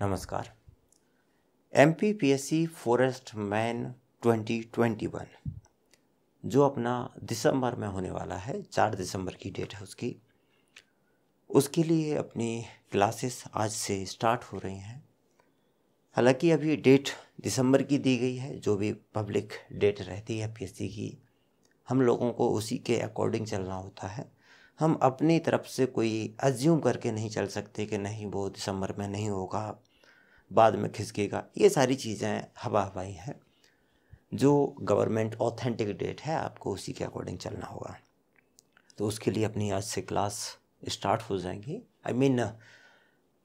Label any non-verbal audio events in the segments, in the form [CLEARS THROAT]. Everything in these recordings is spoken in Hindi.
नमस्कार M P P S C forest main twenty twenty one जो अपना दिसंबर में होने वाला है चार दिसंबर की डेट है उसकी उसके लिए अपनी क्लासेस आज से स्टार्ट हो रही हैं हालांकि अभी डेट दिसंबर की दी गई है जो भी पब्लिक डेट रहती है पी की हम लोगों को उसी के अकॉर्डिंग चलना होता है हम अपनी तरफ से कोई अज्यूम करके नहीं चल सकते कि नहीं वो दिसंबर में नहीं होगा बाद में खिसकेगा ये सारी चीज़ें हवा हवाई हैं जो गवर्नमेंट ऑथेंटिक डेट है आपको उसी के अकॉर्डिंग चलना होगा तो उसके लिए अपनी आज से क्लास स्टार्ट हो जाएंगी आई I मीन mean,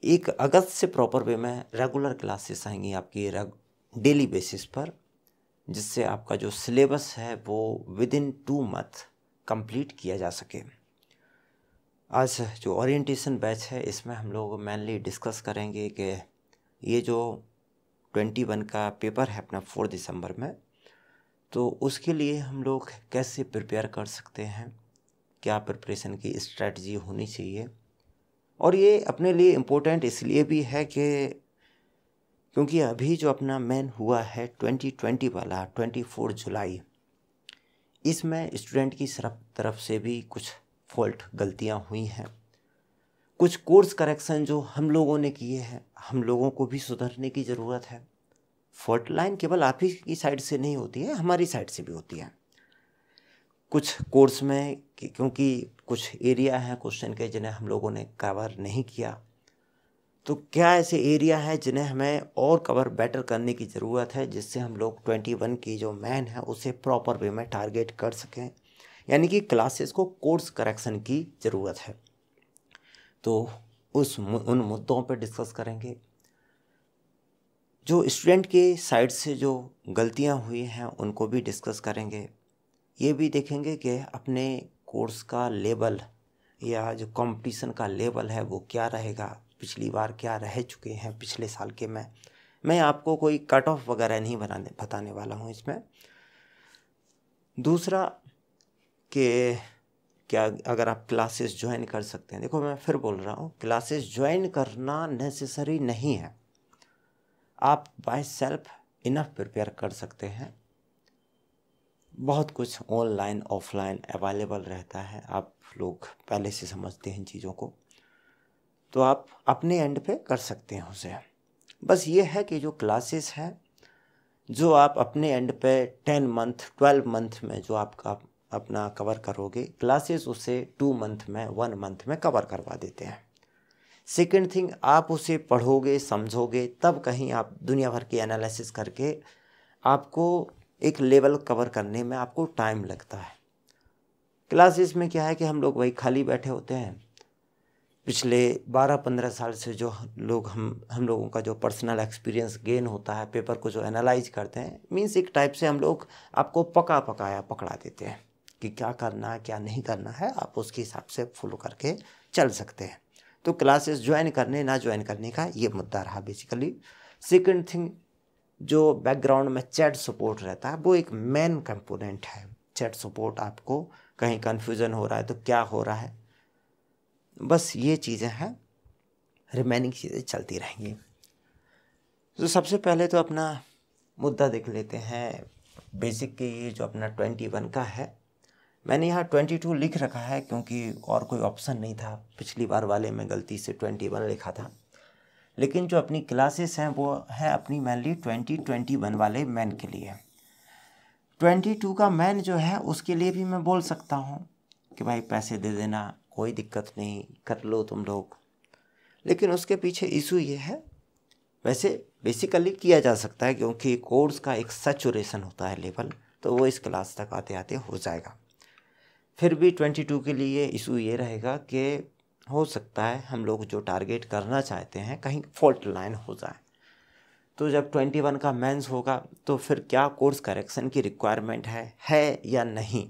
एक अगस्त से प्रॉपर वे में रेगुलर क्लासेस आएंगी आपकी डेली बेसिस पर जिससे आपका जो सिलेबस है वो within two month complete किया जा सके आज जो ओरिएंटेशन बैच है इसमें हम लोग मेनली डिस्कस करेंगे कि ये जो ट्वेंटी वन का पेपर है अपना फोर दिसंबर में तो उसके लिए हम लोग कैसे प्रिपेयर कर सकते हैं क्या प्रिपरेशन की स्ट्रैटी होनी चाहिए और ये अपने लिए इम्पोर्टेंट इसलिए भी है कि क्योंकि अभी जो अपना मेन हुआ है ट्वेंटी ट्वेंटी वाला ट्वेंटी फोर जुलाई इसमें स्टूडेंट की तरफ से भी कुछ फॉल्ट गलतियां हुई हैं कुछ कोर्स करेक्शन जो हम लोगों ने किए हैं हम लोगों को भी सुधरने की ज़रूरत है फॉल्ट लाइन केवल आप ही की साइड से नहीं होती है हमारी साइड से भी होती है कुछ कोर्स में क्योंकि कुछ एरिया हैं क्वेश्चन के जिन्हें हम लोगों ने कवर नहीं किया तो क्या ऐसे एरिया है जिन्हें हमें और कवर बेटर करने की ज़रूरत है जिससे हम लोग ट्वेंटी वन की जो मैन है उसे प्रॉपर वे में टारगेट कर सकें यानी कि क्लासेस को कोर्स करेक्शन की ज़रूरत है तो उस उन मुद्दों पर डिस्कस करेंगे जो स्टूडेंट के साइड से जो गलतियां हुई हैं उनको भी डिस्कस करेंगे ये भी देखेंगे कि अपने कोर्स का लेवल या जो कंपटीशन का लेवल है वो क्या रहेगा पिछली बार क्या रह चुके हैं पिछले साल के में मैं आपको कोई कट ऑफ वगैरह नहीं बनाने बताने वाला हूँ इसमें दूसरा कि क्या अगर आप क्लासेस ज्वाइन कर सकते हैं देखो मैं फिर बोल रहा हूँ क्लासेस ज्वाइन करना नेसेसरी नहीं है आप बाय सेल्फ इनफ प्रिपेयर कर सकते हैं बहुत कुछ ऑनलाइन ऑफलाइन अवेलेबल रहता है आप लोग पहले से समझते हैं इन चीज़ों को तो आप अपने एंड पे कर सकते हैं उसे बस ये है कि जो क्लासेस हैं जो आप अपने एंड पे टेन मंथ ट्वेल्व मंथ में जो आपका अपना कवर करोगे क्लासेस उसे टू मंथ में वन मंथ में कवर करवा देते हैं सेकेंड थिंग आप उसे पढ़ोगे समझोगे तब कहीं आप दुनिया भर की एनालिसिस करके आपको एक लेवल कवर करने में आपको टाइम लगता है क्लासेस में क्या है कि हम लोग वही खाली बैठे होते हैं पिछले बारह पंद्रह साल से जो लोग हम हम लोगों का जो पर्सनल एक्सपीरियंस गेन होता है पेपर को जो एनालाइज करते हैं मीन्स एक टाइप से हम लोग आपको पका पकाया पकड़ा देते हैं कि क्या करना है क्या नहीं करना है आप उसके हिसाब से फॉलो करके चल सकते हैं तो क्लासेस ज्वाइन करने ना ज्वाइन करने का ये मुद्दा रहा बेसिकली सेकंड थिंग जो बैकग्राउंड में चैट सपोर्ट रहता है वो एक मेन कंपोनेंट है चैट सपोर्ट आपको कहीं कन्फ्यूज़न हो रहा है तो क्या हो रहा है बस ये चीज़ें हैं रिमेनिंग चीज़ें चलती रहेंगी तो सबसे पहले तो अपना मुद्दा देख लेते हैं बेसिक के ये जो अपना ट्वेंटी वन का है मैंने यहाँ ट्वेंटी टू लिख रखा है क्योंकि और कोई ऑप्शन नहीं था पिछली बार वाले में गलती से ट्वेंटी वन लिखा था लेकिन जो अपनी क्लासेस हैं वो है अपनी मेनली ट्वेंटी ट्वेंटी वन वाले मैन के लिए ट्वेंटी टू का मैन जो है उसके लिए भी मैं बोल सकता हूँ कि भाई पैसे दे देना कोई दिक्कत नहीं कर लो तुम लोग लेकिन उसके पीछे इशू ये है वैसे बेसिकली किया जा सकता है क्योंकि कोर्स का एक सेचुरेशन होता है लेवल तो वो इस क्लास तक आते आते हो जाएगा फिर भी ट्वेंटी टू के लिए इशू ये रहेगा कि हो सकता है हम लोग जो टारगेट करना चाहते हैं कहीं फॉल्ट लाइन हो जाए तो जब ट्वेंटी वन का मेंस होगा तो फिर क्या कोर्स करेक्शन की रिक्वायरमेंट है है या नहीं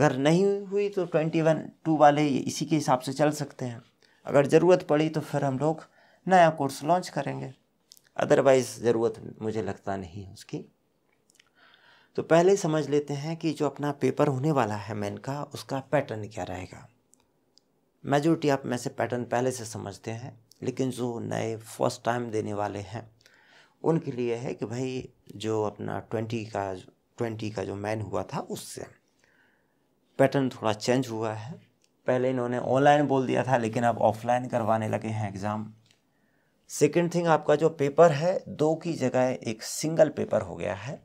अगर नहीं हुई तो ट्वेंटी वन टू वाले इसी के हिसाब से चल सकते हैं अगर ज़रूरत पड़ी तो फिर हम लोग नया कोर्स लॉन्च करेंगे अदरवाइज़ ज़रूरत मुझे लगता नहीं उसकी तो पहले समझ लेते हैं कि जो अपना पेपर होने वाला है मैन का उसका पैटर्न क्या रहेगा मेजोरिटी आप में से पैटर्न पहले से समझते हैं लेकिन जो नए फर्स्ट टाइम देने वाले हैं उनके लिए है कि भाई जो अपना ट्वेंटी का ट्वेंटी का जो मैन हुआ था उससे पैटर्न थोड़ा चेंज हुआ है पहले इन्होंने ऑनलाइन बोल दिया था लेकिन अब ऑफलाइन करवाने लगे हैं एग्ज़ाम सेकेंड थिंग आपका जो पेपर है दो की जगह एक सिंगल पेपर हो गया है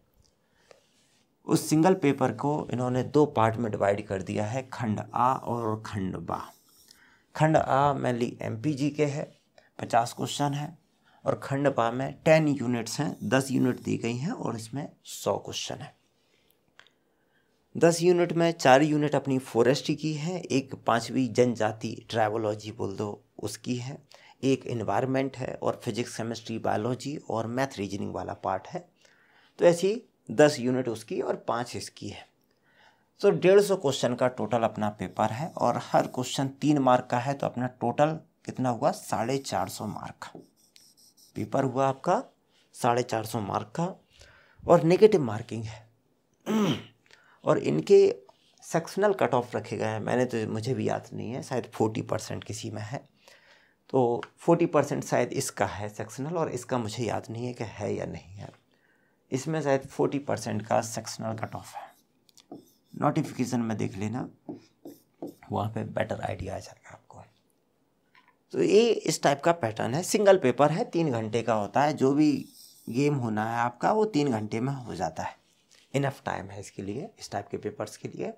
उस सिंगल पेपर को इन्होंने दो पार्ट में डिवाइड कर दिया है खंड आ और खंड बा खंड आ ली एम जी के है पचास क्वेश्चन है और खंड बा में टेन यूनिट्स हैं दस यूनिट दी गई हैं और इसमें सौ क्वेश्चन है दस यूनिट में चार यूनिट अपनी फॉरेस्ट की है एक पाँचवीं जनजाति ट्रैवलॉजी बोल दो उसकी है एक इन्वायरमेंट है और फिजिक्स केमिस्ट्री बायोलॉजी और मैथ रीजनिंग वाला पार्ट है तो ऐसी दस यूनिट उसकी और पाँच इसकी है तो डेढ़ सौ क्वेश्चन का टोटल अपना पेपर है और हर क्वेश्चन तीन मार्क का है तो अपना टोटल कितना हुआ साढ़े चार सौ मार्क का पेपर हुआ आपका साढ़े चार सौ मार्क का और नेगेटिव मार्किंग है [CLEARS THROAT] और इनके सेक्शनल कट ऑफ रखे गए हैं मैंने तो मुझे भी याद नहीं है शायद फोर्टी परसेंट किसी में है तो फोर्टी परसेंट शायद इसका है सेक्शनल और इसका मुझे याद नहीं है कि है या नहीं है इसमें शायद फोर्टी परसेंट का सेक्शनल कट ऑफ है नोटिफिकेशन में देख लेना वहाँ पे बेटर आइडिया आ जाएगा आपको तो ये इस टाइप का पैटर्न है सिंगल पेपर है तीन घंटे का होता है जो भी गेम होना है आपका वो तीन घंटे में हो जाता है इनफ टाइम है इसके लिए इस टाइप के पेपर्स के लिए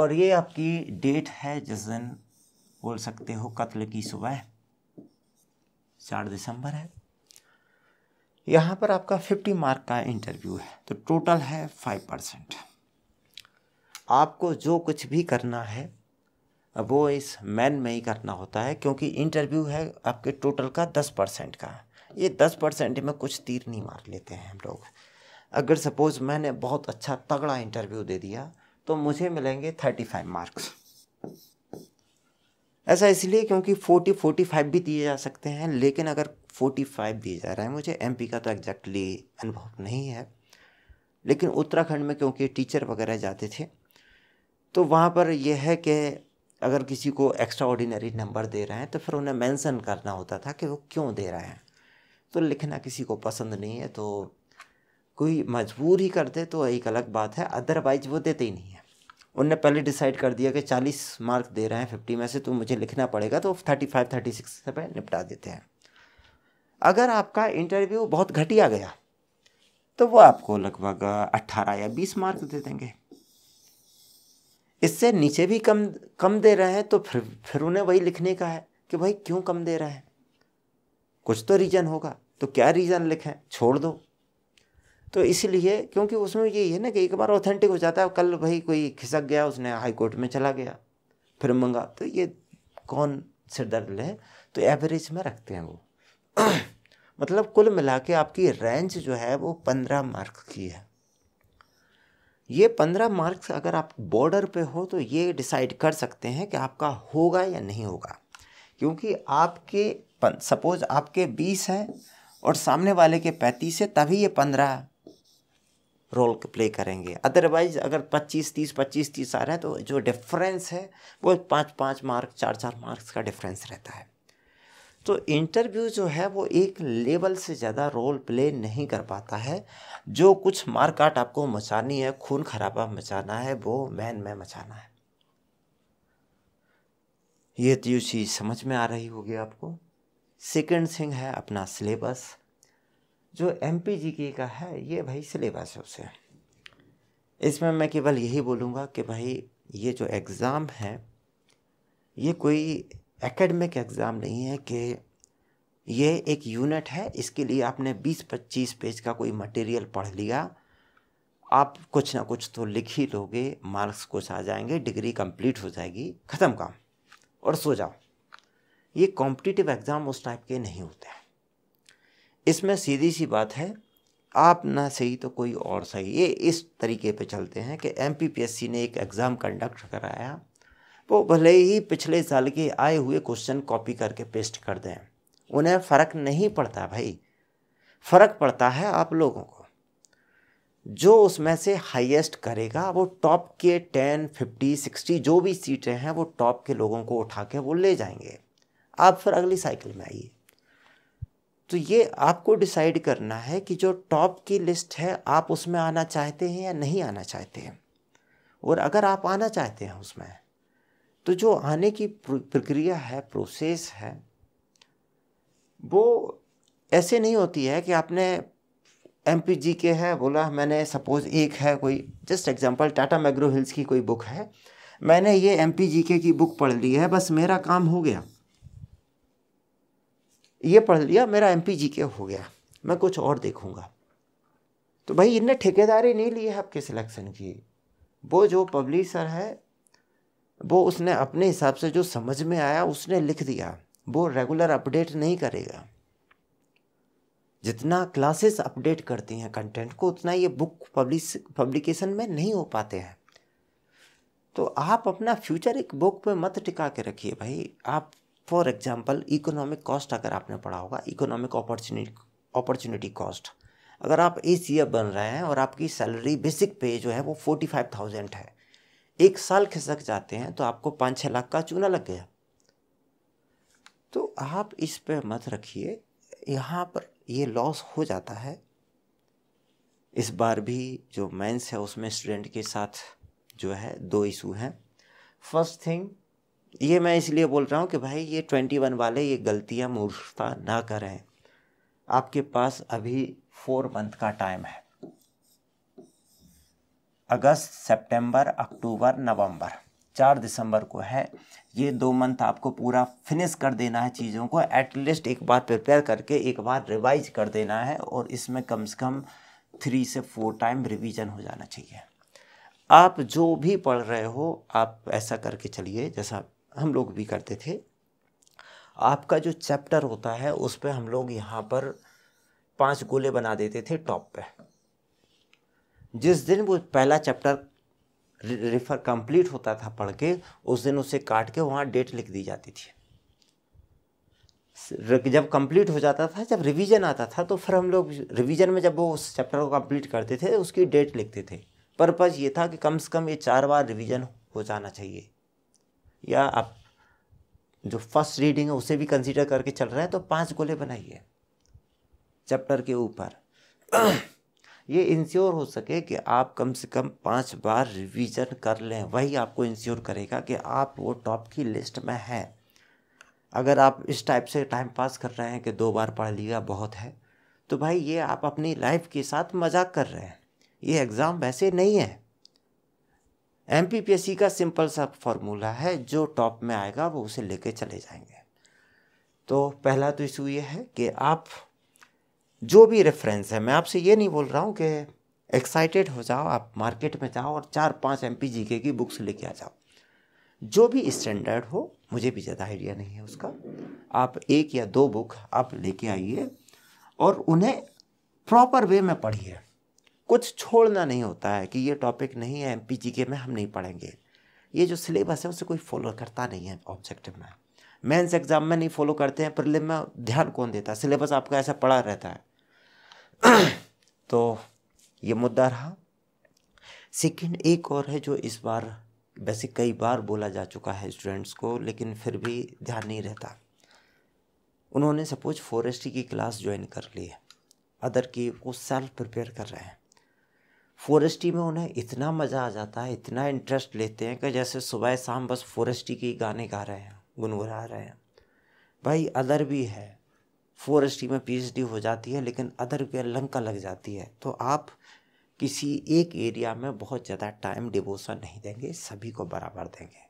और ये आपकी डेट है जिस दिन बोल सकते हो कत्ल की सुबह चार दिसंबर है यहाँ पर आपका फिफ्टी मार्क का इंटरव्यू है तो टोटल है फाइव परसेंट आपको जो कुछ भी करना है वो इस मैन में ही करना होता है क्योंकि इंटरव्यू है आपके टोटल का दस परसेंट का ये दस परसेंट में कुछ तीर नहीं मार लेते हैं हम लोग अगर सपोज़ मैंने बहुत अच्छा तगड़ा इंटरव्यू दे दिया तो मुझे मिलेंगे थर्टी फाइव मार्क्स ऐसा इसलिए क्योंकि फोर्टी फोर्टी फाइव भी दिए जा सकते हैं लेकिन अगर फोर्टी फाइव दिया जा रहा है मुझे एम का तो एग्जैक्टली अनुभव नहीं है लेकिन उत्तराखंड में क्योंकि टीचर वगैरह जाते थे तो वहाँ पर यह है कि अगर किसी को एक्स्ट्रा ऑर्डिनरी नंबर दे रहे हैं तो फिर उन्हें मेंशन करना होता था कि वो क्यों दे रहे हैं तो लिखना किसी को पसंद नहीं है तो कोई मजबूर ही कर दे तो एक अलग बात है अदरवाइज वो देते ही नहीं है उनने पहले डिसाइड कर दिया कि चालीस मार्क दे रहे हैं फिफ्टी में से तो मुझे लिखना पड़ेगा तो थर्टी फाइव थर्टी सिक्स पे निपटा देते हैं अगर आपका इंटरव्यू बहुत घटिया गया तो वो आपको लगभग अट्ठारह या बीस मार्क्स दे देंगे इससे नीचे भी कम कम दे रहे हैं तो फिर फिर उन्हें वही लिखने का है कि भाई क्यों कम दे रहे हैं कुछ तो रीज़न होगा तो क्या रीज़न लिखें छोड़ दो तो इसलिए क्योंकि उसमें यही है ना कि एक बार ऑथेंटिक हो जाता है कल भाई कोई खिसक गया उसने हाई कोर्ट में चला गया फिर मंगा तो ये कौन सिर दर्द ले तो एवरेज में रखते हैं वो मतलब कुल मिला के आपकी रेंज जो है वो पंद्रह मार्क्स की है ये पंद्रह मार्क्स अगर आप बॉर्डर पे हो तो ये डिसाइड कर सकते हैं कि आपका होगा या नहीं होगा क्योंकि आपके सपोज आपके बीस हैं और सामने वाले के पैंतीस है तभी ये पंद्रह रोल प्ले करेंगे अदरवाइज अगर पच्चीस तीस पच्चीस तीस आ रहा है तो जो डिफरेंस है वो पाँच पाँच मार्क चार चार मार्क्स का डिफरेंस रहता है तो इंटरव्यू जो है वो एक लेवल से ज़्यादा रोल प्ले नहीं कर पाता है जो कुछ मार काट आपको मचानी है खून खराबा मचाना है वो मैन में मचाना है ये तो चीज़ समझ में आ रही होगी आपको सेकंड थिंग है अपना सिलेबस जो एम पी का है ये भाई सिलेबस है उसे इसमें मैं केवल यही बोलूँगा कि भाई ये जो एग्ज़ाम है ये कोई एकेडमिक एग्ज़ाम नहीं है कि ये एक यूनिट है इसके लिए आपने 20-25 पेज का कोई मटेरियल पढ़ लिया आप कुछ ना कुछ तो लिख ही लोगे मार्क्स कुछ आ जाएंगे डिग्री कंप्लीट हो जाएगी ख़त्म काम और सो जाओ ये कॉम्पिटिटिव एग्ज़ाम उस टाइप के नहीं होते हैं इसमें सीधी सी बात है आप ना सही तो कोई और सही ये इस तरीके पे चलते हैं कि एम ने एक एग्ज़ाम कंडक्ट कराया वो भले ही पिछले साल के आए हुए क्वेश्चन कॉपी करके पेस्ट कर दें उन्हें फ़र्क नहीं पड़ता भाई फ़र्क पड़ता है आप लोगों को जो उसमें से हाईएस्ट करेगा वो टॉप के टेन फिफ्टी सिक्सटी जो भी सीटें हैं वो टॉप के लोगों को उठा के वो ले जाएंगे आप फिर अगली साइकिल में आइए तो ये आपको डिसाइड करना है कि जो टॉप की लिस्ट है आप उसमें आना चाहते हैं या नहीं आना चाहते हैं और अगर आप आना चाहते हैं उसमें तो जो आने की प्रक्रिया है प्रोसेस है वो ऐसे नहीं होती है कि आपने एम पी जी के है बोला मैंने सपोज़ एक है कोई just example Tata McGraw Hills की कोई बुक है मैंने ये एम पी जी के की बुक पढ़ ली है बस मेरा काम हो गया ये पढ़ लिया मेरा एम पी जी के हो गया मैं कुछ और देखूँगा तो भाई इनने ठेकेदारी नहीं ली है आपके सिलेक्शन की वो जो पब्लिशर है वो उसने अपने हिसाब से जो समझ में आया उसने लिख दिया वो रेगुलर अपडेट नहीं करेगा जितना क्लासेस अपडेट करती हैं कंटेंट को उतना ये बुक पब्लिश पब्लिकेशन में नहीं हो पाते हैं तो आप अपना फ्यूचर एक बुक पे मत टिका के रखिए भाई आप फॉर एग्जांपल इकोनॉमिक कॉस्ट अगर आपने पढ़ा होगा इकोनॉमिक अपॉर्चुनिटी अपॉर्चुनिटी कॉस्ट अगर आप ए सी बन रहे हैं और आपकी सैलरी बेसिक पे जो है वो फोर्टी फाइव थाउजेंड है एक साल खिसक जाते हैं तो आपको पाँच छः लाख का चूना लग गया तो आप इस पर मत रखिए यहाँ पर ये लॉस हो जाता है इस बार भी जो मेंस है उसमें स्टूडेंट के साथ जो है दो इशू हैं फर्स्ट थिंग ये मैं इसलिए बोल रहा हूँ कि भाई ये ट्वेंटी वन वाले ये गलतियाँ मूर्खता ना करें आपके पास अभी फोर मंथ का टाइम है अगस्त सितंबर अक्टूबर नवंबर चार दिसंबर को है ये दो मंथ आपको पूरा फिनिश कर देना है चीज़ों को एटलीस्ट एक बार प्रिपेयर करके एक बार रिवाइज कर देना है और इसमें कम से कम थ्री से फोर टाइम रिवीजन हो जाना चाहिए आप जो भी पढ़ रहे हो आप ऐसा करके चलिए जैसा हम लोग भी करते थे आपका जो चैप्टर होता है उस पर हम लोग यहाँ पर पांच गोले बना देते थे टॉप पे जिस दिन वो पहला चैप्टर रेफर कंप्लीट होता था पढ़ के उस दिन उसे काट के वहाँ डेट लिख दी जाती थी जब कंप्लीट हो जाता था जब रिवीजन आता था तो फिर हम लोग रिवीजन में जब वो उस चैप्टर को कंप्लीट करते थे उसकी डेट लिखते थे पर्पज़ ये था कि कम से कम ये चार बार रिवीजन हो जाना चाहिए या आप जो फर्स्ट रीडिंग है उसे भी कंसीडर करके चल रहे हैं तो पांच गोले बनाइए चैप्टर के ऊपर ये इंश्योर हो सके कि आप कम से कम पाँच बार रिवीजन कर लें वही आपको इंश्योर करेगा कि आप वो टॉप की लिस्ट में हैं अगर आप इस टाइप से टाइम पास कर रहे हैं कि दो बार पढ़ लिया बहुत है तो भाई ये आप अपनी लाइफ के साथ मजाक कर रहे हैं ये एग्ज़ाम वैसे नहीं है एम का सिंपल सा फॉर्मूला है जो टॉप में आएगा वो उसे लेके चले जाएंगे तो पहला तो इशू ये है कि आप जो भी रेफरेंस है मैं आपसे ये नहीं बोल रहा हूँ कि एक्साइटेड हो जाओ आप मार्केट में जाओ और चार पाँच एम पी जी के की बुक्स लेके आ जाओ जो भी स्टैंडर्ड हो मुझे भी ज़्यादा आइडिया नहीं है उसका आप एक या दो बुक आप लेके आइए और उन्हें प्रॉपर वे में पढ़िए कुछ छोड़ना नहीं होता है कि ये टॉपिक नहीं है एम पी जी के में हम नहीं पढ़ेंगे ये जो सिलेबस है उसे कोई फॉलो करता नहीं है ऑब्जेक्टिव में मेंस एग्ज़ाम में नहीं फॉलो करते हैं प्रिलिम में ध्यान कौन देता है सिलेबस आपका ऐसा पढ़ा रहता है [COUGHS] तो ये मुद्दा रहा सेकेंड एक और है जो इस बार वैसे कई बार बोला जा चुका है स्टूडेंट्स को लेकिन फिर भी ध्यान नहीं रहता उन्होंने सपोज फॉरेस्ट्री की क्लास ज्वाइन कर ली है अदर की वो सेल्फ प्रिपेयर कर रहे हैं फॉरेस्ट्री में उन्हें इतना मज़ा आ जाता है इतना इंटरेस्ट लेते हैं कि जैसे सुबह शाम बस फॉरेस्ट्री के गाने गा रहे हैं गुनगुना रहे हैं भाई अदर भी है फॉरेस्ट्री में पीएचडी हो जाती है लेकिन अदर पे लंका लग जाती है तो आप किसी एक एरिया में बहुत ज़्यादा टाइम डिवोशन नहीं देंगे सभी को बराबर देंगे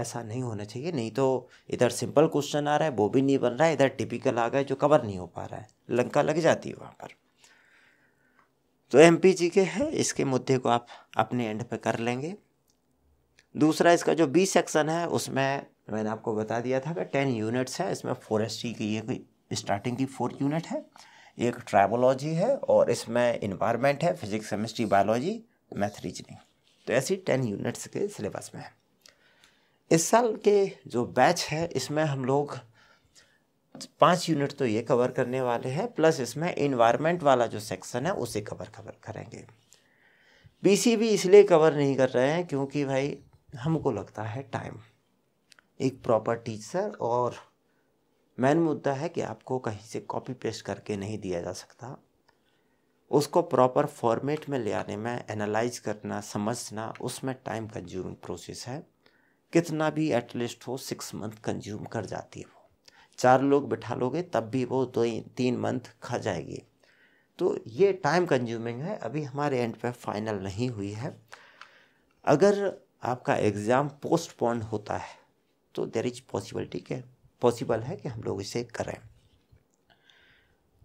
ऐसा नहीं होना चाहिए नहीं तो इधर सिंपल क्वेश्चन आ रहा है वो भी नहीं बन रहा है इधर टिपिकल आ गए जो कवर नहीं हो पा रहा है लंका लग जाती है वहाँ पर तो एम जी के है इसके मुद्दे को आप अपने एंड पे कर लेंगे दूसरा इसका जो बी सेक्शन है उसमें मैंने आपको बता दिया था कि टेन यूनिट्स है इसमें फॉरेस्ट्री की ये स्टार्टिंग की फोर यूनिट है एक ट्राइबोलॉजी है और इसमें इन्वायरमेंट है physics chemistry biology math reasoning तो ऐसी टेन यूनिट्स के सिलेबस में है इस साल के जो बैच है इसमें हम लोग पांच यूनिट तो ये कवर करने वाले हैं प्लस इसमें इन्वायरमेंट वाला जो सेक्शन है उसे कवर कवर करेंगे बीसी भी इसलिए कवर नहीं कर रहे हैं क्योंकि भाई हमको लगता है टाइम एक प्रॉपर टीचर और मेन मुद्दा है कि आपको कहीं से कॉपी पेस्ट करके नहीं दिया जा सकता उसको प्रॉपर फॉर्मेट में ले आने में एनालाइज करना समझना उसमें टाइम कंज्यूमिंग प्रोसेस है कितना भी एटलीस्ट हो सिक्स मंथ कंज्यूम कर जाती है वो चार लोग बिठा लोगे तब भी वो दो तीन मंथ खा जाएगी तो ये टाइम कंज्यूमिंग है अभी हमारे एंड पे फाइनल नहीं हुई है अगर आपका एग्ज़ाम पोस्टपोन होता है तो देर इज पॉसिबिलिटी के पॉसिबल है कि हम लोग इसे करें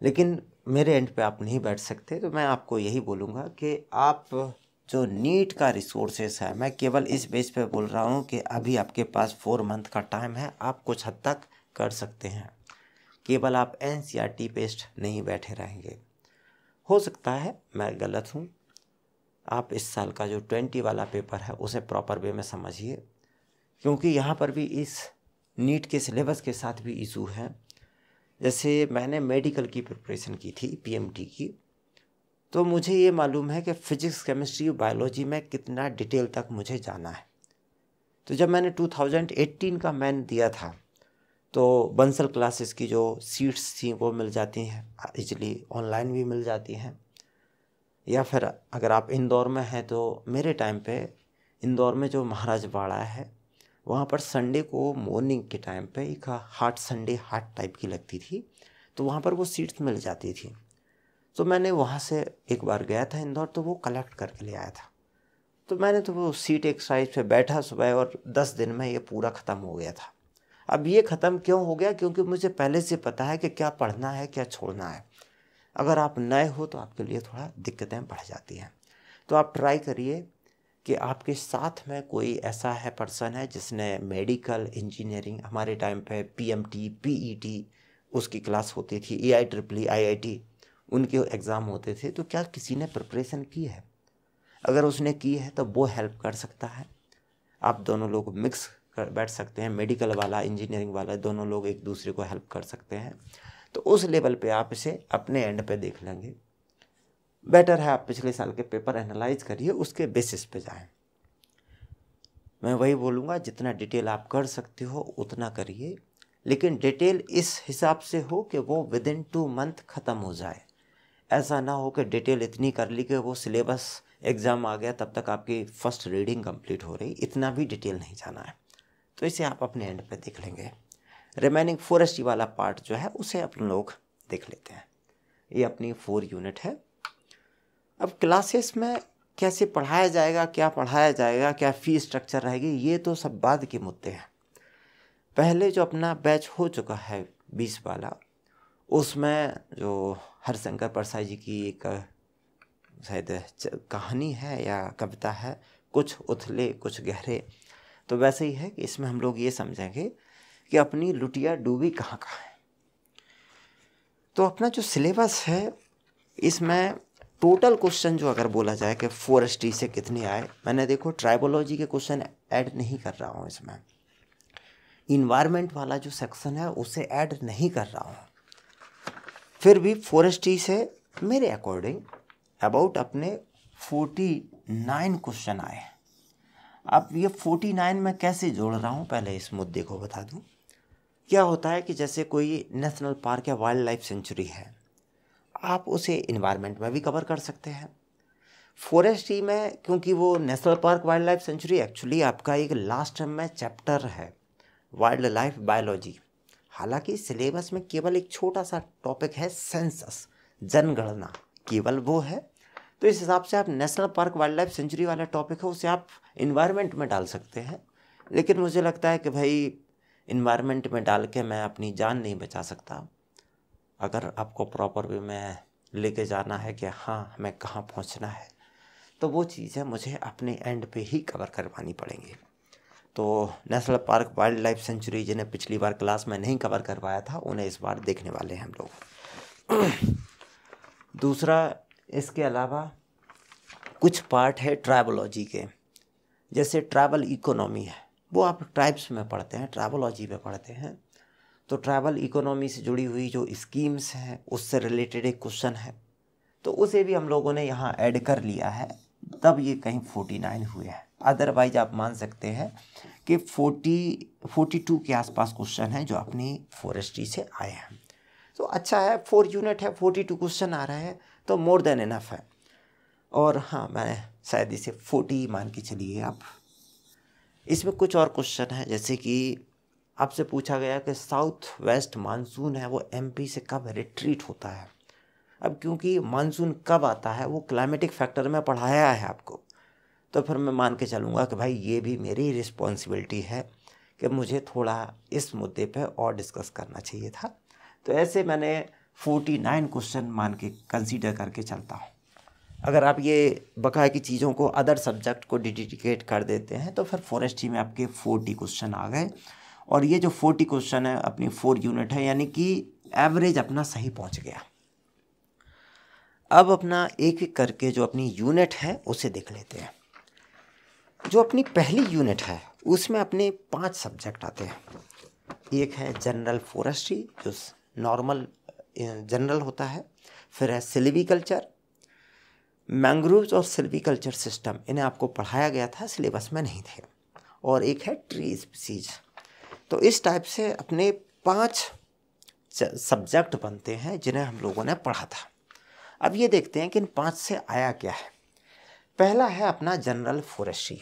लेकिन मेरे एंड पे आप नहीं बैठ सकते तो मैं आपको यही बोलूँगा कि आप जो नीट का रिसोर्सेस है मैं केवल इस बेस पे बोल रहा हूँ कि अभी आपके पास फोर मंथ का टाइम है आप कुछ हद तक कर सकते हैं केवल आप एन सी आर टी पेस्ट नहीं बैठे रहेंगे हो सकता है मैं गलत हूँ आप इस साल का जो ट्वेंटी वाला पेपर है उसे प्रॉपर वे में समझिए क्योंकि यहाँ पर भी इस नीट के सिलेबस के साथ भी इशू है जैसे मैंने मेडिकल की प्रिपरेशन की थी पीएमटी की तो मुझे ये मालूम है कि फ़िज़िक्स केमिस्ट्री बायोलॉजी में कितना डिटेल तक मुझे जाना है तो जब मैंने 2018 का मैन दिया था तो बंसल क्लासेस की जो सीट्स थी वो मिल जाती हैं इजली ऑनलाइन भी मिल जाती हैं या फिर अगर आप इंदौर में हैं तो मेरे टाइम पे इंदौर में जो महाराज बाड़ा है वहाँ पर संडे को मॉर्निंग के टाइम पे एक हाट संडे हाट टाइप की लगती थी तो वहाँ पर वो सीट्स मिल जाती थी तो मैंने वहाँ से एक बार गया था इंदौर तो वो कलेक्ट करके ले आया था तो मैंने तो वो सीट एक साइज पे बैठा सुबह और दस दिन में ये पूरा ख़त्म हो गया था अब ये ख़त्म क्यों हो गया क्योंकि मुझे पहले से पता है कि क्या पढ़ना है क्या छोड़ना है अगर आप नए हो तो आपके लिए थोड़ा दिक्कतें बढ़ जाती हैं तो आप ट्राई करिए कि आपके साथ में कोई ऐसा है पर्सन है जिसने मेडिकल इंजीनियरिंग हमारे टाइम पे पीएमटी पीईटी e उसकी क्लास होती थी ए आई ट्रिपली आई उनके एग्ज़ाम होते थे तो क्या किसी ने प्रिपरेशन की है अगर उसने की है तो वो हेल्प कर सकता है आप दोनों लोग मिक्स कर बैठ सकते हैं मेडिकल वाला इंजीनियरिंग वाला दोनों लोग एक दूसरे को हेल्प कर सकते हैं तो उस लेवल पे आप इसे अपने एंड पे देख लेंगे बेटर है आप पिछले साल के पेपर एनालाइज करिए उसके बेसिस पे जाएं मैं वही बोलूँगा जितना डिटेल आप कर सकते हो उतना करिए लेकिन डिटेल इस हिसाब से हो कि वो विद इन टू मंथ ख़त्म हो जाए ऐसा ना हो कि डिटेल इतनी कर ली कि वो सिलेबस एग्ज़ाम आ गया तब तक आपकी फ़र्स्ट रीडिंग कंप्लीट हो रही इतना भी डिटेल नहीं जाना है तो इसे आप अपने एंड पे देख लेंगे रिमेनिंग फोरेस्टी वाला पार्ट जो है उसे अपन लोग देख लेते हैं ये अपनी फोर यूनिट है अब क्लासेस में कैसे पढ़ाया जाएगा क्या पढ़ाया जाएगा क्या फ़ी स्ट्रक्चर रहेगी ये तो सब बाद के मुद्दे हैं पहले जो अपना बैच हो चुका है बीस वाला उसमें जो हरशंकर परसाई जी की एक शायद कहानी है या कविता है कुछ उथले कुछ गहरे तो वैसे ही है कि इसमें हम लोग ये समझेंगे कि अपनी लुटिया डूबी कहाँ कहाँ है तो अपना जो सिलेबस है इसमें टोटल क्वेश्चन जो अगर बोला जाए कि फॉरेस्ट्री से कितने आए मैंने देखो ट्राइबोलॉजी के क्वेश्चन ऐड नहीं कर रहा हूँ इसमें इन्वायरमेंट वाला जो सेक्शन है उसे ऐड नहीं कर रहा हूँ फिर भी फॉरेस्ट्री से मेरे अकॉर्डिंग अबाउट अपने फोर्टी नाइन क्वेश्चन आए अब ये फोर्टी नाइन में कैसे जोड़ रहा हूँ पहले इस मुद्दे को बता दूँ क्या होता है कि जैसे कोई नेशनल पार्क या वाइल्ड लाइफ सेंचुरी है आप उसे इन्वायरमेंट में भी कवर कर सकते हैं फॉरेस्ट ही में क्योंकि वो national park wild life sanctuary actually आपका एक लास्ट टर्म में चैप्टर है वाइल्ड लाइफ बायोलॉजी हालांकि सिलेबस में केवल एक छोटा सा टॉपिक है सेंसस जनगणना केवल वो है तो इस हिसाब से आप national park wild life sanctuary वाला टॉपिक है उसे आप इन्वायरमेंट में डाल सकते हैं लेकिन मुझे लगता है कि भाई इन्वायरमेंट में डाल के मैं अपनी जान नहीं बचा सकता अगर आपको प्रॉपर वे में लेके जाना है कि हाँ हमें कहाँ पहुँचना है तो वो चीज़ें मुझे अपने एंड पे ही कवर करवानी पड़ेंगी तो national park wild life sanctuary जिन्हें पिछली बार क्लास में नहीं कवर करवाया था उन्हें इस बार देखने वाले हैं हम लोग [CLEARS THROAT] दूसरा इसके अलावा कुछ पार्ट है ट्राइबोलॉजी के जैसे ट्राइबल इकोनॉमी है वो आप ट्राइब्स में पढ़ते हैं ट्राइबोलॉजी में पढ़ते हैं तो ट्रैवल इकोनॉमी से जुड़ी हुई जो स्कीम्स हैं उससे रिलेटेड एक क्वेश्चन है तो उसे भी हम लोगों ने यहाँ ऐड कर लिया है तब ये कहीं फोर्टी नाइन हुए हैं अदरवाइज आप मान सकते हैं कि फोर्टी फोर्टी टू के आसपास क्वेश्चन हैं जो अपनी फॉरेस्ट्री से आए हैं तो अच्छा है फोर यूनिट है फोर्टी टू क्वेश्चन आ रहा है तो मोर देन इनफ है और हाँ मैं शायद इसे फोर्टी मान के चलिए आप इसमें कुछ और क्वेश्चन है जैसे कि आपसे पूछा गया कि साउथ वेस्ट मानसून है वो एमपी से कब रिट्रीट होता है अब क्योंकि मानसून कब आता है वो क्लाइमेटिक फैक्टर में पढ़ाया है आपको तो फिर मैं मान के चलूँगा कि भाई ये भी मेरी रिस्पॉन्सिबिलिटी है कि मुझे थोड़ा इस मुद्दे पे और डिस्कस करना चाहिए था तो ऐसे मैंने 49 क्वेश्चन मान के कंसीडर करके चलता हूँ अगर आप ये बका की चीज़ों को अदर सब्जेक्ट को डिडिकेट कर देते हैं तो फिर फॉरेस्ट्री में आपके 40 क्वेश्चन आ गए और ये जो फोर्टी क्वेश्चन है अपनी फोर यूनिट है यानी कि एवरेज अपना सही पहुंच गया अब अपना एक एक करके जो अपनी यूनिट है उसे देख लेते हैं जो अपनी पहली यूनिट है उसमें अपने पांच सब्जेक्ट आते हैं एक है जनरल फॉरेस्ट्री जो नॉर्मल जनरल होता है फिर है सिल्वीकल्चर मैंग्रोव्स और सिल्वीकल्चर सिस्टम इन्हें आपको पढ़ाया गया था सिलेबस में नहीं थे और एक है ट्री स्पीसीज़ तो इस टाइप से अपने पांच सब्जेक्ट बनते हैं जिन्हें हम लोगों ने पढ़ा था अब ये देखते हैं कि इन पांच से आया क्या है पहला है अपना जनरल फॉरेस्ट्री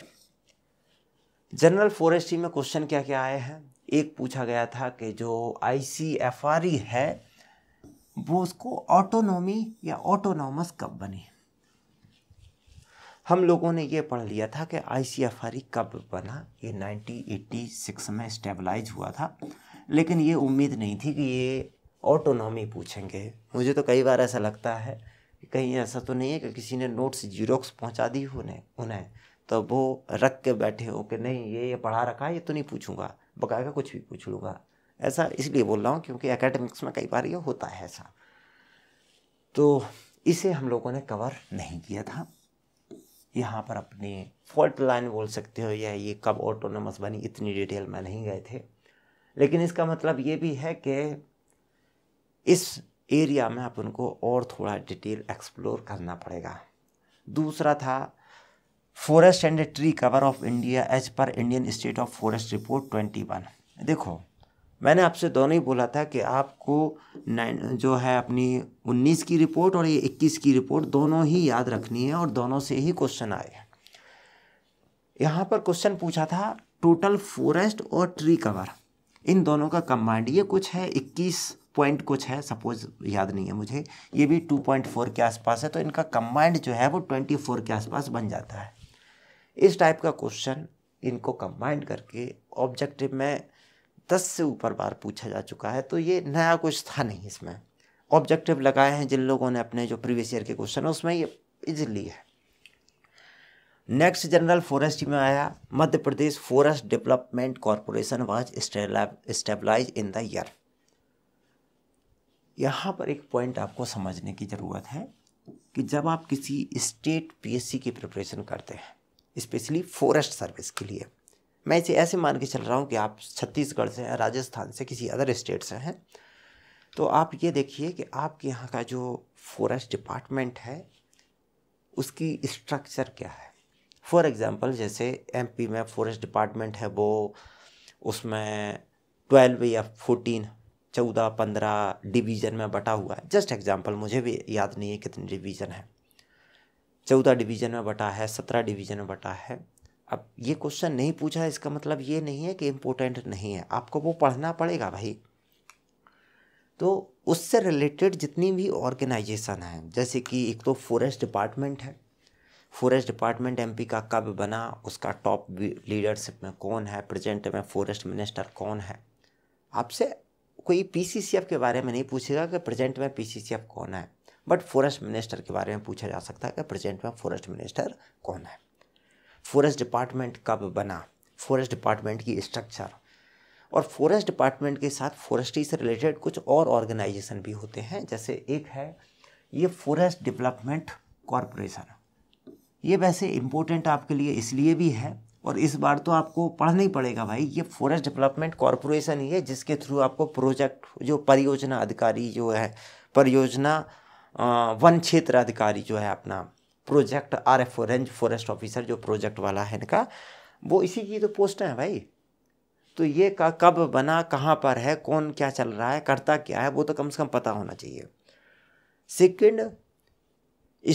जनरल फॉरेस्ट्री में क्वेश्चन क्या क्या आए हैं एक पूछा गया था कि जो आई e है वो उसको ऑटोनोमी या ऑटोनॉमस कब बनी हम लोगों ने ये पढ़ लिया था कि आई कब बना ये 1986 में स्टेबलाइज हुआ था लेकिन ये उम्मीद नहीं थी कि ये ऑटोनॉमी पूछेंगे मुझे तो कई बार ऐसा लगता है कहीं ऐसा तो नहीं है कि किसी ने नोट्स जीरोक्स पहुंचा दी उन्हें उन्हें तो वो रख के बैठे हो कि नहीं ये ये पढ़ा रखा है ये तो नहीं पूछूंगा बकायदा कुछ भी पूछ लूँगा ऐसा इसलिए बोल रहा हूँ क्योंकि एकेडमिक्स में कई बार ये होता है ऐसा तो इसे हम लोगों ने कवर नहीं किया था यहाँ पर अपने फॉल्ट लाइन बोल सकते हो या ये कब ऑटोनमस बनी इतनी डिटेल में नहीं गए थे लेकिन इसका मतलब ये भी है कि इस एरिया में अपन को और थोड़ा डिटेल एक्सप्लोर करना पड़ेगा दूसरा था forest and tree cover of India as per Indian state of forest report twenty one देखो मैंने आपसे दोनों ही बोला था कि आपको नाइन जो है अपनी 19 की रिपोर्ट और ये 21 की रिपोर्ट दोनों ही याद रखनी है और दोनों से ही क्वेश्चन आए हैं यहाँ पर क्वेश्चन पूछा था टोटल फॉरेस्ट और ट्री कवर इन दोनों का कम्बाइंड ये कुछ है 21 पॉइंट कुछ है सपोज याद नहीं है मुझे ये भी 2.4 के आसपास है तो इनका कम्बाइंड जो है वो 24 के आसपास बन जाता है इस टाइप का क्वेश्चन इनको कम्बाइंड करके ऑब्जेक्टिव में दस से ऊपर बार पूछा जा चुका है तो ये नया कुछ था नहीं इसमें ऑब्जेक्टिव लगाए हैं जिन लोगों ने अपने जो प्रीवियस ईयर के क्वेश्चन है उसमें ये इजिली है नेक्स्ट जनरल फॉरेस्ट में आया Madhya Pradesh forest development corporation was established in the year यहाँ पर एक पॉइंट आपको समझने की ज़रूरत है कि जब आप किसी स्टेट पीएससी की प्रिपरेशन करते हैं स्पेशली फॉरेस्ट सर्विस के लिए मैं इसे ऐसे मान के चल रहा हूँ कि आप छत्तीसगढ़ से हैं राजस्थान से किसी अदर स्टेट से हैं तो आप ये देखिए कि आपके यहाँ का जो फॉरेस्ट डिपार्टमेंट है उसकी स्ट्रक्चर क्या है फॉर एग्ज़ाम्पल जैसे एम में फॉरेस्ट डिपार्टमेंट है वो उसमें ट्वेल्व या फोर्टीन चौदह पंद्रह डिवीज़न में बटा हुआ है जस्ट एग्ज़ाम्पल मुझे भी याद नहीं है कितने डिवीज़न है चौदह डिवीज़न में बटा है सत्रह डिवीज़न में बटा है अब ये क्वेश्चन नहीं पूछा इसका मतलब ये नहीं है कि इम्पोर्टेंट नहीं है आपको वो पढ़ना पड़ेगा भाई तो उससे रिलेटेड जितनी भी ऑर्गेनाइजेशन हैं जैसे कि एक तो फॉरेस्ट डिपार्टमेंट है फॉरेस्ट डिपार्टमेंट एमपी का कब बना उसका टॉप लीडरशिप में कौन है प्रेजेंट में फॉरेस्ट मिनिस्टर कौन है आपसे कोई पीसीसीएफ के बारे में नहीं पूछेगा कि प्रेजेंट में पीसीसीएफ कौन है बट फॉरेस्ट मिनिस्टर के बारे में पूछा जा सकता है कि प्रेजेंट में फॉरेस्ट मिनिस्टर कौन है फॉरेस्ट डिपार्टमेंट कब बना फॉरेस्ट डिपार्टमेंट की स्ट्रक्चर और फॉरेस्ट डिपार्टमेंट के साथ फॉरेस्ट्री से रिलेटेड कुछ और ऑर्गेनाइजेशन भी होते हैं जैसे एक है ये फॉरेस्ट डेवलपमेंट कॉरपोरेशन ये वैसे इम्पोर्टेंट आपके लिए इसलिए भी है और इस बार तो आपको पढ़ना ही पड़ेगा भाई ये फॉरेस्ट डेवलपमेंट कॉरपोरेशन ही है जिसके थ्रू आपको प्रोजेक्ट जो परियोजना अधिकारी जो है परियोजना वन क्षेत्र अधिकारी जो है अपना project R F range forest officer जो प्रोजेक्ट वाला है इनका वो इसी की तो पोस्ट है भाई तो ये का कब बना कहाँ पर है कौन क्या चल रहा है करता क्या है वो तो कम से कम पता होना चाहिए सेकेंड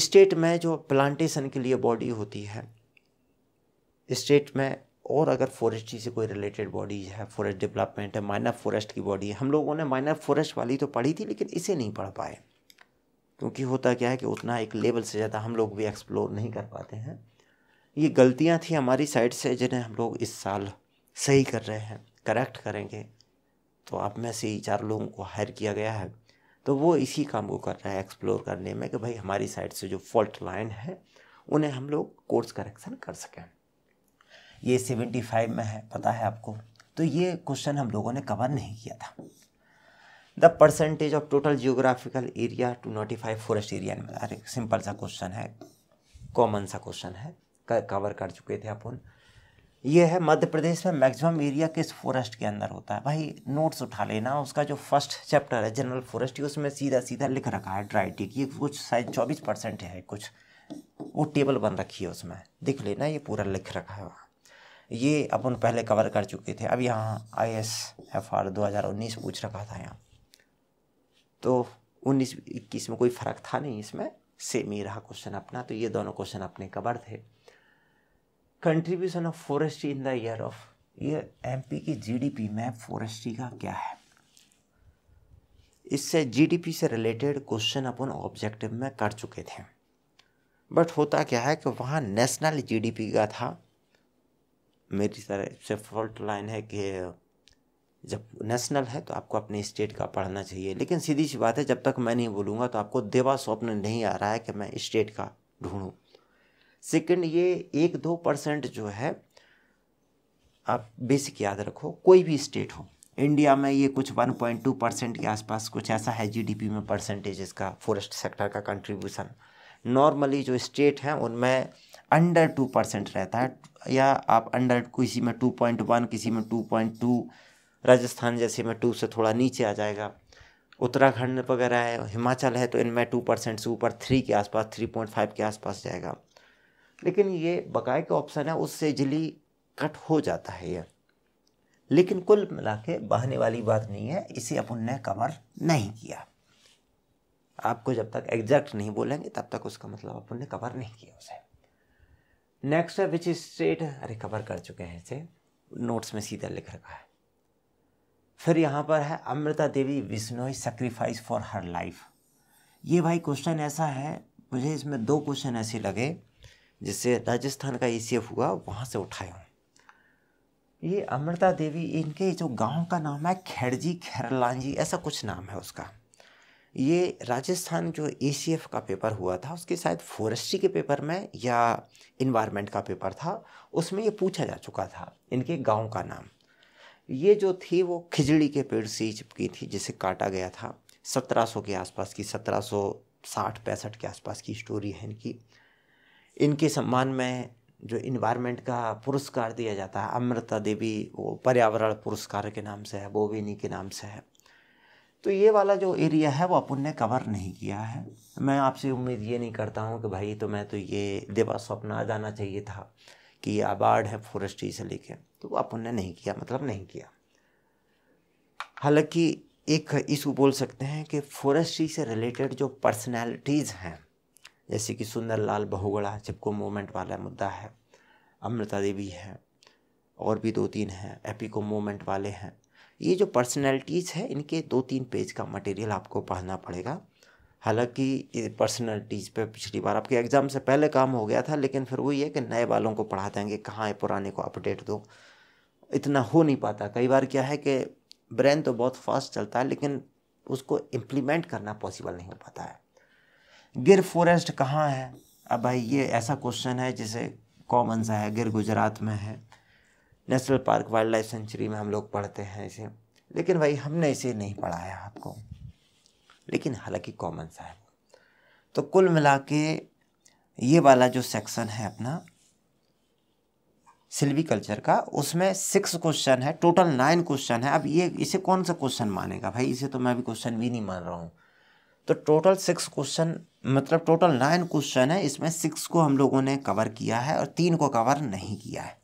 स्टेट में जो प्लांटेशन के लिए बॉडी होती है स्टेट में और अगर फॉरेस्ट्री से कोई रिलेटेड बॉडीज है फॉरेस्ट डेवलपमेंट है माइनर फॉरेस्ट की बॉडी है हम लोगों ने माइनर फॉरेस्ट वाली तो पढ़ी थी लेकिन इसे नहीं पढ़ पाए क्योंकि होता क्या है कि उतना एक लेवल से ज़्यादा हम लोग भी एक्सप्लोर नहीं कर पाते हैं ये गलतियाँ थी हमारी साइड से जिन्हें हम लोग इस साल सही कर रहे हैं करेक्ट करेंगे तो आप में से ही चार लोगों को हायर किया गया है तो वो इसी काम को कर रहा है एक्सप्लोर करने में कि भाई हमारी साइड से जो फॉल्ट लाइन है उन्हें हम लोग कोर्स करेक्शन कर सकें ये सेवेंटी फाइव में है पता है आपको तो ये क्वेश्चन हम लोगों ने कवर नहीं किया था the percentage of total geographical area to notified forest area अरे सिंपल सा क्वेश्चन है कॉमन सा क्वेश्चन है कवर कर चुके थे अपन ये है मध्य प्रदेश में मैक्सिमम एरिया किस फॉरेस्ट के अंदर होता है भाई नोट्स उठा लेना उसका जो फर्स्ट चैप्टर है जनरल फॉरेस्ट उसमें सीधा सीधा लिख रखा है ड्राइटिक ये कुछ शायद चौबीस परसेंट है कुछ वो टेबल बन रखी है उसमें दिख लेना ये पूरा लिख रखा है वहाँ ये अपन पहले कवर कर चुके थे अब यहाँ आई एस एफ आर दो हज़ार उन्नीस पूछ रखा था यहाँ तो उन्नीस इक्कीस में कोई फ़र्क था नहीं इसमें सेम ही रहा क्वेश्चन अपना तो ये दोनों क्वेश्चन अपने कवर थे contribution of forestry in the year of ये एमपी की जीडीपी में फॉरेस्ट्री का क्या है इससे जीडीपी से रिलेटेड क्वेश्चन अपन ऑब्जेक्टिव में कर चुके थे बट होता क्या है कि वहाँ नेशनल जीडीपी का था मेरी तरह से फॉल्ट लाइन है कि जब नेशनल है तो आपको अपने स्टेट का पढ़ना चाहिए लेकिन सीधी सी बात है जब तक मैं नहीं बोलूँगा तो आपको देवा स्वप्न नहीं आ रहा है कि मैं स्टेट का ढूंढूँ सेकंड ये एक दो परसेंट जो है आप बेसिक याद रखो कोई भी स्टेट हो इंडिया में ये कुछ वन पॉइंट टू परसेंट के आसपास कुछ ऐसा है जीडीपी में परसेंटेज इसका फॉरेस्ट सेक्टर का कंट्रीब्यूशन नॉर्मली जो स्टेट हैं उनमें अंडर टू परसेंट रहता है या आप अंडर किसी में टू पॉइंट वन किसी में टू पॉइंट टू राजस्थान जैसे में टू से थोड़ा नीचे आ जाएगा उत्तराखंड वगैरह है हिमाचल है तो इनमें टू परसेंट से ऊपर थ्री के आसपास थ्री पॉइंट फाइव के आसपास जाएगा लेकिन ये बकाए का ऑप्शन है उससे इजली कट हो जाता है ये लेकिन कुल मिला के बहने वाली बात नहीं है इसे अपन ने कवर नहीं किया आपको जब तक एग्जैक्ट नहीं बोलेंगे तब तक उसका मतलब अपन ने कवर नहीं किया उसे नेक्स्ट है विच स्टेट अरे कवर कर चुके हैं इसे नोट्स में सीधा लिख रखा है फिर यहाँ पर है Amrita Devi Bishnoi sacrifice for her life ये भाई क्वेश्चन ऐसा है मुझे इसमें दो क्वेश्चन ऐसे लगे जिससे राजस्थान का ई e हुआ वहाँ से उठाए हूँ ये अमृता देवी इनके जो गांव का नाम है खैरजी खैरलांजी ऐसा कुछ नाम है उसका ये राजस्थान जो ए e का पेपर हुआ था उसके शायद फॉरेस्ट्री के पेपर में या इन्वायरमेंट का पेपर था उसमें ये पूछा जा चुका था इनके गांव का नाम ये जो थी वो खिजड़ी के पेड़ से ही चिपकी थी जिसे काटा गया था 1700 के आसपास की 1760 पैंसठ के आसपास की स्टोरी है इनकी इनके सम्मान में जो इन्वायरमेंट का पुरस्कार दिया जाता है अमृता देवी वो पर्यावरण पुरस्कार के नाम से है वो भी इन्हीं के नाम से है तो ये वाला जो एरिया है वो अपन ने कवर नहीं किया है मैं आपसे उम्मीद ये नहीं करता हूँ कि भाई तो मैं तो ये देवा स्वप्न आ जाना चाहिए था कि ये अबार्ड है फॉरेस्ट्री से लेके तो अपन ने नहीं किया मतलब नहीं किया हालांकि एक इशू बोल सकते हैं कि फॉरेस्ट्री से रिलेटेड जो पर्सनैलिटीज़ हैं जैसे कि सुंदर लाल बहुगड़ा चिपको मूवमेंट वाला मुद्दा है अमृता देवी है और भी दो तीन हैं एपिको मूवमेंट वाले हैं ये जो पर्सनैलिटीज़ है इनके दो तीन पेज का मटेरियल आपको पढ़ना पड़ेगा हालांकि पर्सनैलिटीज़ पे पिछली बार आपके एग्ज़ाम से पहले काम हो गया था लेकिन फिर वो ये कि नए वालों को पढ़ा देंगे कहाँ है पुराने को अपडेट दो इतना हो नहीं पाता कई बार क्या है कि ब्रेन तो बहुत फास्ट चलता है लेकिन उसको इम्प्लीमेंट करना पॉसिबल नहीं हो पाता है गिर फॉरेस्ट कहाँ है अब भाई ये ऐसा क्वेश्चन है जिसे कॉमन सा है गिर गुजरात में है national park wild life sanctuary में हम लोग पढ़ते हैं इसे लेकिन भाई हमने इसे नहीं पढ़ाया आपको लेकिन हालांकि कॉमन सा है तो कुल मिला के ये वाला जो सेक्शन है अपना सिल्वी कल्चर का उसमें सिक्स क्वेश्चन है टोटल नाइन क्वेश्चन है अब ये इसे कौन सा क्वेश्चन मानेगा भाई इसे तो मैं अभी क्वेश्चन भी नहीं मान रहा हूँ तो टोटल सिक्स क्वेश्चन मतलब टोटल नाइन क्वेश्चन है इसमें सिक्स को हम लोगों ने कवर किया है और तीन को कवर नहीं किया है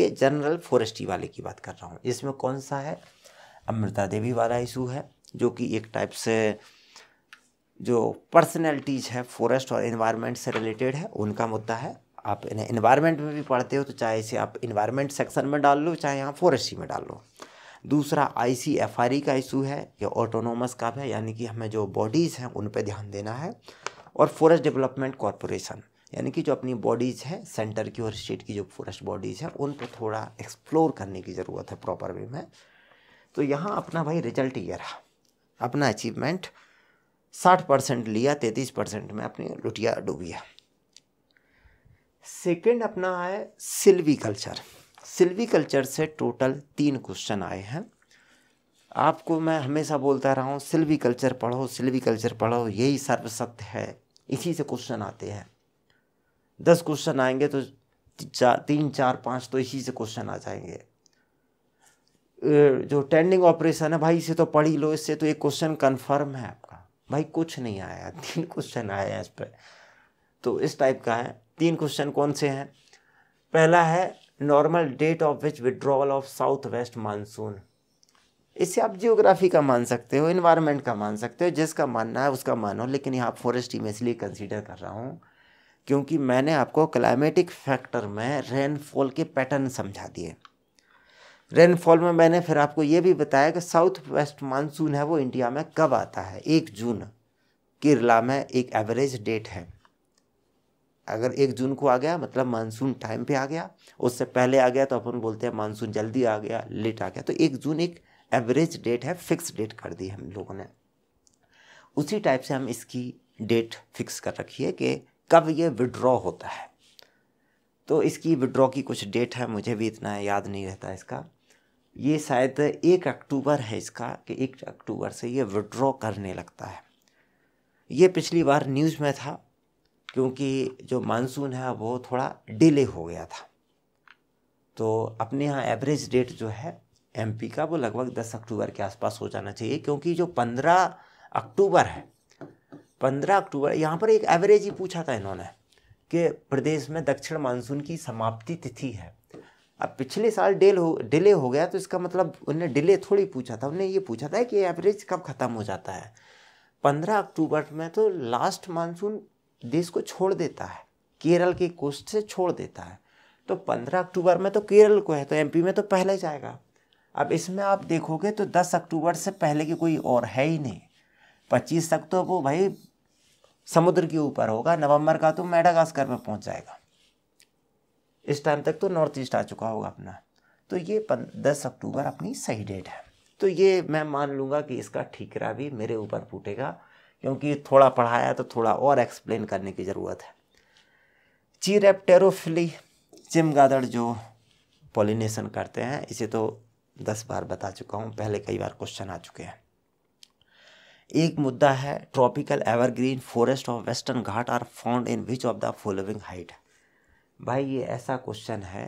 ये जनरल फॉरेस्टी वाले की बात कर रहा हूँ इसमें कौन सा है अमृता देवी वाला इशू है जो कि एक टाइप से जो पर्सनैलिटीज़ है फॉरेस्ट और इन्वायरमेंट से रिलेटेड है उनका मुद्दा है आप इन्हें इन्वायरमेंट में भी पढ़ते हो तो चाहे इसे आप इन्वायरमेंट सेक्शन में डाल लो चाहे यहाँ फॉरेस्ट्री में डाल लो दूसरा आई e का इशू है या ऑटोनोमस का है यानी कि हमें जो बॉडीज़ हैं उन पर ध्यान देना है और फॉरेस्ट डेवलपमेंट कॉरपोरेशन यानी कि जो अपनी बॉडीज़ हैं सेंटर की और स्टेट की जो फॉरेस्ट बॉडीज़ हैं उन पर थोड़ा एक्सप्लोर करने की ज़रूरत है प्रॉपर वे में तो यहाँ अपना भाई रिजल्ट ये रहा अपना अचीवमेंट साठ परसेंट लिया तैंतीस परसेंट में अपनी लुटिया डूबिया सेकेंड अपना है सिल्वी कल्चर सिल्वी कल्चर से टोटल तीन क्वेश्चन आए हैं आपको मैं हमेशा बोलता रहा हूँ सिल्वी कल्चर पढ़ो सिल्वी कल्चर पढ़ो यही सर्वसत्य है इसी से क्वेश्चन आते हैं दस क्वेश्चन आएंगे तो चार तीन चार पाँच तो इसी से क्वेश्चन आ जाएंगे जो टेंडिंग ऑपरेशन है भाई इसे तो पढ़ ही लो इससे तो एक क्वेश्चन कन्फर्म है आपका भाई कुछ नहीं आया तीन [LAUGHS] क्वेश्चन आया इस पर तो इस टाइप का है तीन क्वेश्चन कौन से हैं पहला है normal date of which withdrawal of south west monsoon इसे आप जियोग्राफी का मान सकते हो इन्वायरमेंट का मान सकते हो जिसका मानना है उसका मानो लेकिन यहाँ फॉरेस्टी में इसलिए कंसीडर कर रहा हूँ क्योंकि मैंने आपको क्लाइमेटिक फैक्टर में रेनफॉल के पैटर्न समझा दिए रेनफॉल में मैंने फिर आपको ये भी बताया कि साउथ वेस्ट मानसून है वो इंडिया में कब आता है एक जून केरला में एक एवरेज डेट है अगर एक जून को आ गया मतलब मानसून टाइम पे आ गया उससे पहले आ गया तो अपन बोलते हैं मानसून जल्दी आ गया लेट आ गया तो एक जून एक एवरेज डेट है फिक्स डेट कर दी हम लोगों ने उसी टाइप से हम इसकी डेट फिक्स कर रखी है कि कब ये विड्रॉ होता है तो इसकी विड्रॉ की कुछ डेट है मुझे भी इतना याद नहीं रहता इसका ये शायद एक अक्टूबर है इसका कि एक अक्टूबर से ये विड्रॉ करने लगता है ये पिछली बार न्यूज़ में था क्योंकि जो मानसून है वो थोड़ा डिले हो गया था तो अपने यहाँ एवरेज डेट जो है एमपी का वो लगभग दस अक्टूबर के आसपास हो जाना चाहिए क्योंकि जो पंद्रह अक्टूबर है पंद्रह अक्टूबर यहाँ पर एक एवरेज ही पूछा था इन्होंने कि प्रदेश में दक्षिण मानसून की समाप्ति तिथि है अब पिछले साल डेल हो डिले हो गया तो इसका मतलब उन्हें डिले थोड़ी पूछा था उन्हें ये पूछा था कि एवरेज कब ख़त्म हो जाता है पंद्रह अक्टूबर में तो लास्ट मानसून देश को छोड़ देता है केरल के कोस्ट से छोड़ देता है तो पंद्रह अक्टूबर में तो केरल को है तो एमपी में तो पहले ही जाएगा अब इसमें आप देखोगे तो दस अक्टूबर से पहले की कोई और है ही नहीं पच्चीस तक तो वो भाई समुद्र के ऊपर होगा नवंबर का तो मेडागास्कर में पहुंच जाएगा इस टाइम तक तो नॉर्थ ईस्ट आ चुका होगा अपना तो ये दस अक्टूबर अपनी सही डेट है तो ये मैं मान लूँगा कि इसका ठीकरा भी मेरे ऊपर फूटेगा क्योंकि थोड़ा पढ़ाया तो थोड़ा और एक्सप्लेन करने की ज़रूरत है चीरेप्टेरोफिली चिमगादड़ जो पॉलिनेशन करते हैं इसे तो दस बार बता चुका हूँ पहले कई बार क्वेश्चन आ चुके हैं एक मुद्दा है tropical evergreen forest of western Ghat are found in which of the following height भाई ये ऐसा क्वेश्चन है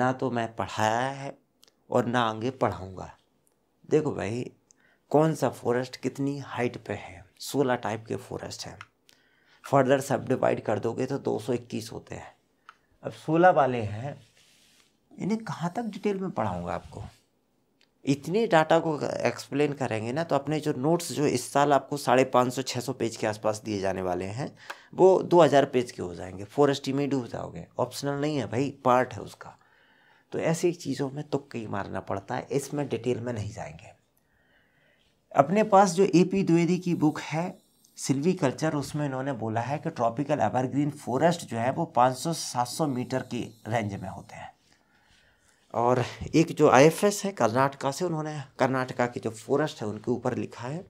ना तो मैं पढ़ाया है और ना आगे पढ़ाऊँगा देखो भाई कौन सा फॉरेस्ट कितनी हाइट पे है सोलह टाइप के फॉरेस्ट हैं फर्दर सब डिवाइड कर दोगे तो 221 होते हैं अब सोलह वाले हैं इन्हें कहाँ तक डिटेल में पढ़ाऊँगा आपको इतने डाटा को एक्सप्लेन करेंगे ना तो अपने जो नोट्स जो इस साल आपको साढ़े पाँच सौ छः सौ पेज के आसपास दिए जाने वाले हैं वो दो हज़ार पेज के हो जाएंगे फॉरेस्ट में डूब जाओगे ऑप्शनल नहीं है भाई पार्ट है उसका तो ऐसी चीज़ों में तुक्के ही मारना पड़ता है इसमें डिटेल में नहीं जाएंगे अपने पास जो ए पी द्विवेदी की बुक है सिल्वी कल्चर उसमें इन्होंने बोला है कि ट्रॉपिकल एवरग्रीन फॉरेस्ट जो है वो 500-700 मीटर की रेंज में होते हैं और एक जो आईएफएस है कर्नाटका से उन्होंने कर्नाटका के जो फॉरेस्ट है उनके ऊपर लिखा है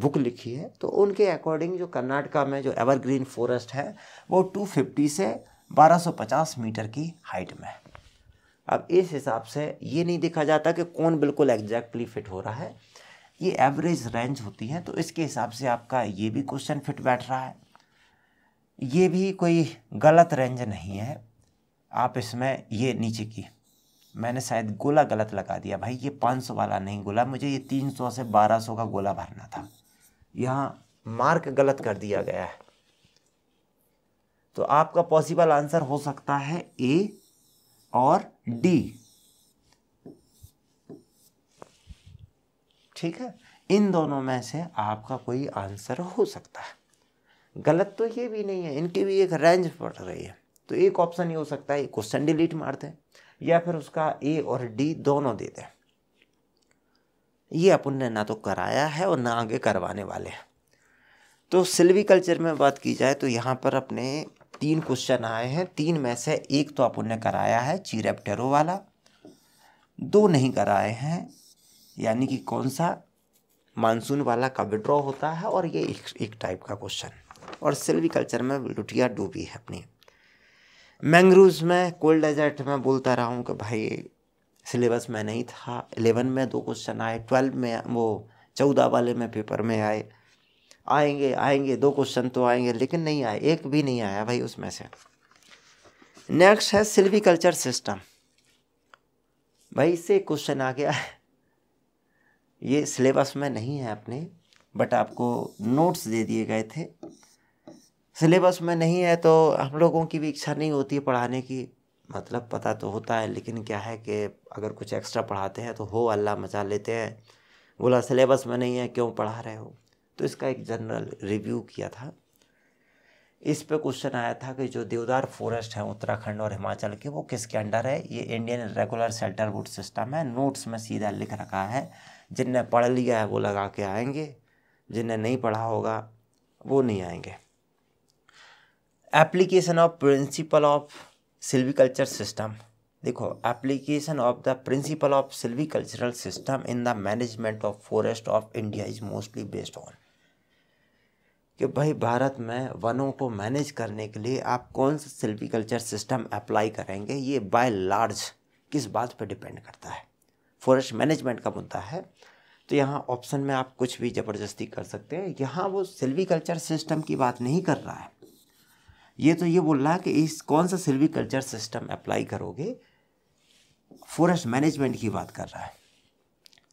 बुक लिखी है तो उनके अकॉर्डिंग जो कर्नाटका में जो एवरग्रीन फॉरेस्ट है वो 250 से 1250 मीटर की हाइट में अब इस हिसाब से ये नहीं देखा जाता कि कौन बिल्कुल एग्जैक्टली फिट हो रहा है ये एवरेज रेंज होती है तो इसके हिसाब से आपका ये भी क्वेश्चन फिट बैठ रहा है ये भी कोई गलत रेंज नहीं है आप इसमें ये नीचे की मैंने शायद गोला गलत लगा दिया भाई ये 500 वाला नहीं गोला मुझे ये 300 से 1200 का गोला भरना था यहाँ मार्क गलत कर दिया गया है तो आपका पॉसिबल आंसर हो सकता है ए और डी ठीक है इन दोनों में से आपका कोई आंसर हो सकता है गलत तो ये भी नहीं है इनकी भी एक रेंज पड़ रही है तो एक ऑप्शन ये हो सकता है क्वेश्चन डिलीट मार दें या फिर उसका ए और डी दोनों दे दें ये अपन ने ना तो कराया है और ना आगे करवाने वाले हैं तो सिल्वी कल्चर में बात की जाए तो यहाँ पर अपने तीन क्वेश्चन आए हैं तीन में से एक तो अपन ने कराया है चीरेप्टेरो वाला दो नहीं कराए हैं यानी कि कौन सा मानसून वाला का विड्रॉ होता है और ये एक, एक टाइप का क्वेश्चन और कल्चर में लुटिया डूबी है अपनी मैंग्रोव में कोल्ड डेजर्ट में बोलता रहा हूँ कि भाई सिलेबस में नहीं था एलेवन में दो क्वेश्चन आए ट्वेल्व में वो चौदह वाले में पेपर में आए आएंगे आएंगे दो क्वेश्चन तो आएंगे लेकिन नहीं आए एक भी नहीं आया भाई उसमें से नेक्स्ट है कल्चर सिस्टम भाई इससे क्वेश्चन आ गया है ये सिलेबस में नहीं है अपने बट आपको नोट्स दे दिए गए थे सिलेबस में नहीं है तो हम लोगों की भी इच्छा नहीं होती है पढ़ाने की मतलब पता तो होता है लेकिन क्या है कि अगर कुछ एक्स्ट्रा पढ़ाते हैं तो हो अल्लाह मचा लेते हैं बोला सिलेबस में नहीं है क्यों पढ़ा रहे हो तो इसका एक जनरल रिव्यू किया था इस पे क्वेश्चन आया था कि जो देवदार फॉरेस्ट हैं उत्तराखंड और हिमाचल के वो किसके अंडर है ये इंडियन रेगुलर वुड सिस्टम है नोट्स में सीधा लिख रखा है जिनने पढ़ लिया है वो लगा के आएंगे जिनने नहीं पढ़ा होगा वो नहीं आएंगे application of principle of silviculture system देखो application of the principle of silvicultural system in the management of forest of India is mostly based on कि भाई भारत में वनों को मैनेज करने के लिए आप कौन सा सिल्वीकल्चर सिस्टम अप्लाई करेंगे ये बाय लार्ज किस बात पर डिपेंड करता है फॉरेस्ट मैनेजमेंट का मुद्दा है तो यहाँ ऑप्शन में आप कुछ भी ज़बरदस्ती कर सकते हैं यहाँ वो सिल्वीकल्चर सिस्टम की बात नहीं कर रहा है ये तो ये बोल रहा है कि इस कौन सा सिल्वीकल्चर सिस्टम अप्लाई करोगे फॉरेस्ट मैनेजमेंट की बात कर रहा है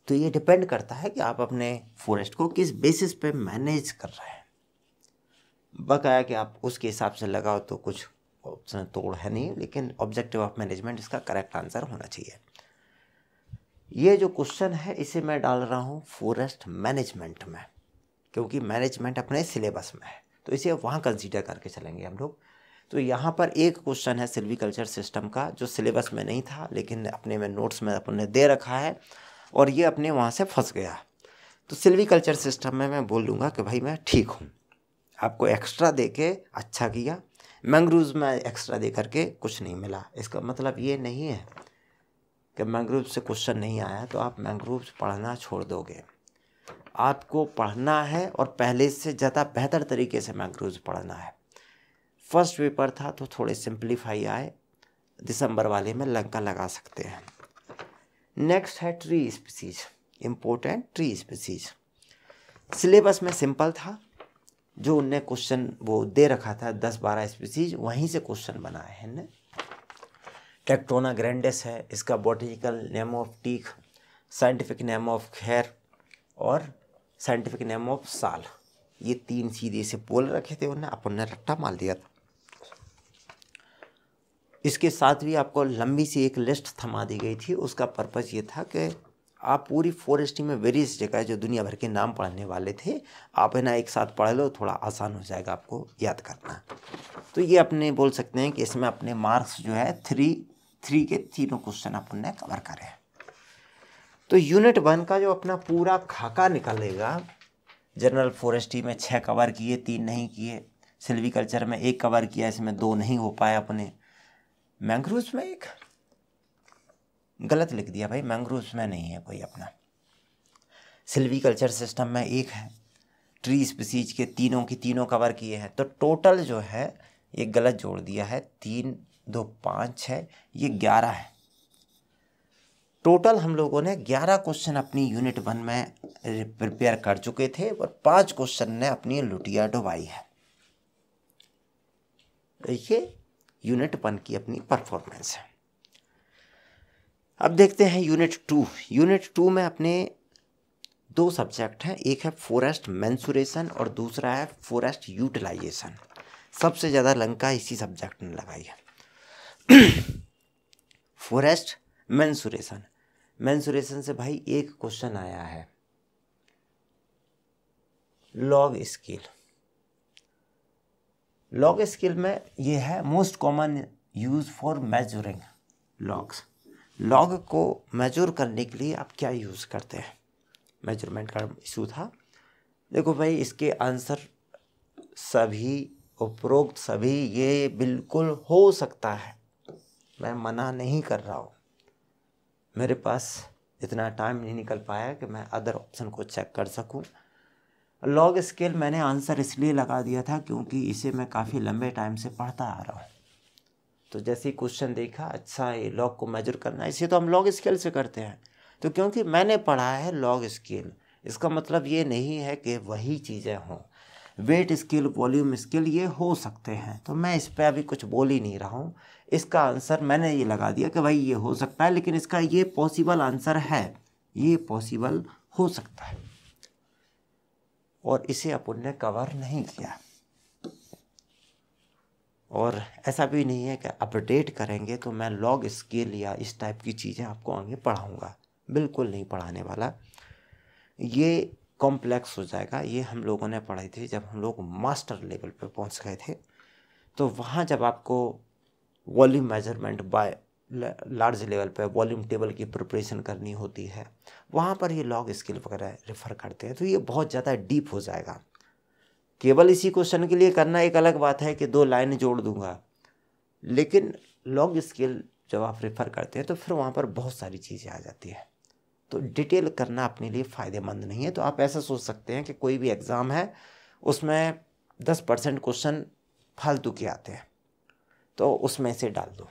तो ये डिपेंड करता है कि आप अपने फॉरेस्ट को किस बेसिस पे मैनेज कर रहे हैं बकाया कि आप उसके हिसाब से लगाओ तो कुछ ऑप्शन तोड़ है नहीं लेकिन ऑब्जेक्टिव ऑफ मैनेजमेंट इसका करेक्ट आंसर होना चाहिए ये जो क्वेश्चन है इसे मैं डाल रहा हूँ फॉरेस्ट मैनेजमेंट में क्योंकि मैनेजमेंट अपने सिलेबस में है तो इसे वहाँ कंसीडर करके चलेंगे हम लोग तो यहाँ पर एक क्वेश्चन है सिल्वीकल्चर सिस्टम का जो सिलेबस में नहीं था लेकिन अपने में नोट्स में अपन ने दे रखा है और ये अपने वहाँ से फंस गया तो सिल्वीकल्चर सिस्टम में मैं बोल लूँगा कि भाई मैं ठीक हूँ आपको एक्स्ट्रा दे के अच्छा किया मैंग्रोव में एक्स्ट्रा दे करके कुछ नहीं मिला इसका मतलब ये नहीं है कि मैंग्रोव से क्वेश्चन नहीं आया तो आप मैंग्रोव पढ़ना छोड़ दोगे आपको पढ़ना है और पहले से ज़्यादा बेहतर तरीके से मैंग्रोव पढ़ना है फर्स्ट पेपर था तो थोड़े सिंप्लीफाई आए दिसंबर वाले में लंका लगा सकते हैं नेक्स्ट है tree species important tree species syllabus में सिंपल था जो उनने क्वेश्चन वो दे रखा था दस बारह स्पीसीज वहीं से क्वेश्चन बनाए हैं टेक्टोना ग्रैंडेस है इसका botanical name of teak scientific name of khair और साइंटिफिक नेम ऑफ साल ये तीन सीधे से पोल रखे थे उन्हें अपन ने रट्टा मार दिया था इसके साथ भी आपको लंबी सी एक लिस्ट थमा दी गई थी उसका पर्पज़ ये था कि आप पूरी फॉरेस्टी में वेरियस जगह जो दुनिया भर के नाम पढ़ने वाले थे आप है ना एक साथ पढ़ लो थोड़ा आसान हो जाएगा आपको याद करना तो ये अपने बोल सकते हैं कि इसमें अपने मार्क्स जो है थ्री थ्री के तीनों क्वेश्चन अपन ने कवर करे हैं तो यूनिट वन का जो अपना पूरा खाका निकलेगा जनरल फॉरेस्ट्री में छः कवर किए तीन नहीं किए सिल्वीकल्चर में एक कवर किया इसमें दो नहीं हो पाए अपने मैंग्रोव्स में एक गलत लिख दिया भाई मैंग्रोव्स में नहीं है कोई अपना सिल्वीकल्चर सिस्टम में एक है ट्री स्पीसीज के तीनों की तीनों कवर किए हैं तो टोटल जो है ये गलत जोड़ दिया है तीन दो पाँच छः ये ग्यारह है टोटल हम लोगों ने ग्यारह क्वेश्चन अपनी यूनिट वन में प्रिपेयर कर चुके थे और पांच क्वेश्चन ने अपनी लुटिया डुबाई है ये यूनिट वन की अपनी परफॉर्मेंस है अब देखते हैं यूनिट टू यूनिट टू में अपने दो सब्जेक्ट हैं एक है फॉरेस्ट मैंसुरेशन और दूसरा है फॉरेस्ट यूटिलाइजेशन सबसे ज़्यादा लंका इसी सब्जेक्ट ने लगाई है [CLEARS THROAT] फॉरेस्ट मैंसुरेशन मैंसुरेशन से भाई एक क्वेश्चन आया है लॉग स्केल लॉग स्केल में ये है most common use for measuring logs log को मेजर करने के लिए आप क्या यूज़ करते हैं मेजरमेंट का इशू था देखो भाई इसके आंसर सभी उपरोक्त सभी ये बिल्कुल हो सकता है मैं मना नहीं कर रहा हूँ मेरे पास इतना टाइम नहीं निकल पाया कि मैं अदर ऑप्शन को चेक कर सकूं लॉग स्केल मैंने आंसर इसलिए लगा दिया था क्योंकि इसे मैं काफ़ी लंबे टाइम से पढ़ता आ रहा हूँ तो जैसे ही क्वेश्चन देखा अच्छा ये लॉग को मेजर करना है इसे तो हम लॉग स्केल से करते हैं तो क्योंकि मैंने पढ़ा है लॉग स्केल इसका मतलब ये नहीं है कि वही चीज़ें हों वेट स्केल वॉल्यूम स्केल ये हो सकते हैं तो मैं इस पर अभी कुछ बोल ही नहीं रहा हूँ इसका आंसर मैंने ये लगा दिया कि भाई ये हो सकता है लेकिन इसका ये पॉसिबल आंसर है ये पॉसिबल हो सकता है और इसे अपन ने कवर नहीं किया और ऐसा भी नहीं है कि अपडेट करेंगे तो मैं लॉग स्केल या इस टाइप की चीज़ें आपको आगे पढ़ाऊँगा बिल्कुल नहीं पढ़ाने वाला ये कॉम्प्लेक्स हो जाएगा ये हम लोगों ने पढ़ाई थी जब हम लोग मास्टर लेवल पे पहुंच गए थे तो वहाँ जब आपको volume measurement by large level पे वॉल्यूम टेबल की प्रिपरेशन करनी होती है वहाँ पर ये लॉग स्केल वगैरह रेफ़र करते हैं तो ये बहुत ज़्यादा डीप हो जाएगा केवल इसी क्वेश्चन के लिए करना एक अलग बात है कि दो लाइन जोड़ दूंगा लेकिन लॉग स्केल जब आप रेफ़र करते हैं तो फिर वहाँ पर बहुत सारी चीज़ें आ जाती हैं तो डिटेल करना अपने लिए फ़ायदेमंद नहीं है तो आप ऐसा सोच सकते हैं कि कोई भी एग्ज़ाम है उसमें दस परसेंट क्वेश्चन फालतू के आते हैं तो उसमें से डाल दो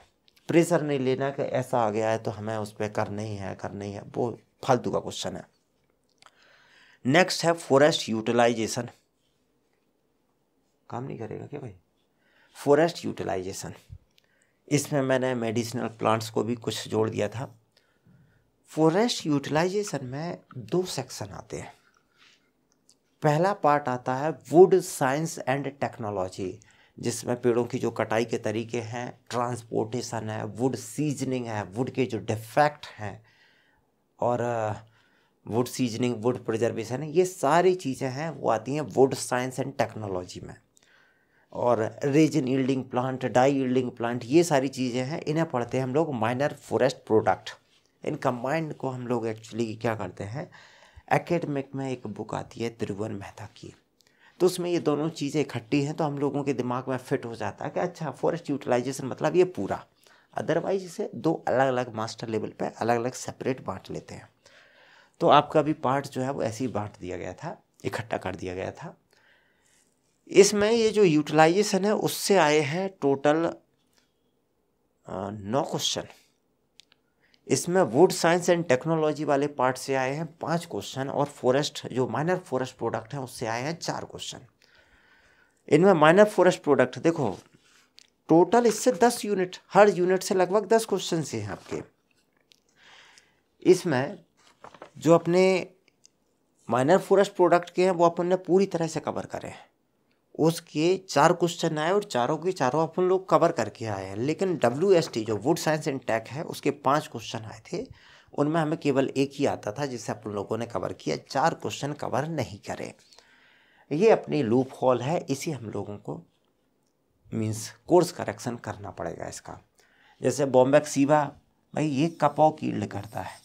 प्रेशर नहीं लेना कि ऐसा आ गया है तो हमें उस पर करना ही है करना ही है वो फालतू का क्वेश्चन है नेक्स्ट है फॉरेस्ट यूटिलाइजेशन काम नहीं करेगा क्या भाई फॉरेस्ट यूटिलाइजेशन इसमें मैंने मेडिसिनल प्लांट्स को भी कुछ जोड़ दिया था फॉरेस्ट यूटिलाइजेशन में दो सेक्शन आते हैं पहला पार्ट आता है वुड साइंस एंड टेक्नोलॉजी जिसमें पेड़ों की जो कटाई के तरीके हैं ट्रांसपोर्टेशन है वुड सीजनिंग है वुड के जो डिफेक्ट हैं और वुड सीजनिंग वुड प्रिजर्वेशन ये सारी चीज़ें हैं वो आती हैं वुड साइंस एंड टेक्नोलॉजी में और resin yielding plant dye yielding plant ये सारी चीज़ें हैं इन्हें पढ़ते हैं हम लोग minor forest product in combined को हम लोग एक्चुअली क्या करते हैं एकेडमिक में एक बुक आती है त्रिभुवन मेहता की तो उसमें ये दोनों चीज़ें इकट्ठी हैं तो हम लोगों के दिमाग में फिट हो जाता है कि अच्छा फॉरेस्ट यूटिलाइजेशन मतलब ये पूरा अदरवाइज इसे दो अलग अलग मास्टर लेवल पर अलग अलग सेपरेट बांट लेते हैं तो आपका भी पार्ट जो है वो ऐसे ही बांट दिया गया था इकट्ठा कर दिया गया था इसमें ये जो यूटिलाइजेशन है उससे आए हैं टोटल नौ क्वेश्चन इसमें वुड साइंस एंड टेक्नोलॉजी वाले पार्ट से आए हैं पांच क्वेश्चन और फॉरेस्ट जो माइनर फॉरेस्ट प्रोडक्ट हैं उससे आए हैं चार क्वेश्चन इनमें माइनर फॉरेस्ट प्रोडक्ट देखो टोटल इससे दस यूनिट हर यूनिट से लगभग दस क्वेश्चन से हैं आपके इसमें जो अपने माइनर फॉरेस्ट प्रोडक्ट के हैं वो अपन ने पूरी तरह से कवर करें उसके चार क्वेश्चन आए और चारों के चारों अपन लोग कवर करके आए हैं लेकिन डब्ल्यू एस टी जो वुड साइंस एंड टेक है उसके पांच क्वेश्चन आए थे उनमें हमें केवल एक ही आता था जिसे अपन लोगों ने कवर किया चार क्वेश्चन कवर नहीं करे ये अपनी लूप हॉल है इसी हम लोगों को मीन्स कोर्स करेक्शन करना पड़ेगा इसका जैसे बॉम्बे सीवा भाई ये कपॉक कील्ड करता है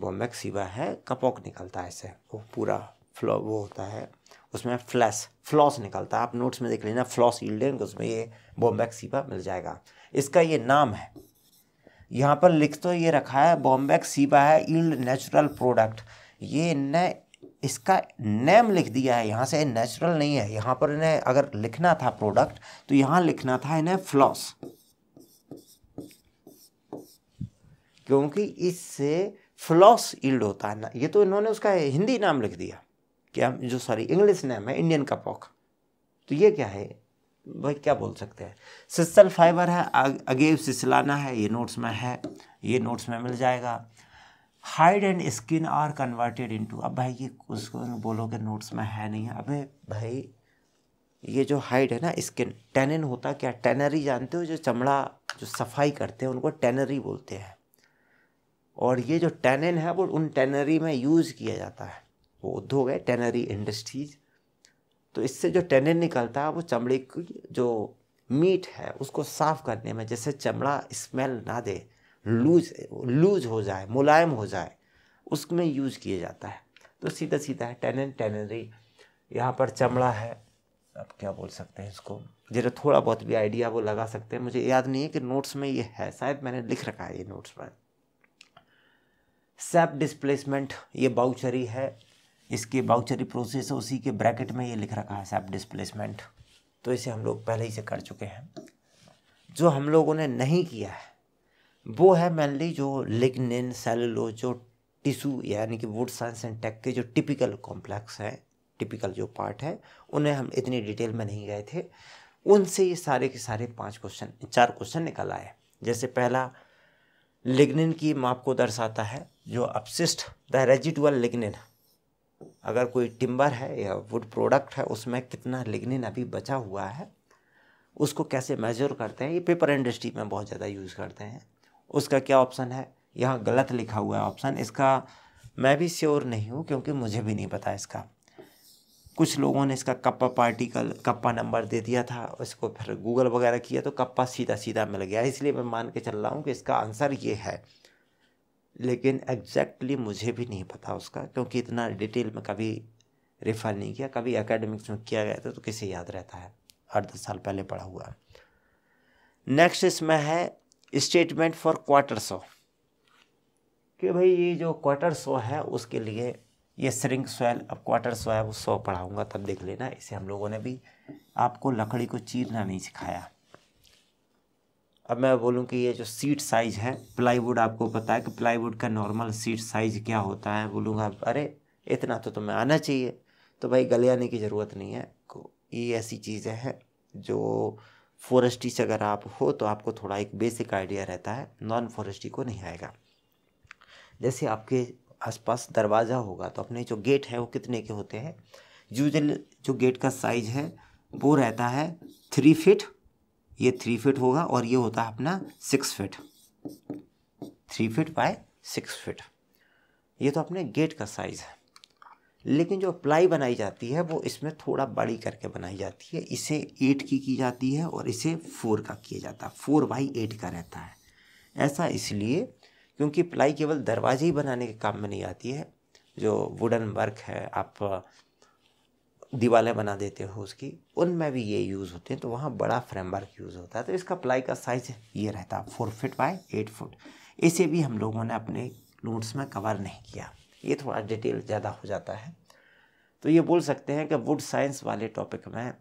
बॉम्बे सीवा है कपॉक निकलता है इसे वो पूरा फ्लो वो होता है उसमें फ्लैश फ्लॉस निकलता है आप नोट्स में देख लेना फ्लॉस यील्डिंग उसमें ये बॉम्बे सीपा मिल जाएगा इसका ये नाम है यहाँ पर लिख तो ये रखा है बॉम्बे सीपा है ईल्ड नेचुरल प्रोडक्ट ये ने इसका नेम लिख दिया है यहाँ से नेचुरल नहीं है यहाँ पर इन्हें अगर लिखना था प्रोडक्ट तो यहाँ लिखना था इन्हें फ्लॉस क्योंकि इससे फ्लॉस ईल्ड होता है ना ये तो इन्होंने उसका हिंदी नाम लिख दिया क्या जो सॉरी इंग्लिश नेम है इंडियन कपॉक तो ये क्या है भाई क्या बोल सकते हैं सिसल फाइबर है अगे सिसलाना है ये नोट्स में है ये नोट्स में मिल जाएगा hide and skin are converted into अब भाई ये उसको बोलोगे नोट्स में है नहीं है अबे भाई ये जो हाइड है ना स्किन टेनिन होता क्या टेनरी जानते हो जो चमड़ा जो सफाई करते हैं उनको टेनरी बोलते हैं और ये जो टेनिन है वो उन टेनरी में यूज़ किया जाता है वो उद्योग है टेनरी इंडस्ट्रीज तो इससे जो टेनर निकलता है वो चमड़े की जो मीट है उसको साफ करने में जैसे चमड़ा स्मेल ना दे लूज लूज हो जाए मुलायम हो जाए उसमें यूज किया जाता है तो सीधा सीधा है टेनन टेनरी यहाँ पर चमड़ा है अब क्या बोल सकते हैं इसको जरा थोड़ा बहुत भी आइडिया वो लगा सकते हैं मुझे याद नहीं है कि नोट्स में ये है शायद मैंने लिख रखा है ये नोट्स में सेप डिस्प्लेसमेंट ये बाउचरी है इसके बाउचरी प्रोसेस है उसी के ब्रैकेट में ये लिख रखा है सेप डिस्प्लेसमेंट तो इसे हम लोग पहले ही से कर चुके हैं जो हम लोगों ने नहीं किया है वो है मेनली जो लिग्निन सेलुलो जो टिशू यानी कि वुड साइंस एंड टेक के जो टिपिकल कॉम्प्लेक्स हैं टिपिकल जो पार्ट है उन्हें हम इतनी डिटेल में नहीं गए थे उनसे ये सारे के सारे पांच क्वेश्चन चार क्वेश्चन निकल आए जैसे पहला लिग्निन की माप को दर्शाता है जो अपशिष्ट द रेजिडुअल लिग्निन अगर कोई टिम्बर है या वुड प्रोडक्ट है उसमें कितना लिग्निन अभी बचा हुआ है उसको कैसे मेजर करते हैं ये पेपर इंडस्ट्री में बहुत ज़्यादा यूज़ करते हैं उसका क्या ऑप्शन है यहाँ गलत लिखा हुआ है ऑप्शन इसका मैं भी श्योर नहीं हूँ क्योंकि मुझे भी नहीं पता इसका कुछ लोगों ने इसका कप्पा पार्टिकल कप्पा नंबर दे दिया था इसको फिर गूगल वगैरह किया तो कप्पा सीधा सीधा मिल गया इसलिए मैं मान के चल रहा हूँ कि इसका आंसर ये है लेकिन एग्जैक्टली मुझे भी नहीं पता उसका क्योंकि इतना डिटेल में कभी रिफर नहीं किया कभी एकेडमिक्स में किया गया था तो किसे याद रहता है आठ दस साल पहले पढ़ा हुआ नेक्स्ट इसमें है स्टेटमेंट फॉर क्वार्टर सो कि भाई ये जो क्वार्टर सो है उसके लिए ये सरिंग सोयल अब क्वार्टर सो है वो सो पढ़ाऊँगा तब देख लेना इसे हम लोगों ने भी आपको लकड़ी को चीरना नहीं सिखाया अब मैं बोलूँ कि ये जो सीट साइज़ है प्लाईवुड आपको पता है कि प्लाईवुड का नॉर्मल सीट साइज़ क्या होता है बोलूँगा अरे इतना तो तुम्हें आना चाहिए तो भाई गले आने की ज़रूरत नहीं है ये ऐसी चीज़ें हैं जो फॉरेस्टी से अगर आप हो तो आपको थोड़ा एक बेसिक आइडिया रहता है नॉन फॉरेस्टी को नहीं आएगा जैसे आपके आसपास दरवाज़ा होगा तो अपने जो गेट है वो कितने के होते हैं यूजल जो गेट का साइज़ है वो रहता है थ्री फिट ये थ्री फिट होगा और ये होता है अपना six feet three feet by six feet ये तो अपने गेट का साइज़ है लेकिन जो प्लाई बनाई जाती है वो इसमें थोड़ा बड़ी करके बनाई जाती है इसे एट की की जाती है और इसे फोर का किया जाता है फोर बाई एट का रहता है ऐसा इसलिए क्योंकि प्लाई केवल दरवाजे ही बनाने के काम में नहीं आती है जो वुडन वर्क है आप दीवारें बना देते हो उसकी उनमें भी ये यूज़ होते हैं तो वहाँ बड़ा फ्रेमवर्क यूज़ होता है तो इसका प्लाई का साइज़ ये रहता है four feet by eight foot इसे भी हम लोगों ने अपने नोट्स में कवर नहीं किया ये थोड़ा डिटेल ज़्यादा हो जाता है तो ये बोल सकते हैं कि वुड साइंस वाले टॉपिक में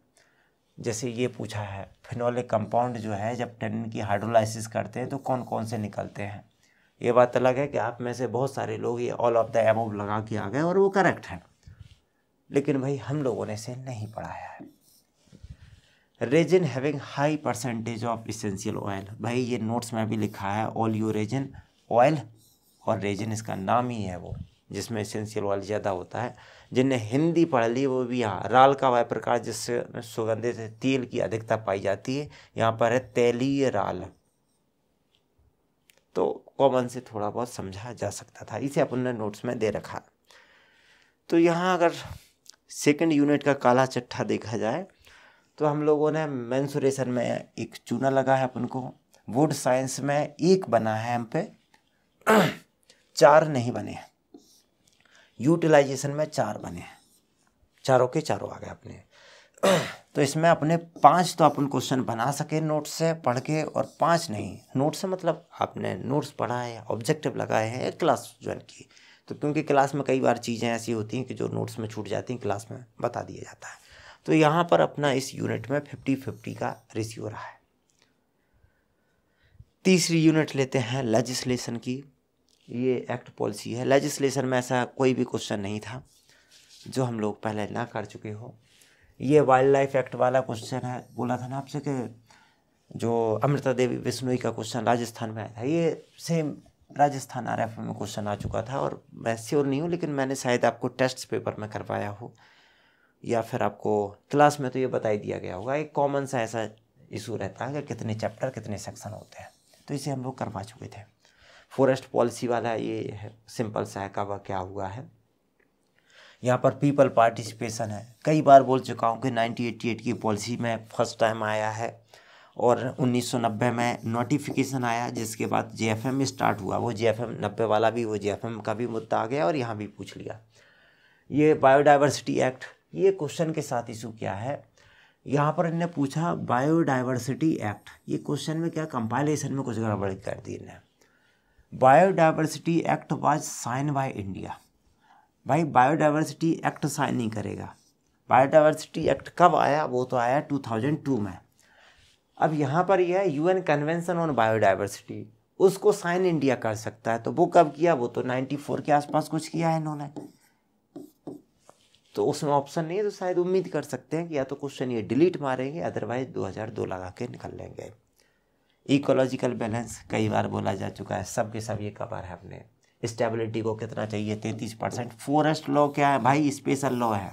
जैसे ये पूछा है फिनोलिक कंपाउंड जो है जब टेन की हाइड्रोलाइसिस करते हैं तो कौन कौन से निकलते हैं ये बात अलग है कि आप में से बहुत सारे लोग ये ऑल ऑफ द एबोव लगा के आ गए और वो करेक्ट है लेकिन भाई हम लोगों ने इसे नहीं पढ़ाया है resin having high percentage of essential oil भाई ये नोट्स में भी लिखा है ऑल यू रेजिन ऑयल और रेजिन इसका नाम ही है वो जिसमें इसेंशियल ऑयल ज़्यादा होता है जिनने हिंदी पढ़ ली वो भी यहाँ राल का वह प्रकार जिससे सुगंधित तेल की अधिकता पाई जाती है यहाँ पर है तेलीय राल तो कॉमन से थोड़ा बहुत समझा जा सकता था इसे अपन ने नोट्स में दे रखा तो यहाँ अगर सेकंड यूनिट का काला चट्टा देखा जाए तो हम लोगों ने मैंसुरेशन में एक चूना लगा है अपन को वुड साइंस में एक बना है हम पे [CLEARS THROAT] चार नहीं बने हैं यूटिलाइजेशन में चार बने हैं चारों के चारों आ गए अपने [CLEARS THROAT] तो इसमें अपने पांच तो अपन क्वेश्चन बना सके नोट्स से पढ़ के और पांच नहीं नोट्स से मतलब आपने नोट्स पढ़ा है ऑब्जेक्टिव लगाए हैं क्लास ज्वाइन की तो क्योंकि क्लास में कई बार चीज़ें ऐसी होती हैं कि जो नोट्स में छूट जाती हैं क्लास में बता दिया जाता है तो यहाँ पर अपना इस यूनिट में फिफ्टी फिफ्टी का रिश्यू रहा है तीसरी यूनिट लेते हैं लेजिस्लेशन की ये एक्ट पॉलिसी है लेजिस्लेशन में ऐसा कोई भी क्वेश्चन नहीं था जो हम लोग पहले ना कर चुके हो ये वाइल्ड लाइफ एक्ट वाला क्वेश्चन है बोला था ना आपसे कि जो अमृता देवी बिश्नोई का क्वेश्चन राजस्थान में आया था ये सेम राजस्थान आर एफ में क्वेश्चन आ चुका था और मैं श्योर नहीं हूँ लेकिन मैंने शायद आपको टेस्ट पेपर में करवाया हो या फिर आपको क्लास में तो ये बता ही दिया गया होगा एक कॉमन सा ऐसा इशू रहता है कि कितने चैप्टर कितने सेक्शन होते हैं तो इसे हम लोग करवा चुके थे फॉरेस्ट पॉलिसी वाला ये है सिंपल सा है कब क्या हुआ है यहाँ पर पीपल पार्टिसिपेशन है कई बार बोल चुका हूँ कि 1988 की पॉलिसी में फर्स्ट टाइम आया है और 1990 में नोटिफिकेशन आया जिसके बाद जे स्टार्ट हुआ वो जे नब्बे वाला भी वो जे का भी मुद्दा आ गया और यहाँ भी पूछ लिया ये बायोडाइवर्सिटी एक्ट ये क्वेश्चन के साथ इशू क्या है यहाँ पर इन्हें पूछा बायोडाइवर्सिटी एक्ट ये क्वेश्चन में क्या कंपाइलेशन में कुछ गड़बड़ कर दी इन्हें biodiversity act was sign by India भाई बायोडाइवर्सिटी एक्ट साइन नहीं करेगा बायोडाइवर्सिटी एक्ट कब आया वो तो आया 2002 में अब यहाँ पर यह है यूएन कन्वेंशन ऑन बायोडाइवर्सिटी उसको साइन इंडिया कर सकता है तो वो कब किया वो तो 94 के आसपास कुछ किया है इन्होंने तो उसमें ऑप्शन नहीं है तो शायद उम्मीद कर सकते हैं कि या तो क्वेश्चन ये डिलीट मारेंगे अदरवाइज 2002 लगा के निकल लेंगे इकोलॉजिकल बैलेंस कई बार बोला जा चुका है सब के सब ये कवर है अपने स्टेबिलिटी को कितना चाहिए तैंतीस परसेंट फॉरेस्ट लॉ क्या है भाई स्पेशल लॉ है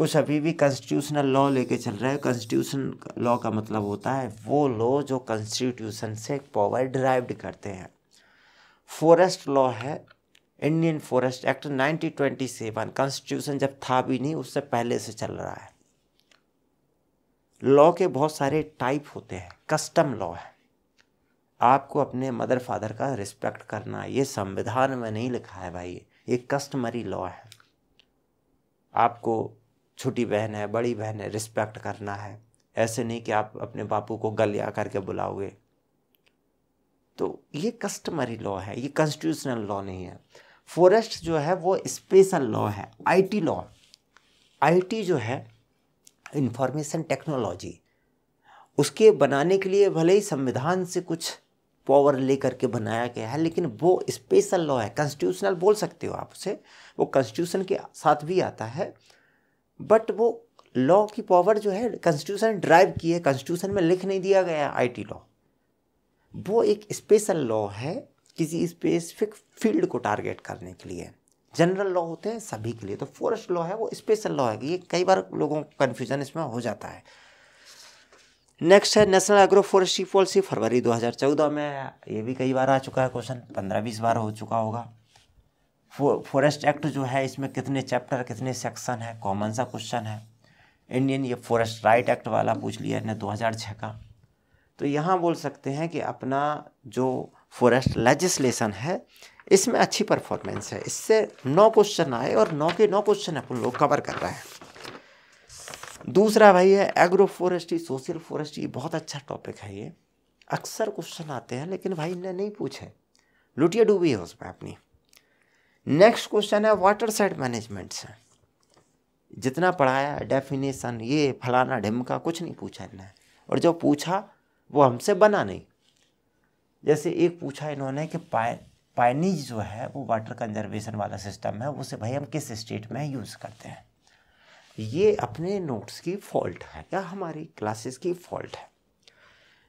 कुछ अभी भी कॉन्स्टिट्यूशनल लॉ लेके चल रहा है कॉन्स्टिट्यूशन लॉ का मतलब होता है वो लॉ जो कॉन्स्टिट्यूशन से पावर डिराइव्ड करते हैं फॉरेस्ट लॉ है इंडियन फॉरेस्ट एक्ट 1927 कॉन्स्टिट्यूशन जब था भी नहीं उससे पहले से चल रहा है लॉ के बहुत सारे टाइप होते हैं कस्टम लॉ है आपको अपने मदर फादर का रिस्पेक्ट करना ये संविधान में नहीं लिखा है भाई ये कस्टमरी लॉ है आपको छोटी बहन है बड़ी बहन है रिस्पेक्ट करना है ऐसे नहीं कि आप अपने बापू को गलिया करके बुलाओगे तो ये कस्टमरी लॉ है ये कॉन्स्टिट्यूशनल लॉ नहीं है फॉरेस्ट जो है वो स्पेशल लॉ है आईटी लॉ आईटी जो है इंफॉर्मेशन टेक्नोलॉजी उसके बनाने के लिए भले ही संविधान से कुछ पावर ले करके बनाया गया है लेकिन वो स्पेशल लॉ है कॉन्स्टिट्यूशनल बोल सकते हो आप उसे वो कॉन्स्टिट्यूशन के साथ भी आता है बट वो लॉ की पावर जो है कॉन्स्टिट्यूशन ड्राइव की है कॉन्स्टिट्यूशन में लिख नहीं दिया गया आई आईटी लॉ वो एक स्पेशल लॉ है किसी स्पेसिफिक फील्ड को टारगेट करने के लिए जनरल लॉ होते हैं सभी के लिए तो फॉरेस्ट लॉ है वो स्पेशल लॉ है ये कई बार लोगों को कन्फ्यूजन इसमें हो जाता है नेक्स्ट है नेशनल एग्रो फॉरेस्ट्री पॉलिसी फरवरी 2014 में ये भी कई बार आ चुका है क्वेश्चन पंद्रह बीस बार हो चुका होगा फॉरेस्ट एक्ट जो है इसमें कितने चैप्टर कितने सेक्शन है कॉमन सा क्वेश्चन है इंडियन ये फॉरेस्ट राइट एक्ट वाला पूछ लिया इन्हें छः का तो यहाँ बोल सकते हैं कि अपना जो फॉरेस्ट लेजिस्लेशन है इसमें अच्छी परफॉर्मेंस है इससे नौ क्वेश्चन आए और नौ के नौ क्वेश्चन अपन लोग कवर कर रहे हैं दूसरा भाई है एग्रो फॉरेस्ट्री सोशल फॉरेस्ट्री बहुत अच्छा टॉपिक है ये अक्सर क्वेश्चन आते हैं लेकिन भाई ने नहीं पूछे लुटिया डूबी है उसमें अपनी नेक्स्ट क्वेश्चन है वाटर साइड मैनेजमेंट से जितना पढ़ाया डेफिनेशन ये फलाना ढिमका कुछ नहीं पूछा इन्होंने और जो पूछा वो हमसे बना नहीं जैसे एक पूछा इन्होंने कि पाए पानी जो है वो वाटर कंजर्वेशन वाला सिस्टम है उसे भाई हम किस स्टेट में यूज़ करते हैं ये अपने नोट्स की फॉल्ट है या हमारी क्लासेस की फॉल्ट है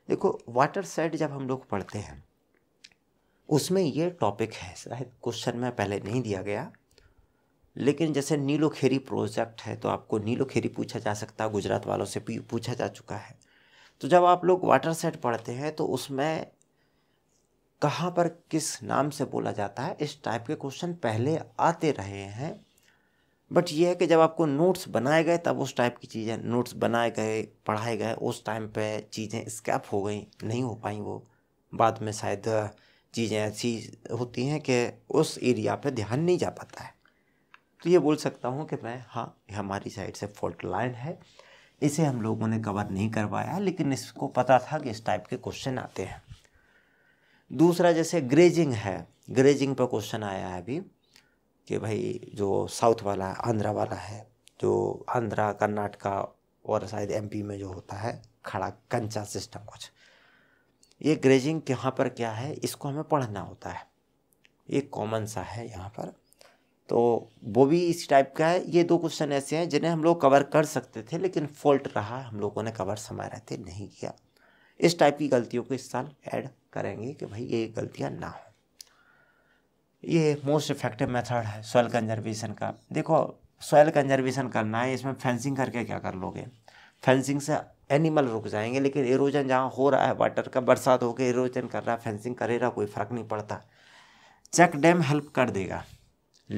देखो वाटर सेट जब हम लोग पढ़ते हैं उसमें ये टॉपिक है शायद क्वेश्चन में पहले नहीं दिया गया लेकिन जैसे नीलो खेरी प्रोजेक्ट है तो आपको नीलो खेरी पूछा जा सकता है गुजरात वालों से पूछा जा चुका है तो जब आप लोग वाटर सेट पढ़ते हैं तो उसमें कहाँ पर किस नाम से बोला जाता है इस टाइप के क्वेश्चन पहले आते रहे हैं बट ये है कि जब आपको नोट्स बनाए गए तब उस टाइप की चीज़ें नोट्स बनाए गए पढ़ाए गए उस टाइम पे चीज़ें स्कैप हो गई नहीं हो पाई वो बाद में शायद चीज़ें ऐसी होती हैं कि उस एरिया पे ध्यान नहीं जा पाता है तो ये बोल सकता हूँ कि मैं हाँ हमारी साइड से फॉल्ट लाइन है इसे हम लोगों ने कवर नहीं करवाया लेकिन इसको पता था कि इस टाइप के क्वेश्चन आते हैं दूसरा जैसे ग्रेजिंग है ग्रेजिंग पर क्वेश्चन आया है अभी कि भाई जो साउथ वाला आंध्रा वाला है जो आंध्रा कर्नाटका और शायद एमपी में जो होता है खड़ा कंचा सिस्टम कुछ ये ग्रेजिंग यहाँ पर क्या है इसको हमें पढ़ना होता है ये कॉमन सा है यहाँ पर तो वो भी इस टाइप का है ये दो क्वेश्चन ऐसे हैं जिन्हें हम लोग कवर कर सकते थे लेकिन फॉल्ट रहा हम लोगों ने कवर समय रहते नहीं किया इस टाइप की गलतियों को इस साल ऐड करेंगे कि भाई ये गलतियाँ ना हो ये मोस्ट इफेक्टिव मेथड है सॉयल कंजर्वेशन का देखो सॉयल कंजर्वेशन करना है इसमें फेंसिंग करके क्या कर लोगे फेंसिंग से एनिमल रुक जाएंगे लेकिन इरोजन जहाँ हो रहा है वाटर का बरसात होकर इरोजन कर रहा है फेंसिंग कर रहा कोई फ़र्क नहीं पड़ता चेक डैम हेल्प कर देगा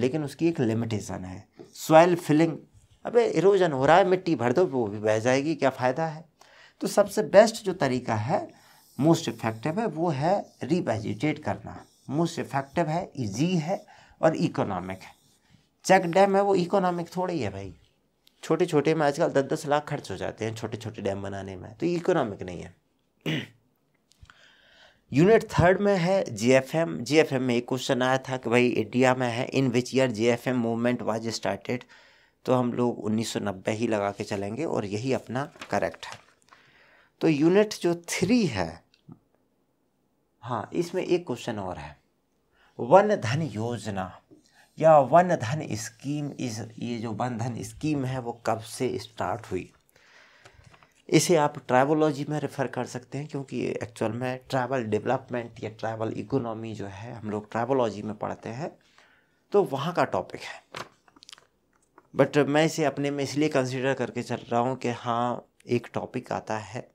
लेकिन उसकी एक लिमिटेशन है सॉइल फिलिंग अबे इरोजन हो रहा है मिट्टी भर दो वो भी बह जाएगी क्या फ़ायदा है तो सबसे बेस्ट जो तरीका है मोस्ट इफ़ेक्टिव है वो है रिपेजिटेट करना मोस्ट इफ़ेक्टिव है ईजी है और इकोनॉमिक है चेक डैम है वो इकोनॉमिक थोड़ी है भाई छोटे छोटे में आजकल दस दस लाख खर्च हो जाते हैं छोटे छोटे डैम बनाने में तो इकोनॉमिक नहीं है यूनिट थर्ड में है जीएफएम जीएफएम में एक क्वेश्चन आया था कि भाई इंडिया में है in which year GFM movement was started तो हम लोग 1990 ही लगा के चलेंगे और यही अपना करेक्ट है तो यूनिट जो थ्री है हाँ इसमें एक क्वेश्चन और है वन धन योजना या वन धन स्कीम इस ये जो वन धन स्कीम है वो कब से स्टार्ट हुई इसे आप ट्रैवलॉजी में रेफ़र कर सकते हैं क्योंकि एक्चुअल में ट्रैवल डेवलपमेंट या ट्रैवल इकोनॉमी जो है हम लोग ट्रैवलॉजी में पढ़ते हैं तो वहाँ का टॉपिक है बट मैं इसे अपने में इसलिए कंसिडर करके चल रहा हूँ कि हाँ एक टॉपिक आता है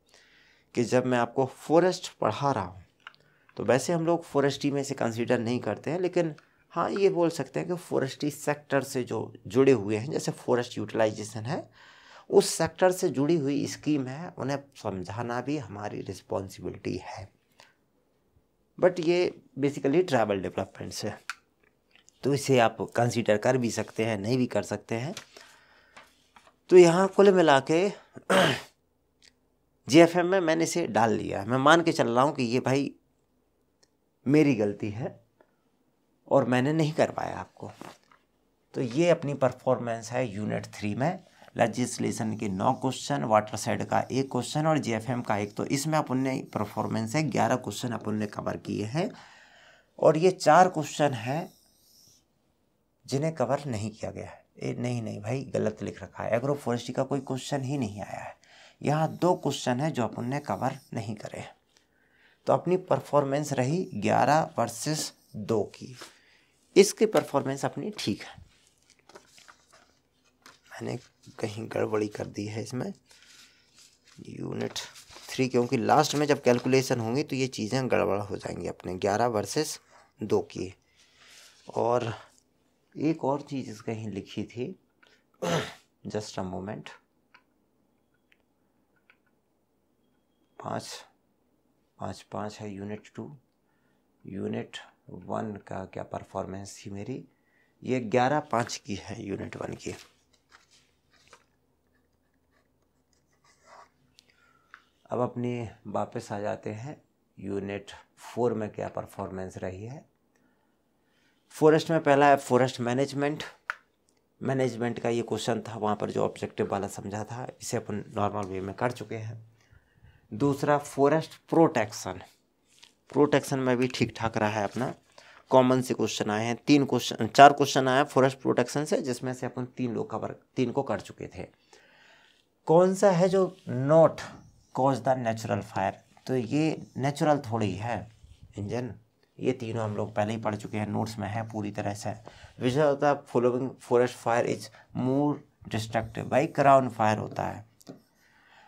कि जब मैं आपको फॉरेस्ट पढ़ा रहा हूँ तो वैसे हम लोग फॉरेस्टी में इसे कंसिडर नहीं करते हैं लेकिन हाँ ये बोल सकते हैं कि फॉरेस्ट्री सेक्टर से जो जुड़े हुए हैं जैसे फॉरेस्ट यूटिलाइजेशन है उस सेक्टर से जुड़ी हुई स्कीम है उन्हें समझाना भी हमारी रिस्पॉन्सिबिलिटी है बट ये बेसिकली ट्राइबल डेवलपमेंट से तो इसे आप कंसीडर कर भी सकते हैं नहीं भी कर सकते हैं तो यहाँ कुल मिला के जे [CLEARS THROAT] में मैंने इसे डाल लिया मैं मान के चल रहा हूँ कि ये भाई मेरी गलती है और मैंने नहीं करवाया आपको तो ये अपनी परफॉर्मेंस है यूनिट थ्री में लजिस्लेशन के नौ क्वेश्चन वाटर साइड का एक क्वेश्चन और जीएफएम का एक तो इसमें अपन ने परफॉर्मेंस है ग्यारह क्वेश्चन अपन ने कवर किए हैं और ये चार क्वेश्चन हैं जिन्हें कवर नहीं किया गया है ए, नहीं नहीं भाई गलत लिख रखा है एग्रो फॉरेस्ट्री का कोई क्वेश्चन ही नहीं आया है यहाँ दो क्वेश्चन है जो अपन ने कवर नहीं करे तो अपनी परफॉर्मेंस रही ग्यारह वर्सेस दो की इसकी परफॉर्मेंस अपनी ठीक है मैंने कहीं गड़बड़ी कर दी है इसमें यूनिट थ्री क्योंकि लास्ट में जब कैलकुलेशन होंगी तो ये चीज़ें गड़बड़ हो जाएंगी अपने ग्यारह वर्सेस दो की और एक और चीज़ इस कहीं लिखी थी जस्ट अ मोमेंट पाँच पाँच पाँच है यूनिट टू यूनिट वन का क्या परफॉर्मेंस थी मेरी ये ग्यारह पाँच की है यूनिट वन की अब अपनी वापस आ जाते हैं यूनिट फोर में क्या परफॉर्मेंस रही है फॉरेस्ट में पहला है फॉरेस्ट मैनेजमेंट मैनेजमेंट का ये क्वेश्चन था वहाँ पर जो ऑब्जेक्टिव वाला समझा था इसे अपन नॉर्मल वे में कर चुके हैं दूसरा फॉरेस्ट प्रोटेक्शन प्रोटेक्शन में भी ठीक ठाक रहा है अपना कॉमन से क्वेश्चन आए हैं तीन क्वेश्चन चार क्वेश्चन आए हैं फॉरेस्ट प्रोटेक्शन से जिसमें से अपन तीन लोग कवर तीन को कर चुके थे कौन सा है जो not cause the natural fire तो ये नेचुरल थोड़ी है इंजन ये तीनों हम लोग पहले ही पढ़ चुके हैं नोट्स में है पूरी तरह से विजय होता है following forest fire is more destructive by crown fire होता है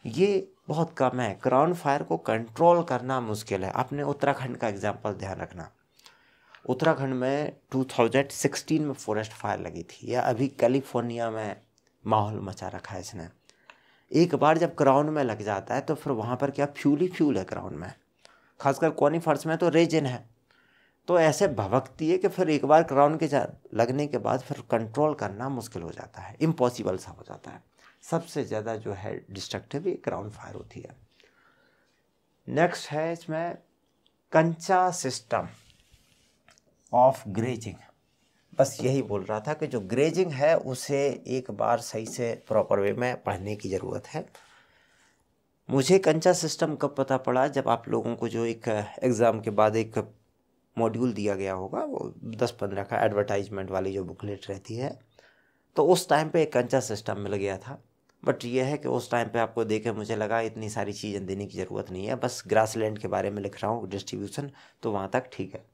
ये बहुत कम है क्राउन फायर को कंट्रोल करना मुश्किल है आपने उत्तराखंड का एग्जाम्पल ध्यान रखना उत्तराखंड में 2016 में फॉरेस्ट फायर लगी थी या अभी कैलिफोर्निया में माहौल मचा रखा है इसने एक बार जब क्राउन में लग जाता है तो फिर वहाँ पर क्या फ्यूल ही फ्यूल है क्राउन में खासकर फर्श में तो रेजिन है तो ऐसे भवकती है कि फिर एक बार क्राउन के लगने के बाद फिर कंट्रोल करना मुश्किल हो जाता है इम्पॉसिबल सा हो जाता है सबसे ज़्यादा जो है डिस्ट्रक्टिव ये ग्राउंड फायर होती है नेक्स्ट है इसमें कंचा सिस्टम ऑफ ग्रेजिंग बस यही बोल रहा था कि जो ग्रेजिंग है उसे एक बार सही से प्रॉपर वे में पढ़ने की ज़रूरत है मुझे कंचा सिस्टम कब पता पड़ा जब आप लोगों को जो एक एग्ज़ाम uh, के बाद एक मॉड्यूल दिया गया होगा वो दस पंद्रह का एडवर्टाइजमेंट वाली जो बुकलेट रहती है तो उस टाइम पे एक कंचा सिस्टम मिल गया था बट ये है कि उस टाइम पे आपको देखे मुझे लगा इतनी सारी चीज़ें देने की ज़रूरत नहीं है बस ग्रास लैंड के बारे में लिख रहा हूँ डिस्ट्रीब्यूशन तो वहाँ तक ठीक है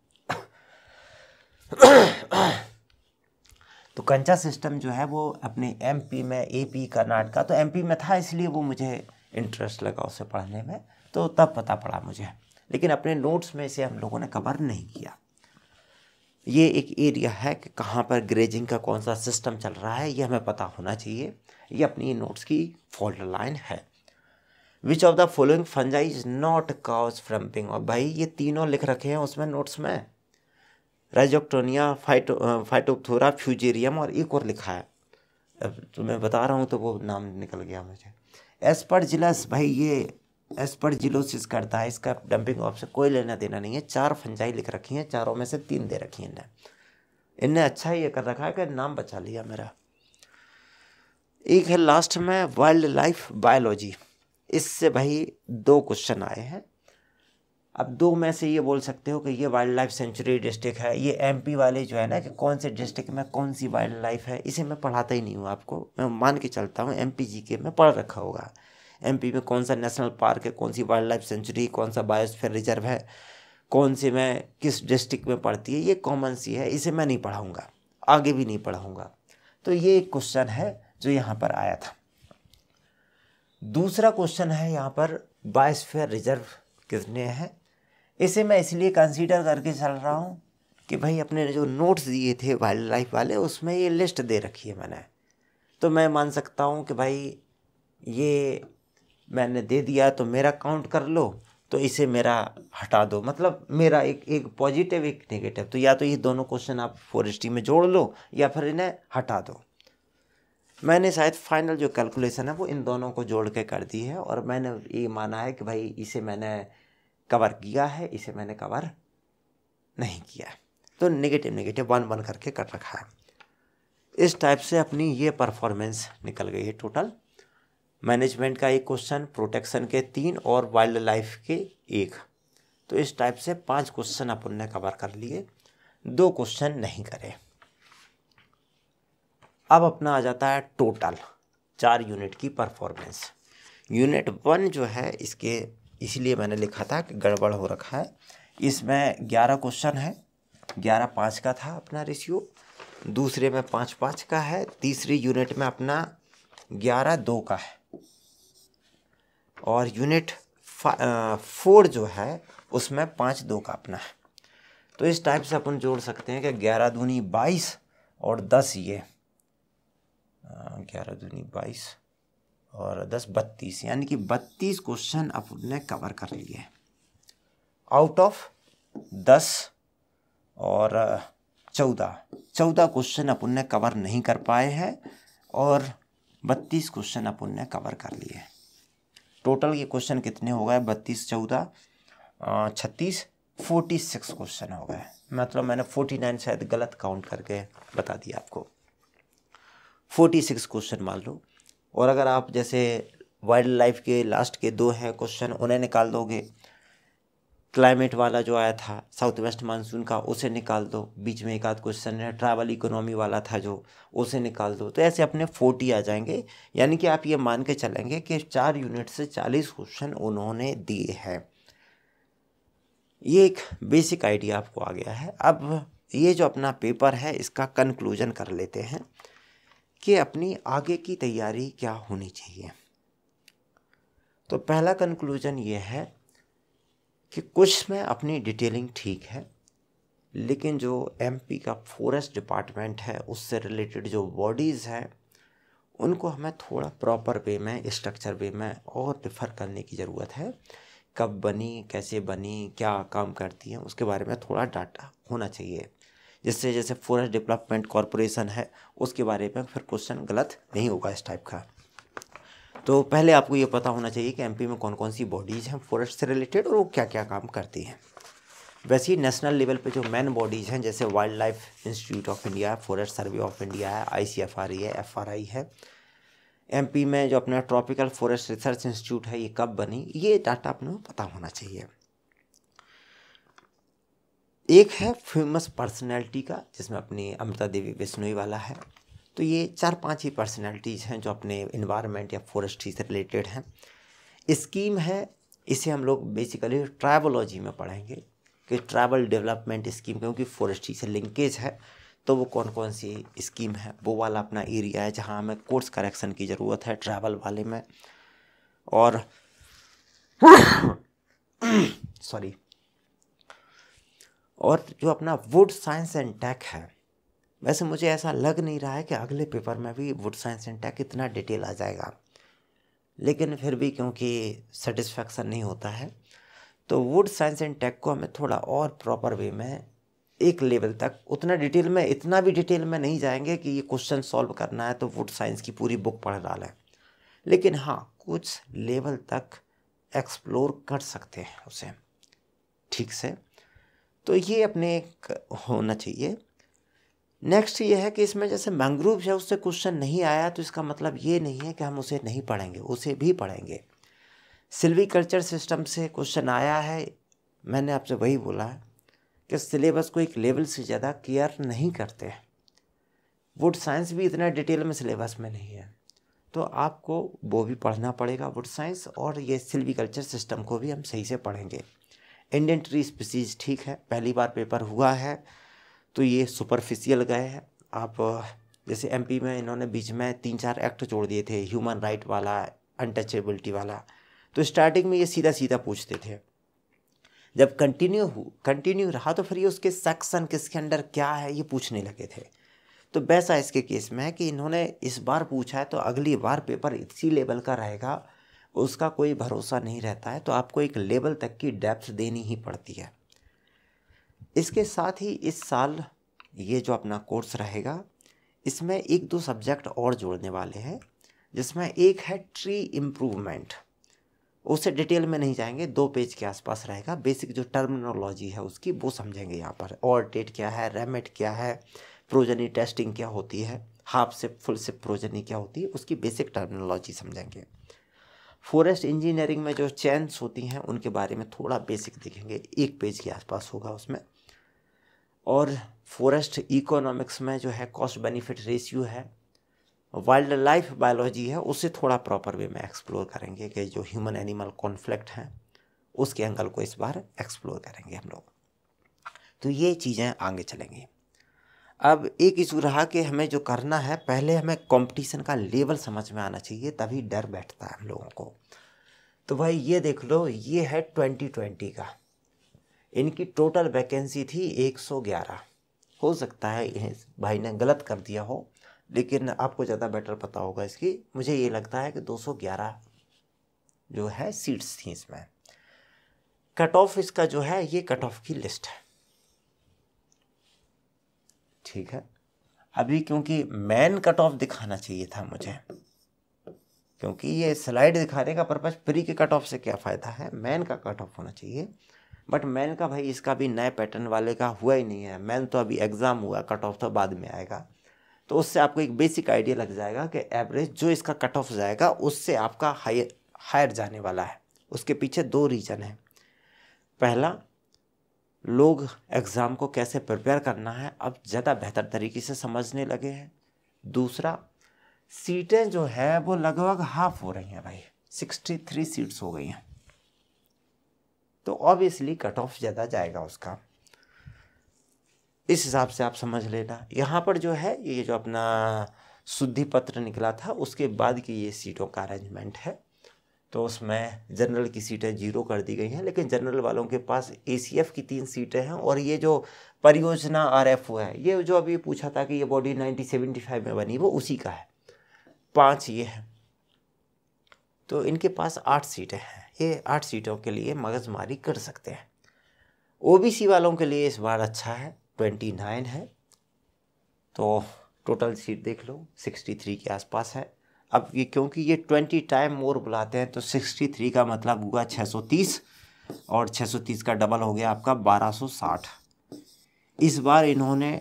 तो कंचा सिस्टम जो है वो अपने पी में ए पी कर्नाटका तो पी में था इसलिए वो मुझे इंटरेस्ट लगा उसे पढ़ने में तो तब पता पड़ा मुझे लेकिन अपने नोट्स में इसे हम लोगों ने कवर नहीं किया ये एक एरिया है कि कहाँ पर ग्रेजिंग का कौन सा सिस्टम चल रहा है ये हमें पता होना चाहिए ये अपनी नोट्स की फॉल्ट लाइन है which of the following fungi is not cause frumping और भाई ये तीनों लिख रखे हैं उसमें नोट्स में रेजोक्टोनिया फाइटो फाइटोपथोरा फ्यूजेरियम और एक और लिखा है अब तो मैं बता रहा हूँ तो वो नाम निकल गया मुझे एज पर जिलस भाई ये जिलोसिस करता है इसका डंपिंग ऑप्शन कोई लेना देना नहीं है चार फंजाई लिख रखी हैं चारों में से तीन दे रखी हैं इनने इनने अच्छा ये कर रखा है कि नाम बचा लिया मेरा एक है लास्ट में वाइल्ड लाइफ बायोलॉजी इससे भाई दो क्वेश्चन आए हैं अब दो में से ये बोल सकते हो कि ये वाइल्ड लाइफ सेंचुरी डिस्ट्रिक्ट है ये एमपी वाले जो है ना कि कौन से डिस्ट्रिक्ट में कौन सी वाइल्ड लाइफ है इसे मैं पढ़ाता ही नहीं हूँ आपको मैं मान के चलता हूँ एम पी जी के में पढ़ रखा होगा एमपी में कौन सा नेशनल पार्क है कौन सी वाइल्ड लाइफ सेंचुरी कौन सा बायोस्फीयर रिजर्व है कौन सी मैं किस डिस्ट्रिक्ट में पढ़ती है ये कॉमन सी है इसे मैं नहीं पढ़ाऊँगा आगे भी नहीं पढ़ाऊँगा तो ये एक क्वेश्चन है जो यहाँ पर आया था दूसरा क्वेश्चन है यहाँ पर बायोस्फीयर रिजर्व कितने हैं इसे मैं इसलिए कंसीडर करके चल रहा हूँ कि भाई अपने जो नोट्स दिए थे वाइल्ड लाइफ वाले उसमें ये लिस्ट दे रखी है मैंने तो मैं मान सकता हूँ कि भाई ये मैंने दे दिया तो मेरा काउंट कर लो तो इसे मेरा हटा दो मतलब मेरा एक एक पॉजिटिव एक नेगेटिव तो या तो ये दोनों क्वेश्चन आप फॉरेस्ट्री e में जोड़ लो या फिर इन्हें हटा दो मैंने शायद फाइनल जो कैलकुलेशन है वो इन दोनों को जोड़ के कर दी है और मैंने ये माना है कि भाई इसे मैंने कवर किया है इसे मैंने कवर नहीं किया है तो नेगेटिव नेगेटिव वन वन करके कर रखा है इस टाइप से अपनी ये परफॉर्मेंस निकल गई है टोटल मैनेजमेंट का एक क्वेश्चन प्रोटेक्शन के तीन और वाइल्ड लाइफ के एक तो इस टाइप से पांच क्वेश्चन अपन ने कवर कर लिए दो क्वेश्चन नहीं करे अब अपना आ जाता है टोटल चार यूनिट की परफॉर्मेंस यूनिट वन जो है इसके इसलिए मैंने लिखा था कि गड़बड़ हो रखा है इसमें ग्यारह क्वेश्चन है ग्यारह पाँच का था अपना रेशियो दूसरे में पाँच पाँच का है तीसरी यूनिट में अपना ग्यारह दो का है और यूनिट फोर जो है उसमें पाँच दो का अपना है तो इस टाइप से अपन जोड़ सकते हैं कि ग्यारह दूनी बाईस और दस ये ग्यारह दूनी बाईस और दस बत्तीस यानी कि बत्तीस क्वेश्चन अपन ने कवर कर लिए आउट ऑफ दस और चौदह चौदह क्वेश्चन अपन ने कवर नहीं कर पाए हैं और बत्तीस क्वेश्चन अपन ने कवर कर लिए हैं टोटल ये क्वेश्चन कितने हो गए बत्तीस चौदह छत्तीस फोर्टी सिक्स क्वेश्चन हो गए मतलब मैंने फोर्टी नाइन शायद गलत काउंट करके बता दिया आपको फोर्टी सिक्स क्वेश्चन मान लो और अगर आप जैसे वाइल्ड लाइफ के लास्ट के दो हैं क्वेश्चन उन्हें निकाल दोगे क्लाइमेट वाला जो आया था साउथ वेस्ट मानसून का उसे निकाल दो बीच में एक आध क्वेश्चन है ट्रैवल इकोनॉमी वाला था जो उसे निकाल दो तो ऐसे अपने फोर्टी आ जाएंगे यानी कि आप ये मान के चलेंगे कि चार यूनिट से चालीस क्वेश्चन उन्होंने दिए हैं ये एक बेसिक आइडिया आपको आ गया है अब ये जो अपना पेपर है इसका कंक्लूजन कर लेते हैं कि अपनी आगे की तैयारी क्या होनी चाहिए तो पहला कंक्लूजन ये है कि कुछ में अपनी डिटेलिंग ठीक है लेकिन जो एमपी का फॉरेस्ट डिपार्टमेंट है उससे रिलेटेड जो बॉडीज़ हैं उनको हमें थोड़ा प्रॉपर वे में स्ट्रक्चर वे में और रिफ़र करने की ज़रूरत है कब बनी कैसे बनी क्या काम करती है उसके बारे में थोड़ा डाटा होना चाहिए जिससे जैसे फॉरेस्ट डेवलपमेंट कॉरपोरेशन है उसके बारे में फिर क्वेश्चन गलत नहीं होगा इस टाइप का तो पहले आपको ये पता होना चाहिए कि एमपी में कौन कौन सी बॉडीज़ हैं फॉरेस्ट से रिलेटेड और वो क्या क्या काम करती हैं वैसे ही नेशनल लेवल पे जो मैन बॉडीज़ हैं जैसे wildlife institute of India है फॉरेस्ट सर्वे ऑफ इंडिया है आई है एफ है एम में जो अपना ट्रॉपिकल फॉरेस्ट रिसर्च इंस्टीट्यूट है ये कब बनी ये डाटा अपने पता होना चाहिए एक है फेमस पर्सनैलिटी का जिसमें अपनी अमृता देवी बिश्नोई वाला है तो ये चार पांच ही पर्सनैलिटीज़ हैं जो अपने इन्वायरमेंट या फॉरेस्ट्री से रिलेटेड हैं स्कीम है इसे हम लोग बेसिकली ट्राइबोलॉजी में पढ़ेंगे कि ट्राइबल डेवलपमेंट स्कीम क्योंकि फॉरेस्ट्री से लिंकेज है तो वो कौन कौन सी स्कीम है वो वाला अपना एरिया है जहाँ हमें कोर्स करेक्शन की ज़रूरत है ट्रैवल वाले में और सॉरी [COUGHS] और जो अपना वुड साइंस एंड टेक है वैसे मुझे ऐसा लग नहीं रहा है कि अगले पेपर में भी वुड साइंस एंड टेक इतना डिटेल आ जाएगा लेकिन फिर भी क्योंकि सेटिस्फैक्शन नहीं होता है तो वुड साइंस एंड टेक को हमें थोड़ा और प्रॉपर वे में एक लेवल तक उतना डिटेल में इतना भी डिटेल में नहीं जाएंगे कि ये क्वेश्चन सॉल्व करना है तो वुड साइंस की पूरी बुक पढ़ डालें लेकिन हाँ कुछ लेवल तक एक्सप्लोर कर सकते हैं उसे ठीक से तो ये अपने एक होना चाहिए नेक्स्ट ये है कि इसमें जैसे मैंग्रूव है उससे क्वेश्चन नहीं आया तो इसका मतलब ये नहीं है कि हम उसे नहीं पढ़ेंगे उसे भी पढ़ेंगे कल्चर सिस्टम से क्वेश्चन आया है मैंने आपसे वही बोला है कि सिलेबस को एक लेवल से ज़्यादा केयर नहीं करते हैं वुड साइंस भी इतना डिटेल में सिलेबस में नहीं है तो आपको वो भी पढ़ना पड़ेगा वुड साइंस और ये कल्चर सिस्टम को भी हम सही से पढ़ेंगे इंडियन ट्री स्पीसीज ठीक है पहली बार पेपर हुआ है तो ये सुपरफिशियल गए हैं आप जैसे एमपी में इन्होंने बीच में तीन चार एक्ट छोड़ दिए थे ह्यूमन राइट वाला अनटचेबिलिटी वाला तो स्टार्टिंग में ये सीधा सीधा पूछते थे जब कंटिन्यू कंटिन्यू रहा तो फिर ये उसके सेक्शन किसके अंडर क्या है ये पूछने लगे थे तो वैसा इसके केस में है कि इन्होंने इस बार पूछा है तो अगली बार पेपर इसी लेवल का रहेगा उसका कोई भरोसा नहीं रहता है तो आपको एक लेवल तक की डेप्थ देनी ही पड़ती है इसके साथ ही इस साल ये जो अपना कोर्स रहेगा इसमें एक दो सब्जेक्ट और जोड़ने वाले हैं जिसमें एक है ट्री इम्प्रूवमेंट उसे डिटेल में नहीं जाएंगे दो पेज के आसपास रहेगा बेसिक जो टर्मिनोलॉजी है उसकी वो समझेंगे यहाँ पर और डेट क्या है रेमेट क्या है प्रोजनी टेस्टिंग क्या होती है हाफ से फुल से प्रोजनी क्या होती है उसकी बेसिक टर्मिनोलॉजी समझेंगे फॉरेस्ट इंजीनियरिंग में जो चैंस होती हैं उनके बारे में थोड़ा बेसिक देखेंगे एक पेज के आसपास होगा उसमें और फॉरेस्ट इकोनॉमिक्स में जो है कॉस्ट बेनिफिट रेशियो है वाइल्ड लाइफ बायोलॉजी है उसे थोड़ा प्रॉपर वे में एक्सप्लोर करेंगे कि जो ह्यूमन एनिमल कॉन्फ्लिक्ट हैं उसके एंगल को इस बार एक्सप्लोर करेंगे हम लोग तो ये चीज़ें आगे चलेंगी अब एक इशू रहा कि हमें जो करना है पहले हमें कंपटीशन का लेवल समझ में आना चाहिए तभी डर बैठता है हम लोगों को तो भाई ये देख लो ये है ट्वेंटी ट्वेंटी का इनकी टोटल वैकेंसी थी 111 हो सकता है भाई ने गलत कर दिया हो लेकिन आपको ज़्यादा बेटर पता होगा इसकी मुझे ये लगता है कि 211 जो है सीट्स थी इसमें कट ऑफ इसका जो है ये कट ऑफ की लिस्ट है ठीक है अभी क्योंकि मैन कट ऑफ दिखाना चाहिए था मुझे क्योंकि ये स्लाइड दिखाने का पर्पज़ प्री के कट ऑफ से क्या फ़ायदा है मैन का कट ऑफ होना चाहिए बट मैन का भाई इसका भी नए पैटर्न वाले का हुआ ही नहीं है मैन तो अभी एग्ज़ाम हुआ कट ऑफ तो बाद में आएगा तो उससे आपको एक बेसिक आइडिया लग जाएगा कि एवरेज जो इसका कट ऑफ जाएगा उससे आपका हायर हायर जाने वाला है उसके पीछे दो रीज़न है पहला लोग एग्ज़ाम को कैसे प्रिपेयर करना है अब ज़्यादा बेहतर तरीके से समझने लगे हैं दूसरा सीटें जो है वो लगभग हाफ हो रही हैं भाई सिक्सटी थ्री सीट्स हो गई हैं तो ऑब्वियसली कट ऑफ ज़्यादा जाएगा उसका इस हिसाब से आप समझ लेना यहाँ पर जो है ये जो अपना शुद्धि पत्र निकला था उसके बाद की ये सीटों का अरेंजमेंट है तो उसमें जनरल की सीटें जीरो कर दी गई हैं लेकिन जनरल वालों के पास ए की तीन सीटें हैं और ये जो परियोजना आर एफ है ये जो अभी पूछा था कि ये बॉडी नाइनटीन सेवेंटी फाइव में बनी वो उसी का है पांच ये है तो इनके पास आठ सीटें हैं ये आठ सीटों के लिए मगजमारी कर सकते हैं ओबीसी वालों के लिए इस बार अच्छा है ट्वेंटी नाइन है तो टोटल सीट देख लो सिक्सटी थ्री के आसपास है अब ये क्योंकि ये ट्वेंटी टाइम मोर बुलाते हैं तो सिक्सटी थ्री का मतलब हुआ छः सौ तीस और छः सौ तीस का डबल हो गया आपका बारह सौ साठ इस बार इन्होंने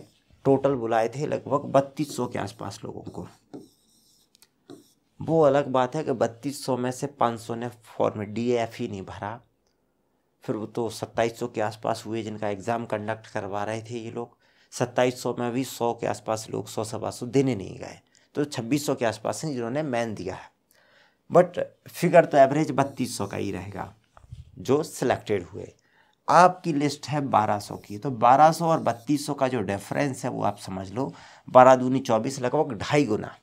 टोटल बुलाए थे लगभग बत्तीस सौ के आसपास लोगों को वो अलग बात है कि बत्तीस सौ में से पाँच सौ ने फॉर्म डी एफ ही नहीं भरा फिर वो तो सत्ताईस सौ के आसपास हुए जिनका एग्ज़ाम कंडक्ट करवा रहे थे ये लोग सत्ताईस सौ में भी सौ के आसपास लोग सौ सवा सौ देने नहीं गए तो छब्बीस सौ के आसपास हैं जिन्होंने मैन दिया है बट फिगर तो एवरेज बत्तीस सौ का ही रहेगा जो सिलेक्टेड हुए आपकी लिस्ट है बारह सौ की तो बारह सौ और बत्तीस सौ का जो डिफरेंस है वो आप समझ लो बारह दूनी चौबीस लगभग ढाई गुना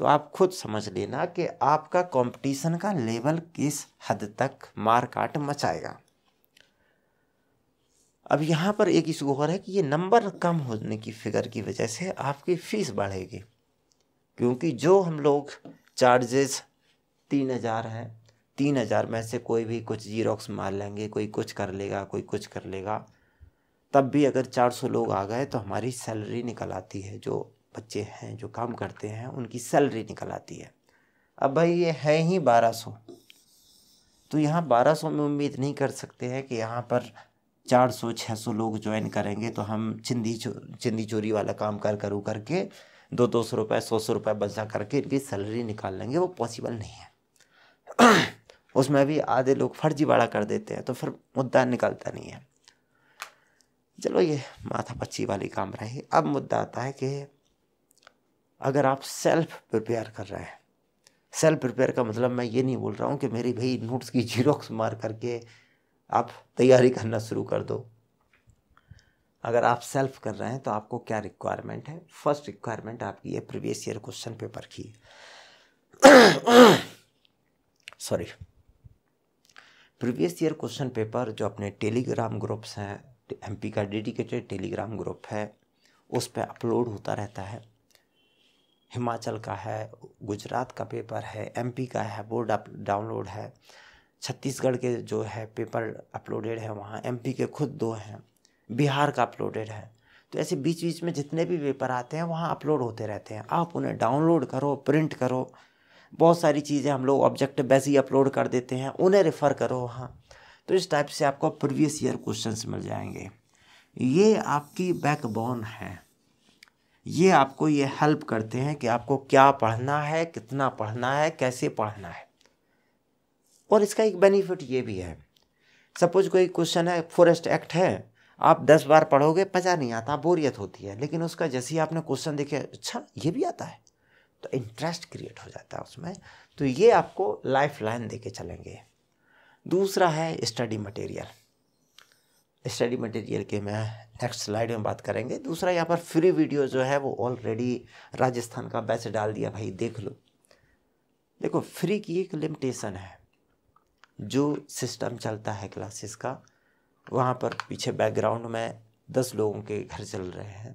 तो आप खुद समझ लेना कि आपका कंपटीशन का लेवल किस हद तक मारकाट मचाएगा अब यहाँ पर एक इशू और है कि ये नंबर कम होने की फिगर की वजह से आपकी फ़ीस बढ़ेगी क्योंकि जो हम लोग चार्जेस तीन हज़ार हैं तीन हज़ार में से कोई भी कुछ जीरोक्स मार लेंगे कोई कुछ कर लेगा कोई कुछ कर लेगा तब भी अगर चार सौ लोग आ गए तो हमारी सैलरी निकल आती है जो बच्चे हैं जो काम करते हैं उनकी सैलरी निकल आती है अब भाई ये है ही बारह सौ तो यहाँ बारह सौ में उम्मीद नहीं कर सकते हैं कि यहाँ पर चार सौ छः सौ लोग ज्वाइन करेंगे तो हम चिंदी चो चिंदी चोरी वाला काम कर कर उ करके दो दो सौ रुपये सौ सौ रुपये बचा करके इनकी सैलरी निकाल लेंगे वो पॉसिबल नहीं है [CLEARS THROAT] उसमें भी आधे लोग फर्जीवाड़ा कर देते हैं तो फिर मुद्दा निकलता नहीं है चलो ये माथा पच्ची वाली काम रही अब मुद्दा आता है कि अगर आप सेल्फ प्रिपेयर कर रहे हैं सेल्फ प्रिपेयर का मतलब मैं ये नहीं बोल रहा हूँ कि मेरी भाई नोट्स की जीरोक्स मार करके आप तैयारी करना शुरू कर दो अगर आप सेल्फ कर रहे हैं तो आपको क्या रिक्वायरमेंट है फर्स्ट रिक्वायरमेंट आपकी है प्रीवियस ईयर क्वेश्चन पेपर की sorry previous year question paper जो अपने टेलीग्राम ग्रुप्स हैं एमपी का डेडिकेटेड टेलीग्राम ग्रुप है उस पर अपलोड होता रहता है हिमाचल का है गुजरात का पेपर है एमपी का है वो डाउनलोड है छत्तीसगढ़ के जो है पेपर अपलोडेड है वहाँ एमपी के खुद दो हैं बिहार का अपलोडेड है तो ऐसे बीच बीच में जितने भी पेपर आते हैं वहाँ अपलोड होते रहते हैं आप उन्हें डाउनलोड करो प्रिंट करो बहुत सारी चीज़ें हम लोग ऑब्जेक्ट बेस ही अपलोड कर देते हैं उन्हें रेफ़र करो वहाँ तो इस टाइप से आपको प्रीवियस ईयर क्वेश्चन मिल जाएंगे ये आपकी बैकबोन है ये आपको ये हेल्प करते हैं कि आपको क्या पढ़ना है कितना पढ़ना है कैसे पढ़ना है और इसका एक बेनिफिट ये भी है सपोज कोई क्वेश्चन है फॉरेस्ट एक्ट है आप दस बार पढ़ोगे मज़ा नहीं आता बोरियत होती है लेकिन उसका जैसे ही आपने क्वेश्चन देखे अच्छा ये भी आता है तो इंटरेस्ट क्रिएट हो जाता है उसमें तो ये आपको लाइफ लाइन दे के चलेंगे दूसरा है स्टडी मटेरियल स्टडी मटेरियल के मैं नेक्स्ट स्लाइड में बात करेंगे दूसरा यहाँ पर फ्री वीडियो जो है वो ऑलरेडी राजस्थान का बैच डाल दिया भाई देख लो देखो फ्री की एक लिमिटेशन है जो सिस्टम चलता है क्लासेस का वहाँ पर पीछे बैकग्राउंड में दस लोगों के घर चल रहे हैं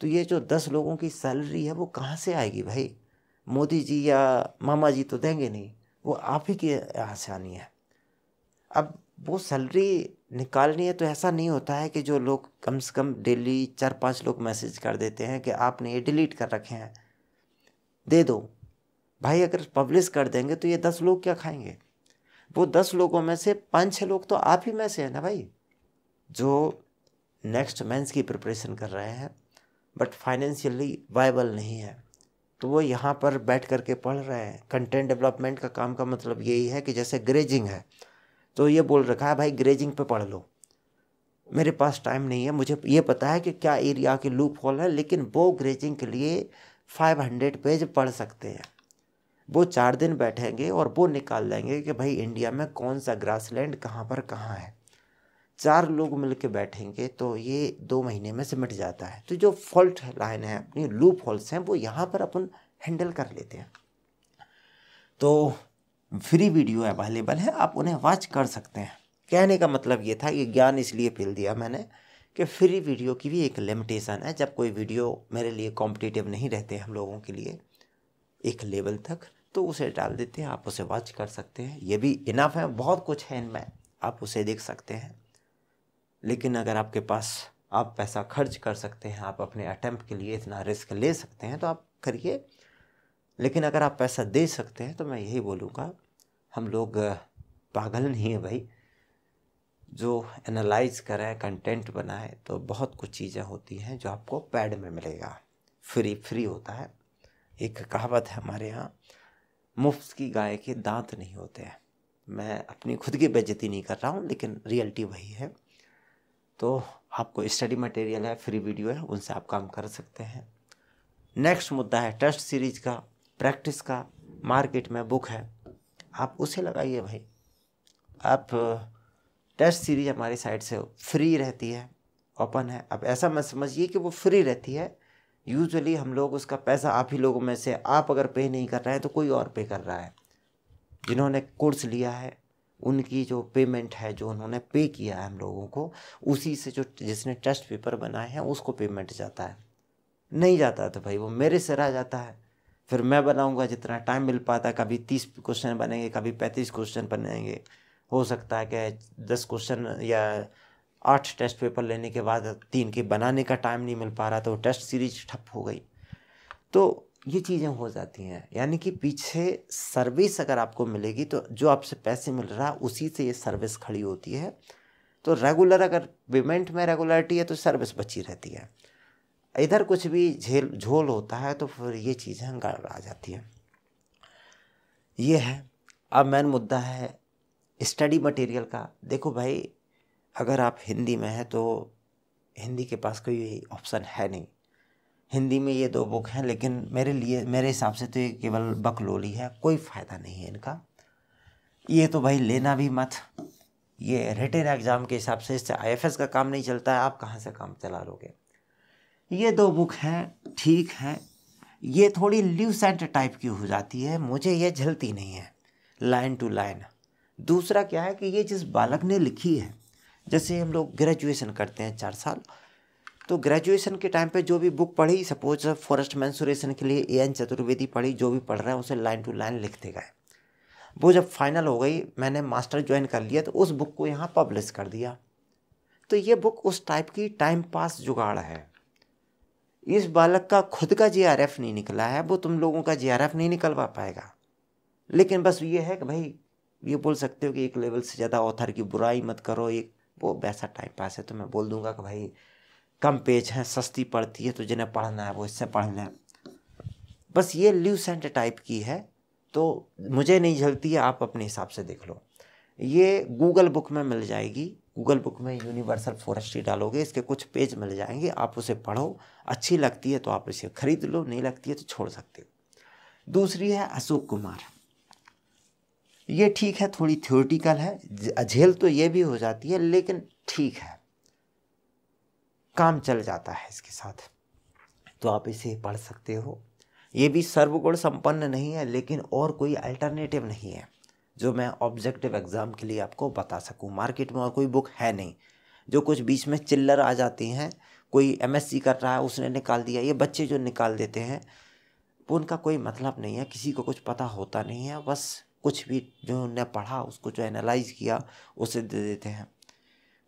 तो ये जो दस लोगों की सैलरी है वो कहाँ से आएगी भाई मोदी जी या मामा जी तो देंगे नहीं वो आप ही के यहाँ से आनी है अब वो सैलरी निकालनी है तो ऐसा नहीं होता है कि जो लोग कम से कम डेली चार पांच लोग मैसेज कर देते हैं कि आपने ये डिलीट कर रखे हैं दे दो भाई अगर पब्लिश कर देंगे तो ये दस लोग क्या खाएंगे वो दस लोगों में से पाँच छः लोग तो आप ही में से हैं ना भाई जो नेक्स्ट मेंस की प्रिपरेशन कर रहे हैं बट फाइनेंशियली वायबल नहीं है तो वो यहाँ पर बैठ करके पढ़ रहे हैं कंटेंट डेवलपमेंट का काम का मतलब यही है कि जैसे ग्रेजिंग है तो ये बोल रखा है भाई ग्रेजिंग पे पढ़ लो मेरे पास टाइम नहीं है मुझे ये पता है कि क्या एरिया के लूप होल है लेकिन वो ग्रेजिंग के लिए फाइव हंड्रेड पेज पढ़ सकते हैं वो चार दिन बैठेंगे और वो निकाल लेंगे कि भाई इंडिया में कौन सा ग्रास लैंड कहाँ पर कहाँ है चार लोग मिल के बैठेंगे तो ये दो महीने में सिमट जाता है तो जो फॉल्ट लाइन है अपनी लूप होल्स हैं वो यहाँ पर अपन हैंडल कर लेते हैं तो फ्री वीडियो अवेलेबल है आप उन्हें वॉच कर सकते हैं कहने का मतलब ये था ये ज्ञान इसलिए फैल दिया मैंने कि फ्री वीडियो की भी एक लिमिटेशन है जब कोई वीडियो मेरे लिए कॉम्पिटिटिव नहीं रहते हम लोगों के लिए एक लेवल तक तो उसे डाल देते हैं आप उसे वॉच कर सकते हैं ये भी इनफ है बहुत कुछ है इनमें आप उसे देख सकते हैं लेकिन अगर आपके पास आप पैसा खर्च कर सकते हैं आप अपने अटैम्प्ट के लिए इतना रिस्क ले सकते हैं तो आप करिए लेकिन अगर आप पैसा दे सकते हैं तो मैं यही बोलूँगा हम लोग पागल नहीं है भाई जो एनालाइज करें कंटेंट बनाए तो बहुत कुछ चीज़ें होती हैं जो आपको पैड में मिलेगा फ्री फ्री होता है एक कहावत है हमारे यहाँ मुफ्त की गाय के दांत नहीं होते हैं मैं अपनी खुद की बेजती नहीं कर रहा हूँ लेकिन रियलिटी वही है तो आपको स्टडी मटेरियल है फ्री वीडियो है उनसे आप काम कर सकते हैं नेक्स्ट मुद्दा है टेस्ट सीरीज का प्रैक्टिस का मार्केट में बुक है आप उसे लगाइए भाई आप टेस्ट सीरीज हमारी साइड से फ्री रहती है ओपन है अब ऐसा मत समझिए कि वो फ्री रहती है यूजुअली हम लोग उसका पैसा आप ही लोगों में से आप अगर पे नहीं कर रहे हैं तो कोई और पे कर रहा है जिन्होंने कोर्स लिया है उनकी जो पेमेंट है जो उन्होंने पे किया है हम लोगों को उसी से जो जिसने टेस्ट पेपर बनाए हैं उसको पेमेंट जाता है नहीं जाता तो भाई वो मेरे से रह जाता है फिर मैं बनाऊंगा जितना टाइम मिल पाता है कभी तीस क्वेश्चन बनेंगे कभी पैंतीस क्वेश्चन बनेंगे हो सकता है कि दस क्वेश्चन या आठ टेस्ट पेपर लेने के बाद तीन के बनाने का टाइम नहीं मिल पा रहा तो टेस्ट सीरीज ठप हो गई तो ये चीज़ें हो जाती हैं यानी कि पीछे सर्विस अगर आपको मिलेगी तो जो आपसे पैसे मिल रहा उसी से ये सर्विस खड़ी होती है तो रेगुलर अगर पेमेंट में रेगुलरिटी है तो सर्विस बची रहती है इधर कुछ भी झेल झोल होता है तो फिर ये चीज़ें गड़बड़ आ जाती है ये है अब मेन मुद्दा है स्टडी मटेरियल का देखो भाई अगर आप हिंदी में हैं तो हिंदी के पास कोई ऑप्शन है नहीं हिंदी में ये दो बुक हैं लेकिन मेरे लिए मेरे हिसाब से तो ये केवल बकलोली है कोई फ़ायदा नहीं है इनका ये तो भाई लेना भी मत ये रिटर्न एग्ज़ाम के हिसाब से इससे आई का काम नहीं चलता है आप कहाँ से काम चला लोगे ये दो बुक हैं ठीक है ये थोड़ी ल्यूसेंट टाइप की हो जाती है मुझे ये झलती नहीं है लाइन टू लाइन दूसरा क्या है कि ये जिस बालक ने लिखी है जैसे हम लोग ग्रेजुएशन करते हैं चार साल तो ग्रेजुएशन के टाइम पे जो भी बुक पढ़ी सपोज फॉरेस्ट मैंसुरेशन के लिए ए एन चतुर्वेदी पढ़ी जो भी पढ़ रहे हैं उसे लाइन टू लाइन लिखते गए वो जब फाइनल हो गई मैंने मास्टर ज्वाइन कर लिया तो उस बुक को यहाँ पब्लिश कर दिया तो ये बुक उस टाइप की टाइम पास जुगाड़ है इस बालक का खुद का जे नहीं निकला है वो तुम लोगों का जे नहीं निकलवा पाएगा लेकिन बस ये है कि भाई ये बोल सकते हो कि एक लेवल से ज़्यादा ऑथर की बुराई मत करो एक वो वैसा टाइम पास है तो मैं बोल दूंगा कि भाई कम पेज है सस्ती पड़ती है तो जिन्हें पढ़ना है वो इससे पढ़ लें बस ये ल्यूसेंट टाइप की है तो मुझे नहीं झलती है आप अपने हिसाब से देख लो ये गूगल बुक में मिल जाएगी गूगल बुक में यूनिवर्सल फॉरेस्ट्री डालोगे इसके कुछ पेज मिल जाएंगे आप उसे पढ़ो अच्छी लगती है तो आप इसे खरीद लो नहीं लगती है तो छोड़ सकते हो दूसरी है अशोक कुमार ये ठीक है थोड़ी थ्योरिटिकल है झेल तो ये भी हो जाती है लेकिन ठीक है काम चल जाता है इसके साथ तो आप इसे पढ़ सकते हो ये भी सर्वगुण संपन्न नहीं है लेकिन और कोई अल्टरनेटिव नहीं है जो मैं ऑब्जेक्टिव एग्ज़ाम के लिए आपको बता सकूँ मार्केट में और कोई बुक है नहीं जो कुछ बीच में चिल्लर आ जाती हैं कोई एम कर रहा है उसने निकाल दिया ये बच्चे जो निकाल देते हैं उनका कोई मतलब नहीं है किसी को कुछ पता होता नहीं है बस कुछ भी जो उन्होंने पढ़ा उसको जो एनालाइज किया उसे दे देते हैं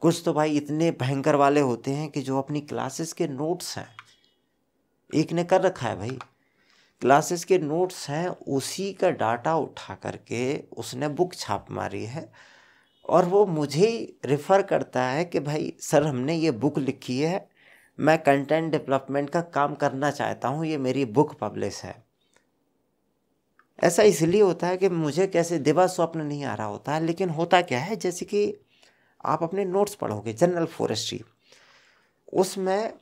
कुछ तो भाई इतने भयंकर वाले होते हैं कि जो अपनी क्लासेस के नोट्स हैं एक ने कर रखा है भाई क्लासेस के नोट्स हैं उसी का डाटा उठा करके उसने बुक छाप मारी है और वो मुझे रेफ़र करता है कि भाई सर हमने ये बुक लिखी है मैं कंटेंट डेवलपमेंट का काम करना चाहता हूँ ये मेरी बुक पब्लिश है ऐसा इसलिए होता है कि मुझे कैसे दिवा स्वप्न नहीं आ रहा होता है लेकिन होता क्या है जैसे कि आप अपने नोट्स पढ़ोगे जनरल फॉरेस्ट्री उसमें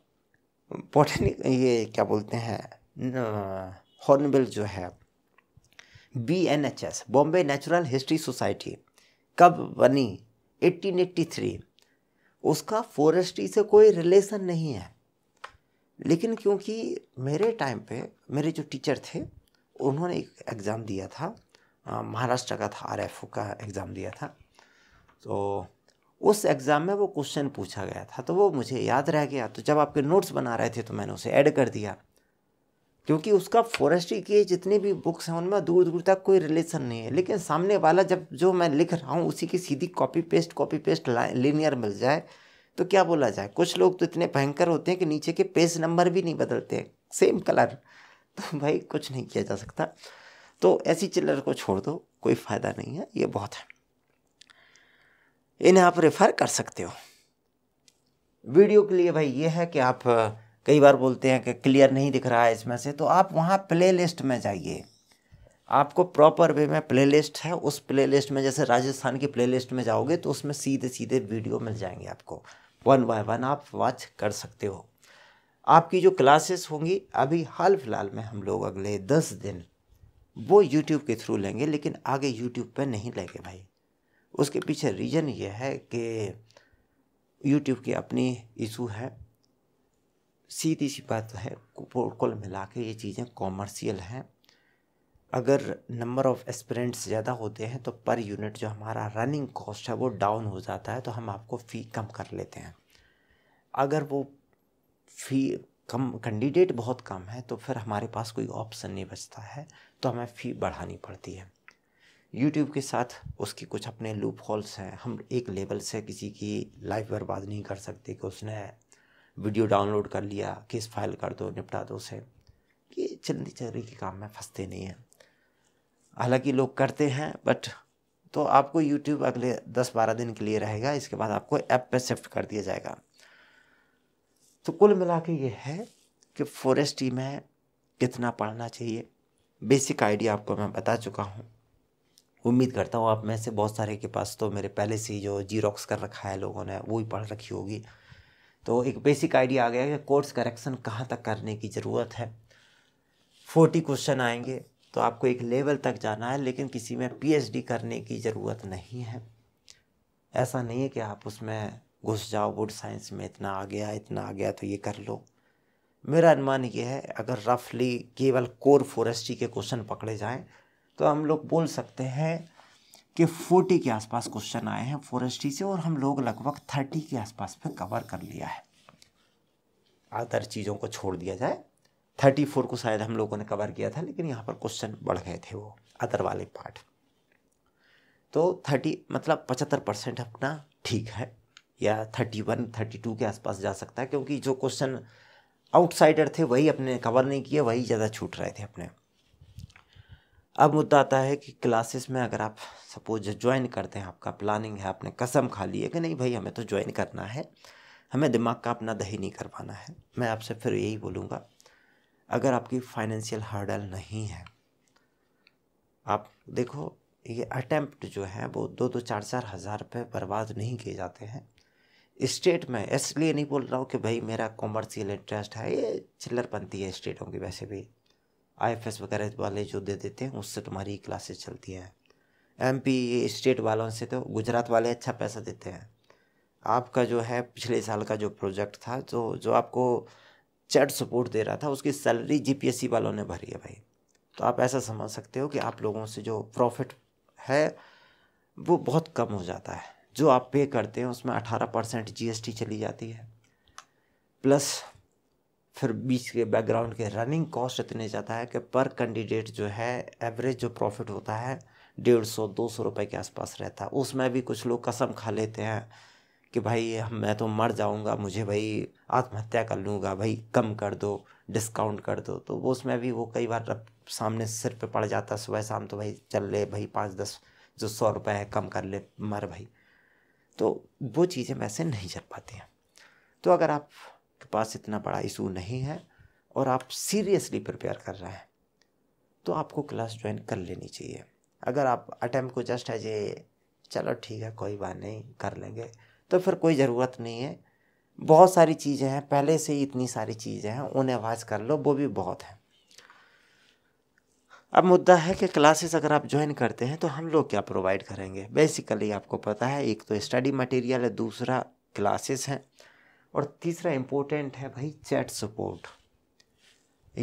पोटेनिक ये क्या बोलते हैं हॉर्नबिल जो है B N H S Bombay natural history society कब बनी 1883 उसका फॉरेस्ट्री से कोई रिलेशन नहीं है लेकिन क्योंकि मेरे टाइम पे मेरे जो टीचर थे उन्होंने एक एग्ज़ाम दिया था महाराष्ट्र का था आर का एग्ज़ाम दिया था तो उस एग्ज़ाम में वो क्वेश्चन पूछा गया था तो वो मुझे याद रह गया तो जब आपके नोट्स बना रहे थे तो मैंने उसे ऐड कर दिया क्योंकि उसका फॉरेस्ट्री के जितने भी बुक्स हैं उनमें दूर दूर तक कोई रिलेशन नहीं है लेकिन सामने वाला जब जो मैं लिख रहा हूँ उसी की सीधी copy paste copy paste linear मिल जाए तो क्या बोला जाए कुछ लोग तो इतने भयंकर होते हैं कि नीचे के पेज नंबर भी नहीं बदलते हैं सेम कलर [LAUGHS] तो भाई कुछ नहीं किया जा सकता तो ऐसी चिल्लर को छोड़ दो कोई फ़ायदा नहीं है ये बहुत है इन्हें आप रेफ़र कर सकते हो वीडियो के लिए भाई ये है कि आप कई बार बोलते हैं कि क्लियर नहीं दिख रहा है इसमें से तो आप वहाँ प्ले लिस्ट में जाइए आपको प्रॉपर वे में प्ले लिस्ट है उस प्ले लिस्ट में जैसे राजस्थान की प्ले लिस्ट में जाओगे तो उसमें सीधे सीधे वीडियो मिल जाएंगे आपको वन बाय वन आप वॉच कर सकते हो आपकी जो क्लासेस होंगी अभी हाल फिलहाल में हम लोग अगले दस दिन वो यूट्यूब के थ्रू लेंगे लेकिन आगे यूट्यूब पर नहीं लेंगे भाई उसके पीछे रीज़न ये है कि यूट्यूब की अपनी इशू है सीधी सी बात है कुल मिला के ये चीज़ें कॉमर्शियल हैं अगर नंबर ऑफ़ एस्पिरेंट्स ज़्यादा होते हैं तो पर यूनिट जो हमारा रनिंग कॉस्ट है वो डाउन हो जाता है तो हम आपको फ़ी कम कर लेते हैं अगर वो फ़ी कम कैंडिडेट बहुत कम है तो फिर हमारे पास कोई ऑप्शन नहीं बचता है तो हमें फ़ी बढ़ानी पड़ती है यूट्यूब के साथ उसकी कुछ अपने लूप हॉल्स हैं हम एक लेवल से किसी की लाइफ बर्बाद नहीं कर सकते कि उसने वीडियो डाउनलोड कर लिया केस फाइल कर दो निपटा दो उसे ये चल रही के काम में फंसते नहीं हैं हालांकि लोग करते हैं बट तो आपको यूट्यूब अगले दस बारह दिन के लिए रहेगा इसके बाद आपको ऐप पर शिफ्ट कर दिया जाएगा तो कुल मिला के ये है कि फॉरेस्टी में कितना पढ़ना चाहिए बेसिक आइडिया आपको मैं बता चुका हूँ उम्मीद करता हूँ आप में से बहुत सारे के पास तो मेरे पहले से ही जो जीरोक्स कर रखा है लोगों ने वो ही पढ़ रखी होगी तो एक बेसिक आइडिया आ गया कि कोर्स करेक्शन कहाँ तक करने की ज़रूरत है फोर्टी क्वेश्चन आएंगे तो आपको एक लेवल तक जाना है लेकिन किसी में पीएचडी करने की ज़रूरत नहीं है ऐसा नहीं है कि आप उसमें घुस जाओ वुड साइंस में इतना आ गया इतना आ गया तो ये कर लो मेरा अनुमान ये है अगर रफली केवल कोर फॉरेस्ट्री के क्वेश्चन पकड़े जाएं तो हम लोग बोल सकते हैं के फोर्टी के आसपास क्वेश्चन आए हैं फॉरेस्ट्री से और हम लोग लगभग थर्टी के आसपास पे कवर कर लिया है अदर चीज़ों को छोड़ दिया जाए थर्टी फोर को शायद हम लोगों ने कवर किया था लेकिन यहाँ पर क्वेश्चन बढ़ गए थे वो अदर वाले पार्ट तो थर्टी मतलब पचहत्तर परसेंट अपना ठीक है या थर्टी वन थर्टी टू के आसपास जा सकता है क्योंकि जो क्वेश्चन आउटसाइडर थे वही अपने कवर नहीं किए वही ज़्यादा छूट रहे थे अपने अब मुद्दा आता है कि क्लासेस में अगर आप सपोज ज्वाइन करते हैं आपका प्लानिंग है आपने कसम खा ली है कि नहीं भाई हमें तो ज्वाइन करना है हमें दिमाग का अपना दही नहीं करवाना है मैं आपसे फिर यही बोलूँगा अगर आपकी फाइनेंशियल हर्डल नहीं है आप देखो ये अटैम्प्ट जो है वो दो दो चार चार हज़ार रुपये बर्बाद नहीं किए जाते हैं स्टेट में इसलिए नहीं बोल रहा हूँ कि भाई मेरा कॉमर्शियल इंटरेस्ट है ये चिल्लर बनती है स्टेटों की वैसे भी आई वगैरह वाले जो दे देते हैं उससे तुम्हारी क्लासेस चलती हैं एम स्टेट वालों से तो गुजरात वाले अच्छा पैसा देते हैं आपका जो है पिछले साल का जो प्रोजेक्ट था जो जो आपको चैट सपोर्ट दे रहा था उसकी सैलरी जी वालों ने भरी है भाई तो आप ऐसा समझ सकते हो कि आप लोगों से जो प्रॉफिट है वो बहुत कम हो जाता है जो आप पे करते हैं उसमें अठारह परसेंट जी चली जाती है प्लस फिर बीच के बैकग्राउंड के रनिंग कॉस्ट इतने ज़्यादा है कि पर कैंडिडेट जो है एवरेज जो प्रॉफिट होता है डेढ़ सौ दो सौ रुपये के आसपास रहता है उसमें भी कुछ लोग कसम खा लेते हैं कि भाई मैं तो मर जाऊंगा मुझे भाई आत्महत्या कर लूँगा भाई कम कर दो डिस्काउंट कर दो तो वो उसमें भी वो कई बार सामने सिर पे पड़ जाता है सुबह शाम तो भाई चल ले भाई पाँच दस जो सौ रुपये है कम कर ले मर भाई तो वो चीज़ें वैसे नहीं चल पाती हैं तो अगर आप के पास इतना बड़ा इशू नहीं है और आप सीरियसली प्रिपेयर कर रहे हैं तो आपको क्लास ज्वाइन कर लेनी चाहिए अगर आप अटैम्प को जस्ट है जे चलो ठीक है कोई बात नहीं कर लेंगे तो फिर कोई ज़रूरत नहीं है बहुत सारी चीज़ें हैं पहले से ही इतनी सारी चीज़ें हैं उन्हें आवाज़ कर लो वो भी बहुत है अब मुद्दा है कि क्लासेस अगर आप ज्वाइन करते हैं तो हम लोग क्या प्रोवाइड करेंगे बेसिकली आपको पता है एक तो स्टडी मटेरियल है दूसरा क्लासेस हैं और तीसरा इम्पोर्टेंट है भाई चैट सपोर्ट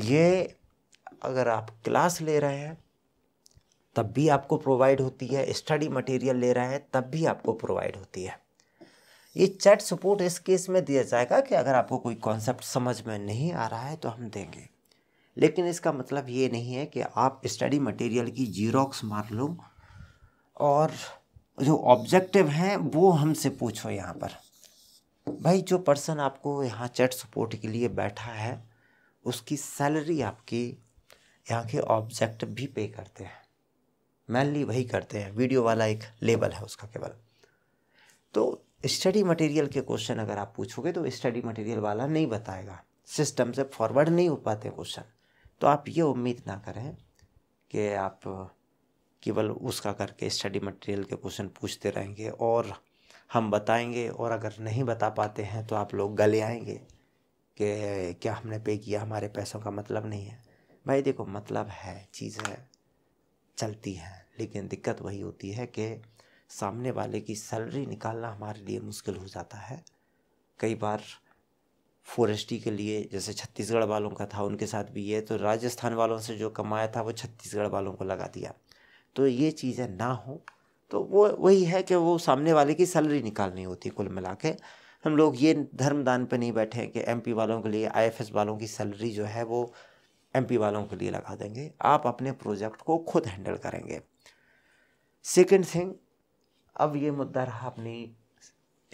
ये अगर आप क्लास ले रहे हैं तब भी आपको प्रोवाइड होती है स्टडी मटेरियल ले रहे हैं तब भी आपको प्रोवाइड होती है ये चैट सपोर्ट इस केस में दिया जाएगा कि अगर आपको कोई कॉन्सेप्ट समझ में नहीं आ रहा है तो हम देंगे लेकिन इसका मतलब ये नहीं है कि आप स्टडी मटेरियल की जीरोक्स मार लो और जो ऑब्जेक्टिव हैं वो हमसे पूछो यहाँ पर भाई जो पर्सन आपको यहाँ चैट सपोर्ट के लिए बैठा है उसकी सैलरी आपकी यहाँ के ऑब्जेक्ट भी पे करते हैं मैनली वही करते हैं वीडियो वाला एक लेवल है उसका केवल तो स्टडी मटेरियल के क्वेश्चन अगर आप पूछोगे तो स्टडी मटेरियल वाला नहीं बताएगा सिस्टम से फॉरवर्ड नहीं हो पाते क्वेश्चन तो आप ये उम्मीद ना करें कि आप केवल उसका करके स्टडी मटेरियल के क्वेश्चन पूछते रहेंगे और हम बताएंगे और अगर नहीं बता पाते हैं तो आप लोग गले आएंगे कि क्या हमने पे किया हमारे पैसों का मतलब नहीं है भाई देखो मतलब है चीज़ें चलती हैं लेकिन दिक्कत वही होती है कि सामने वाले की सैलरी निकालना हमारे लिए मुश्किल हो जाता है कई बार फॉरेस्टी के लिए जैसे छत्तीसगढ़ वालों का था उनके साथ भी ये तो राजस्थान वालों से जो कमाया था वो छत्तीसगढ़ वालों को लगा दिया तो ये चीज़ें ना हो तो वो वही है कि वो सामने वाले की सैलरी निकालनी होती है कुल मिला के हम लोग ये धर्मदान पे नहीं बैठे हैं कि एमपी वालों के लिए आईएफएस वालों की सैलरी जो है वो एमपी वालों के लिए लगा देंगे आप अपने प्रोजेक्ट को खुद हैंडल करेंगे सेकंड थिंग अब ये मुद्दा रहा अपनी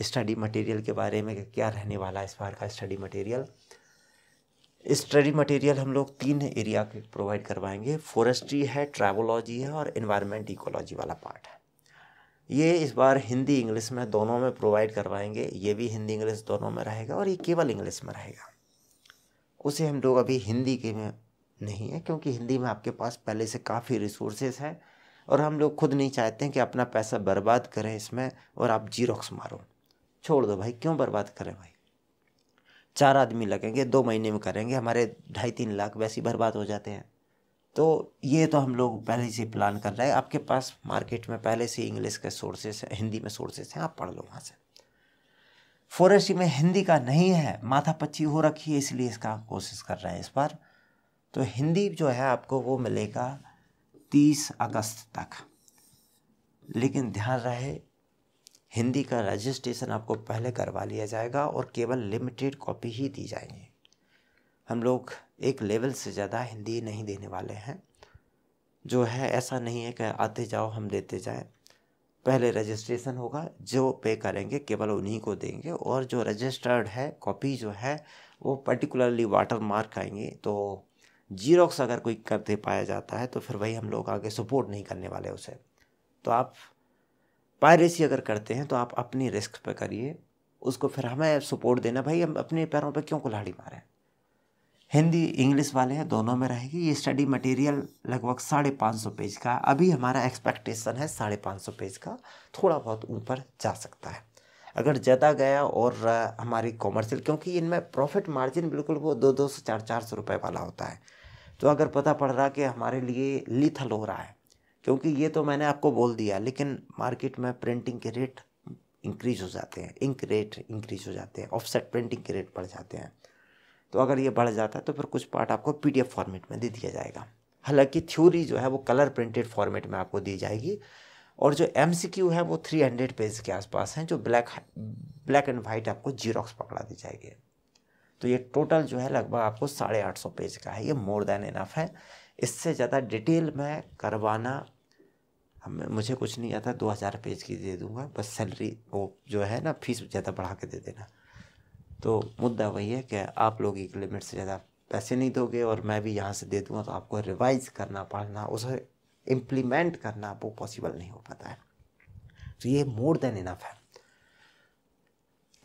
स्टडी मटेरियल के बारे में क्या रहने वाला इस बार का स्टडी मटेरियल स्टडी मटेरियल हम लोग तीन एरिया के प्रोवाइड करवाएंगे फॉरेस्ट्री है ट्रैवोलॉजी है और इन्वायरमेंट इकोलॉजी वाला पार्ट है ये इस बार हिंदी इंग्लिश में दोनों में प्रोवाइड करवाएंगे ये भी हिंदी इंग्लिश दोनों में रहेगा और ये केवल इंग्लिश में रहेगा उसे हम लोग अभी हिंदी के में नहीं है क्योंकि हिंदी में आपके पास पहले से काफ़ी रिसोर्सेज हैं और हम लोग खुद नहीं चाहते हैं कि अपना पैसा बर्बाद करें इसमें और आप जीरोक्स मारो छोड़ दो भाई क्यों बर्बाद करें भाई चार आदमी लगेंगे दो महीने में करेंगे हमारे ढाई तीन लाख वैसे ही बर्बाद हो जाते हैं तो ये तो हम लोग पहले से प्लान कर रहे हैं आपके पास मार्केट में पहले से इंग्लिश के सोर्सेस हैं हिंदी में सोर्सेस हैं आप पढ़ लो वहाँ से फॉरेस्ट्री में हिंदी का नहीं है माथा पच्ची हो रखी है इसलिए इसका कोशिश कर रहे हैं इस बार तो हिंदी जो है आपको वो मिलेगा तीस अगस्त तक लेकिन ध्यान रहे हिंदी का रजिस्ट्रेशन आपको पहले करवा लिया जाएगा और केवल लिमिटेड कॉपी ही दी जाएंगी हम लोग एक लेवल से ज़्यादा हिंदी नहीं देने वाले हैं जो है ऐसा नहीं है कि आते जाओ हम देते जाएं पहले रजिस्ट्रेशन होगा जो पे करेंगे केवल उन्हीं को देंगे और जो रजिस्टर्ड है कॉपी जो है वो पर्टिकुलरली वाटर मार्क आएंगे तो जीरोक्स अगर कोई करते पाया जाता है तो फिर वही हम लोग आगे सपोर्ट नहीं करने वाले उसे तो आप पायरेसी अगर करते हैं तो आप अपनी रिस्क पर करिए उसको फिर हमें सपोर्ट देना भाई हम अपने पैरों पर क्यों कुल्हाड़ी मारें हिंदी इंग्लिश वाले हैं दोनों में रहेगी ये स्टडी मटेरियल लगभग साढ़े पाँच सौ पेज का अभी हमारा एक्सपेक्टेशन है साढ़े पाँच सौ पेज का थोड़ा बहुत ऊपर जा सकता है अगर ज़्यादा गया और हमारी कॉमर्शियल क्योंकि इनमें प्रॉफिट मार्जिन बिल्कुल वो दो दो सौ चार चार सौ रुपये वाला होता है तो अगर पता पड़ रहा कि हमारे लिए लिथल हो रहा है क्योंकि ये तो मैंने आपको बोल दिया लेकिन मार्केट में प्रिंटिंग के रेट इंक्रीज हो जाते हैं इंक रेट इंक्रीज हो जाते हैं ऑफसेट प्रिंटिंग के रेट बढ़ जाते हैं तो अगर ये बढ़ जाता है तो फिर कुछ पार्ट आपको पी फॉर्मेट में दे दिया जाएगा हालांकि थ्योरी जो है वो कलर प्रिंटेड फॉर्मेट में आपको दी जाएगी और जो एम है वो थ्री हंड्रेड पेज के आसपास हैं जो ब्लैक ब्लैक एंड वाइट आपको जीरोक्स पकड़ा दी जाएगी तो ये टोटल जो है लगभग आपको साढ़े आठ सौ पेज का है ये मोर देन इनफ है इससे ज़्यादा डिटेल में करवाना हमें मुझे कुछ नहीं आता दो हज़ार पेज की दे दूँगा बस सैलरी वो जो है ना फीस ज़्यादा बढ़ा के दे देना तो मुद्दा वही है कि आप लोग एक लिमिट से ज़्यादा पैसे नहीं दोगे और मैं भी यहाँ से दे दूँगा तो आपको रिवाइज करना पढ़ना उसे इम्प्लीमेंट करना वो पॉसिबल नहीं हो पाता है तो ये मोर देन इनफ है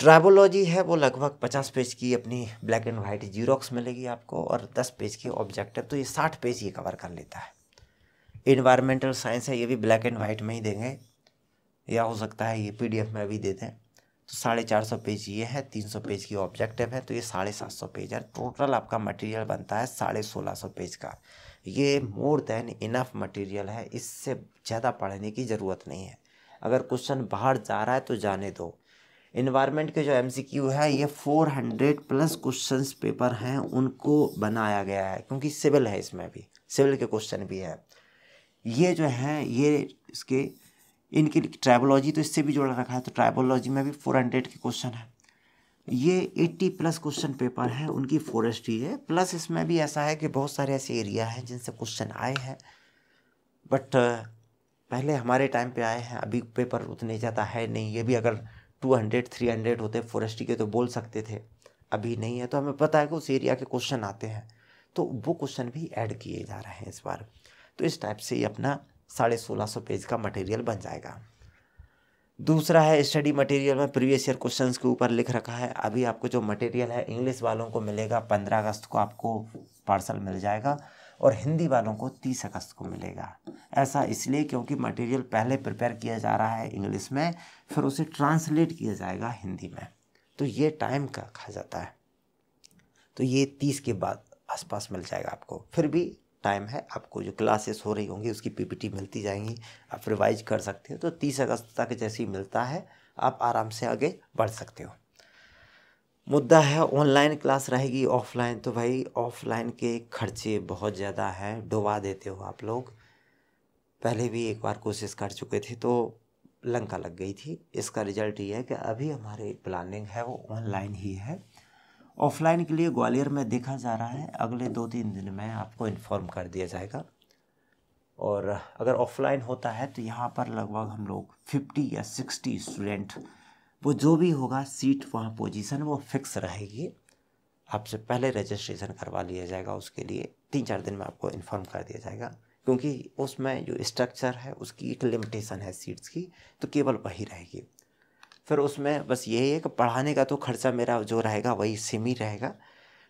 ट्राइबोलॉजी है वो लगभग पचास पेज की अपनी ब्लैक एंड वाइट जीरोक्स मिलेगी आपको और दस पेज की ऑब्जेक्टिव तो ये साठ पेज ये कवर कर लेता है इन्वायरमेंटल साइंस है ये भी ब्लैक एंड वाइट में ही देंगे या हो सकता है ये पीडीएफ में भी दे दें तो साढ़े चार सौ पेज ये है तीन सौ पेज की ऑब्जेक्टिव है तो ये साढ़े सात सौ पेज है टोटल आपका मटेरियल बनता है साढ़े सोलह सौ पेज का ये मोर देन इनफ मटेरियल है इससे ज़्यादा पढ़ने की ज़रूरत नहीं है अगर क्वेश्चन बाहर जा रहा है तो जाने दो इन्वायरमेंट के जो एम है ये फोर प्लस क्वेश्चन पेपर हैं उनको बनाया गया है क्योंकि सिविल है इसमें भी सिविल के क्वेश्चन भी है ये जो हैं ये इसके इनके लिए ट्राइबोलॉजी तो इससे भी जोड़ रखा है तो ट्राइबोलॉजी में भी फोर हंड्रेड के क्वेश्चन है ये एट्टी प्लस क्वेश्चन पेपर है उनकी फॉरेस्ट्री है प्लस इसमें भी ऐसा है कि बहुत सारे ऐसे एरिया हैं जिनसे क्वेश्चन आए हैं बट पहले हमारे टाइम पे आए हैं अभी पेपर उतने ज़्यादा है नहीं ये भी अगर टू हंड्रेड थ्री हंड्रेड होते फॉरेस्ट्री के तो बोल सकते थे अभी नहीं है तो हमें पता है कि उस एरिया के क्वेश्चन आते हैं तो वो क्वेश्चन भी ऐड किए जा रहे हैं इस बार तो इस टाइप से ही अपना साढ़े सोलह सौ पेज का मटेरियल बन जाएगा दूसरा है स्टडी मटेरियल में प्रीवियस ईयर क्वेश्चन के ऊपर लिख रखा है अभी आपको जो मटेरियल है इंग्लिश वालों को मिलेगा पंद्रह अगस्त को आपको पार्सल मिल जाएगा और हिंदी वालों को तीस अगस्त को मिलेगा ऐसा इसलिए क्योंकि मटेरियल पहले प्रिपेयर किया जा रहा है इंग्लिश में फिर उसे ट्रांसलेट किया जाएगा हिंदी में तो ये टाइम का खा जाता है तो ये तीस के बाद आसपास मिल जाएगा आपको फिर भी टाइम है आपको जो क्लासेस हो रही होंगी उसकी पीपीटी मिलती जाएंगी आप रिवाइज कर सकते हो तो तीस अगस्त तक जैसे ही मिलता है आप आराम से आगे बढ़ सकते हो मुद्दा है ऑनलाइन क्लास रहेगी ऑफलाइन तो भाई ऑफलाइन के खर्चे बहुत ज़्यादा है डुबा देते हो आप लोग पहले भी एक बार कोशिश कर चुके थे तो लंका लग गई थी इसका रिजल्ट ये है कि अभी हमारी प्लानिंग है वो ऑनलाइन ही है ऑफलाइन के लिए ग्वालियर में देखा जा रहा है अगले दो तीन दिन में आपको इन्फॉर्म कर दिया जाएगा और अगर ऑफलाइन होता है तो यहाँ पर लगभग हम लोग फिफ्टी या सिक्सटी स्टूडेंट वो जो भी होगा सीट वहाँ पोजीशन वो फिक्स रहेगी आपसे पहले रजिस्ट्रेशन करवा लिया जाएगा उसके लिए तीन चार दिन में आपको इन्फॉर्म कर दिया जाएगा क्योंकि उसमें जो स्ट्रक्चर है उसकी एक लिमिटेशन है सीट्स की तो केवल वही रहेगी फिर उसमें बस यही है कि पढ़ाने का तो खर्चा मेरा जो रहेगा वही सिम ही रहेगा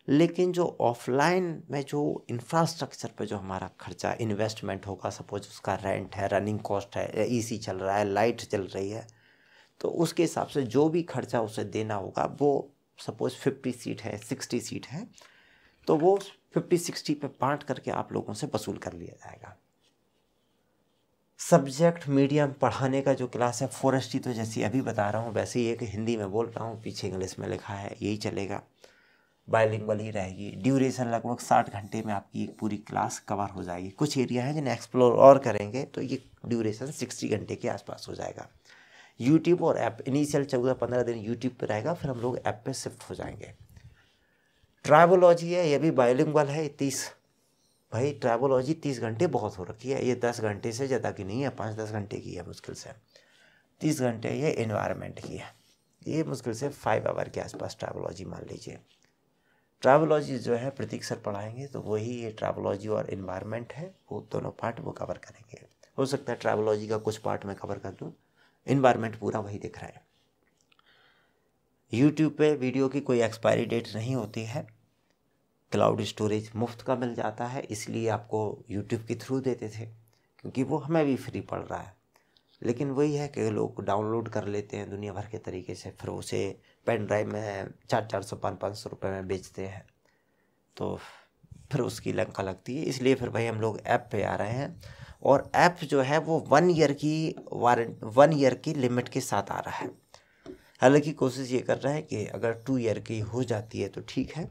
लेकिन जो ऑफलाइन में जो इंफ्रास्ट्रक्चर पे जो हमारा खर्चा इन्वेस्टमेंट होगा सपोज उसका रेंट है रनिंग कॉस्ट है ईसी चल रहा है लाइट चल रही है तो उसके हिसाब से जो भी खर्चा उसे देना होगा वो सपोज फिफ्टी सीट है सिक्सटी सीट है तो वो फिफ्टी सिक्सटी पे बांट करके आप लोगों से वसूल कर लिया जाएगा सब्जेक्ट मीडियम पढ़ाने का जो क्लास है फॉरेस्ट्री तो जैसी अभी बता रहा हूँ वैसे ही एक हिंदी में बोल रहा हूँ पीछे इंग्लिश में लिखा है यही चलेगा बायलिंगल ही रहेगी ड्यूरेशन लगभग साठ घंटे में आपकी एक पूरी क्लास कवर हो जाएगी कुछ एरिया है जिन्हें एक्सप्लोर और करेंगे तो ये ड्यूरेशन सिक्सटी घंटे के आसपास हो जाएगा यूट्यूब और ऐप इनिशियल चौदह पंद्रह दिन यूट्यूब पर रहेगा फिर हम लोग ऐप पर शिफ्ट हो जाएंगे ट्राइबोलॉजी है ये भी बायोलिंग है तीस भाई ट्रैवलॉजी तीस घंटे बहुत हो रखी है ये दस घंटे से ज़्यादा की नहीं है पाँच दस घंटे की है मुश्किल से तीस घंटे ये इन्वायरमेंट की है ये मुश्किल से फाइव आवर के आसपास ट्रैवलॉजी मान लीजिए ट्रैवलॉजी जो है प्रतीक सर पढ़ाएंगे तो वही ये ट्रैवलॉजी और इन्वायरमेंट है वो दोनों पार्ट वो कवर करेंगे हो सकता है ट्रैवलॉजी का कुछ पार्ट मैं कवर कर दूँ इन्वायरमेंट पूरा वही दिख रहा है यूट्यूब पे वीडियो की कोई एक्सपायरी डेट नहीं होती है क्लाउड स्टोरेज मुफ्त का मिल जाता है इसलिए आपको यूट्यूब के थ्रू देते थे क्योंकि वो हमें भी फ्री पड़ रहा है लेकिन वही है कि लोग डाउनलोड कर लेते हैं दुनिया भर के तरीके से फिर उसे पेन ड्राइव में चार चार सौ पाँच पाँच सौ रुपये में बेचते हैं तो फिर उसकी लंका लगती है इसलिए फिर भाई हम लोग ऐप पे आ रहे हैं और ऐप जो है वो वन ईयर की वारंट वन ईयर की लिमिट के साथ आ रहा है हालांकि कोशिश ये कर रहे हैं कि अगर टू ईयर की हो जाती है तो ठीक है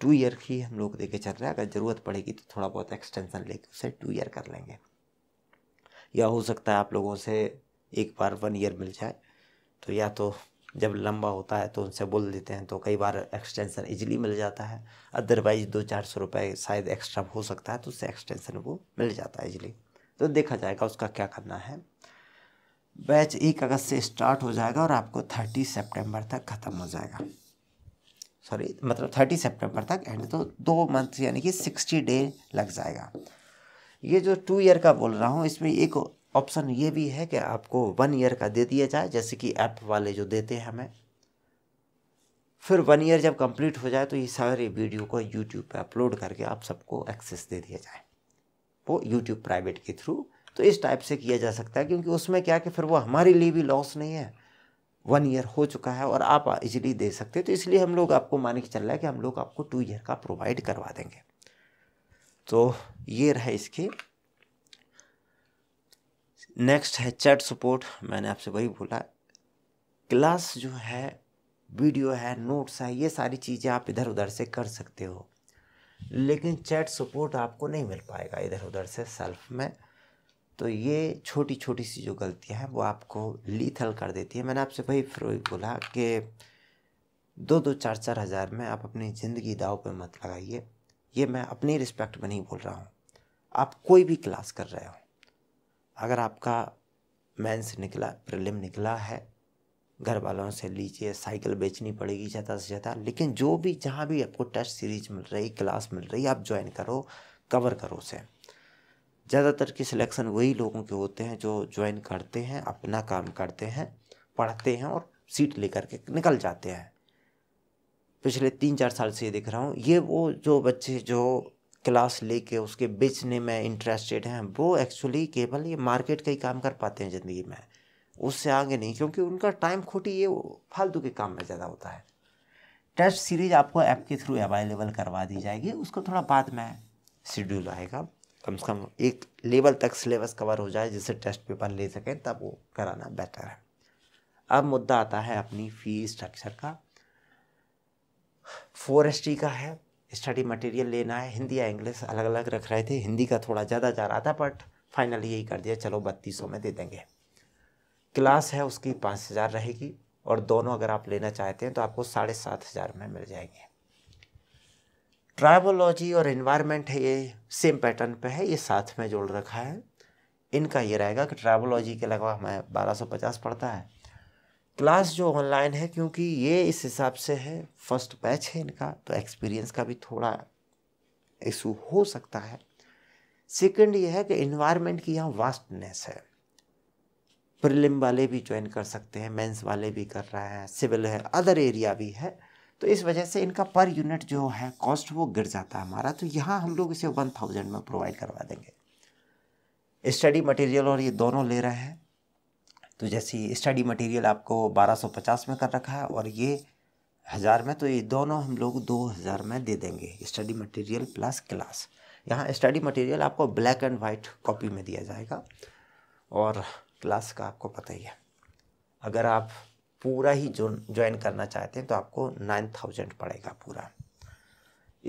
टू ईयर की हम लोग देके चल रहे हैं अगर ज़रूरत पड़ेगी तो थोड़ा बहुत एक्सटेंसन लेके उसे टू ईयर कर लेंगे या हो सकता है आप लोगों से एक बार वन ईयर मिल जाए तो या तो जब लंबा होता है तो उनसे बोल देते हैं तो कई बार एक्सटेंसन इजीली मिल जाता है अदरवाइज़ दो चार सौ रुपये शायद एक्स्ट्रा हो सकता है तो उससे एक्सटेंसन वो मिल जाता है इजीली तो देखा जाएगा उसका क्या करना है बैच एक अगस्त से स्टार्ट हो जाएगा और आपको थर्टी सेप्टेम्बर तक ख़त्म हो जाएगा सॉरी मतलब थर्टी सितंबर तक एंड तो दो मंथ यानी कि सिक्सटी डे लग जाएगा ये जो टू ईयर का बोल रहा हूँ इसमें एक ऑप्शन ये भी है कि आपको वन ईयर का दे दिया जाए जैसे कि ऐप वाले जो देते हैं हमें फिर वन ईयर जब कंप्लीट हो जाए तो ये सारे वीडियो को यूट्यूब पे अपलोड करके आप सबको एक्सेस दे दिया जाए वो यूट्यूब प्राइवेट के थ्रू तो इस टाइप से किया जा सकता है क्योंकि उसमें क्या कि फिर वो हमारे लिए भी लॉस नहीं है वन ईयर हो चुका है और आप इजीली दे सकते हैं तो इसलिए हम लोग आपको मान के चल रहा है कि हम लोग आपको टू ईयर का प्रोवाइड करवा देंगे तो ये रहे इसके नेक्स्ट है चैट सपोर्ट मैंने आपसे वही बोला क्लास जो है वीडियो है नोट्स है ये सारी चीज़ें आप इधर उधर से कर सकते हो लेकिन चैट सपोर्ट आपको नहीं मिल पाएगा इधर उधर से सेल्फ में तो ये छोटी छोटी सी जो गलतियाँ हैं वो आपको लीथल कर देती है मैंने आपसे वही फिर बोला कि दो दो चार चार हज़ार में आप अपनी ज़िंदगी दाव पे मत लगाइए ये मैं अपनी रिस्पेक्ट में नहीं बोल रहा हूँ आप कोई भी क्लास कर रहे हो अगर आपका मेंस निकला प्रिलिम निकला है घर वालों से लीजिए साइकिल बेचनी पड़ेगी ज़्यादा से ज़्यादा लेकिन जो भी जहाँ भी आपको टेस्ट सीरीज मिल रही क्लास मिल रही आप ज्वाइन करो कवर करो उसे ज़्यादातर के सिलेक्शन वही लोगों के होते हैं जो ज्वाइन करते हैं अपना काम करते हैं पढ़ते हैं और सीट लेकर के निकल जाते हैं पिछले तीन चार साल से ये देख रहा हूँ ये वो जो बच्चे जो क्लास लेके उसके बेचने में इंटरेस्टेड हैं वो एक्चुअली केवल ये मार्केट का ही काम कर पाते हैं ज़िंदगी में उससे आगे नहीं क्योंकि उनका टाइम खोटी ये फालतू के काम में ज़्यादा होता है टेस्ट सीरीज आपको ऐप के थ्रू अवेलेबल करवा दी जाएगी उसको थोड़ा बाद में शेड्यूल आएगा कम से कम एक लेवल तक सिलेबस कवर हो जाए जिससे टेस्ट पेपर ले सकें तब वो कराना बेटर है अब मुद्दा आता है अपनी फ़ी स्ट्रक्चर का फॉरेस्ट्री का है स्टडी मटेरियल लेना है हिंदी या इंग्लिश अलग अलग रख रहे थे हिंदी का थोड़ा ज़्यादा जा रहा था बट फाइनली यही कर दिया चलो बत्तीस में दे देंगे क्लास है उसकी पाँच हज़ार रहेगी और दोनों अगर आप लेना चाहते हैं तो आपको साढ़े सात हज़ार में मिल जाएंगे ट्राइबोलॉजी और इन्वायरमेंट है ये सेम पैटर्न पे है ये साथ में जोड़ रखा है इनका ये रहेगा कि ट्राइबोलॉजी के लगभग हमें बारह सौ पचास पड़ता है क्लास जो ऑनलाइन है क्योंकि ये इस हिसाब से है फर्स्ट बैच है इनका तो एक्सपीरियंस का भी थोड़ा इशू हो सकता है सेकंड ये है कि इन्वायरमेंट की यहाँ वास्टनेस है प्रिलिम वाले भी ज्वाइन कर सकते हैं मेंस वाले भी कर रहे हैं सिविल है अदर एरिया भी है तो इस वजह से इनका पर यूनिट जो है कॉस्ट वो गिर जाता है हमारा तो यहाँ हम लोग इसे वन थाउजेंड में प्रोवाइड करवा देंगे स्टडी मटेरियल और ये दोनों ले रहे हैं तो जैसे स्टडी मटेरियल आपको बारह सौ पचास में कर रखा है और ये हज़ार में तो ये दोनों हम लोग दो हज़ार में दे देंगे स्टडी मटेरियल प्लस क्लास यहाँ स्टडी मटेरियल आपको ब्लैक एंड वाइट कॉपी में दिया जाएगा और क्लास का आपको पता ही है अगर आप पूरा ही जो ज्वाइन करना चाहते हैं तो आपको नाइन थाउजेंड पड़ेगा पूरा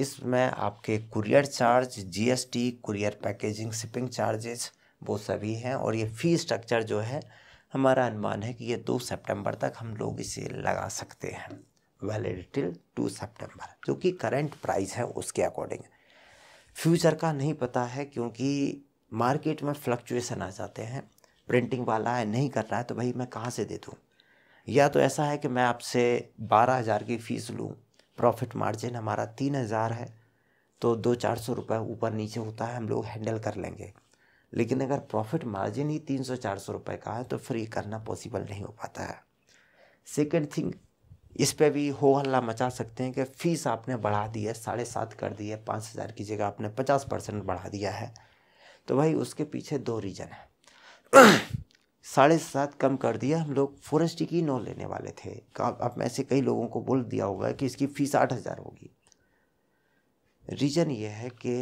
इसमें आपके courier charge GST courier packaging shipping charges वो सभी हैं और ये फ़ी स्ट्रक्चर जो है हमारा अनुमान है कि ये दो सितंबर तक हम लोग इसे लगा सकते हैं टिल टू सितंबर जो कि करंट प्राइस है उसके अकॉर्डिंग फ्यूचर का नहीं पता है क्योंकि मार्केट में फ्लक्चुएसन आ जाते हैं प्रिंटिंग वाला है नहीं कर रहा है तो भाई मैं कहाँ से दे दूँ या तो ऐसा है कि मैं आपसे बारह हज़ार की फ़ीस लूँ प्रॉफिट मार्जिन हमारा तीन हज़ार है तो दो चार सौ रुपये ऊपर नीचे होता है हम लोग हैंडल कर लेंगे लेकिन अगर प्रॉफिट मार्जिन ही तीन सौ चार सौ रुपये का है तो फ्री करना पॉसिबल नहीं हो पाता है सेकेंड थिंग इस पर भी हो हल्ला मचा सकते हैं कि फ़ीस आपने बढ़ा दी है साढ़े सात कर दी है पाँच हज़ार की जगह आपने पचास परसेंट बढ़ा दिया है तो भाई उसके पीछे दो रीज़न है साढ़े सात कम कर दिया हम लोग फॉरेस्टी की नौ लेने वाले थे अब मैं से कई लोगों को बोल दिया होगा कि इसकी फ़ीस आठ हज़ार होगी रीज़न ये है कि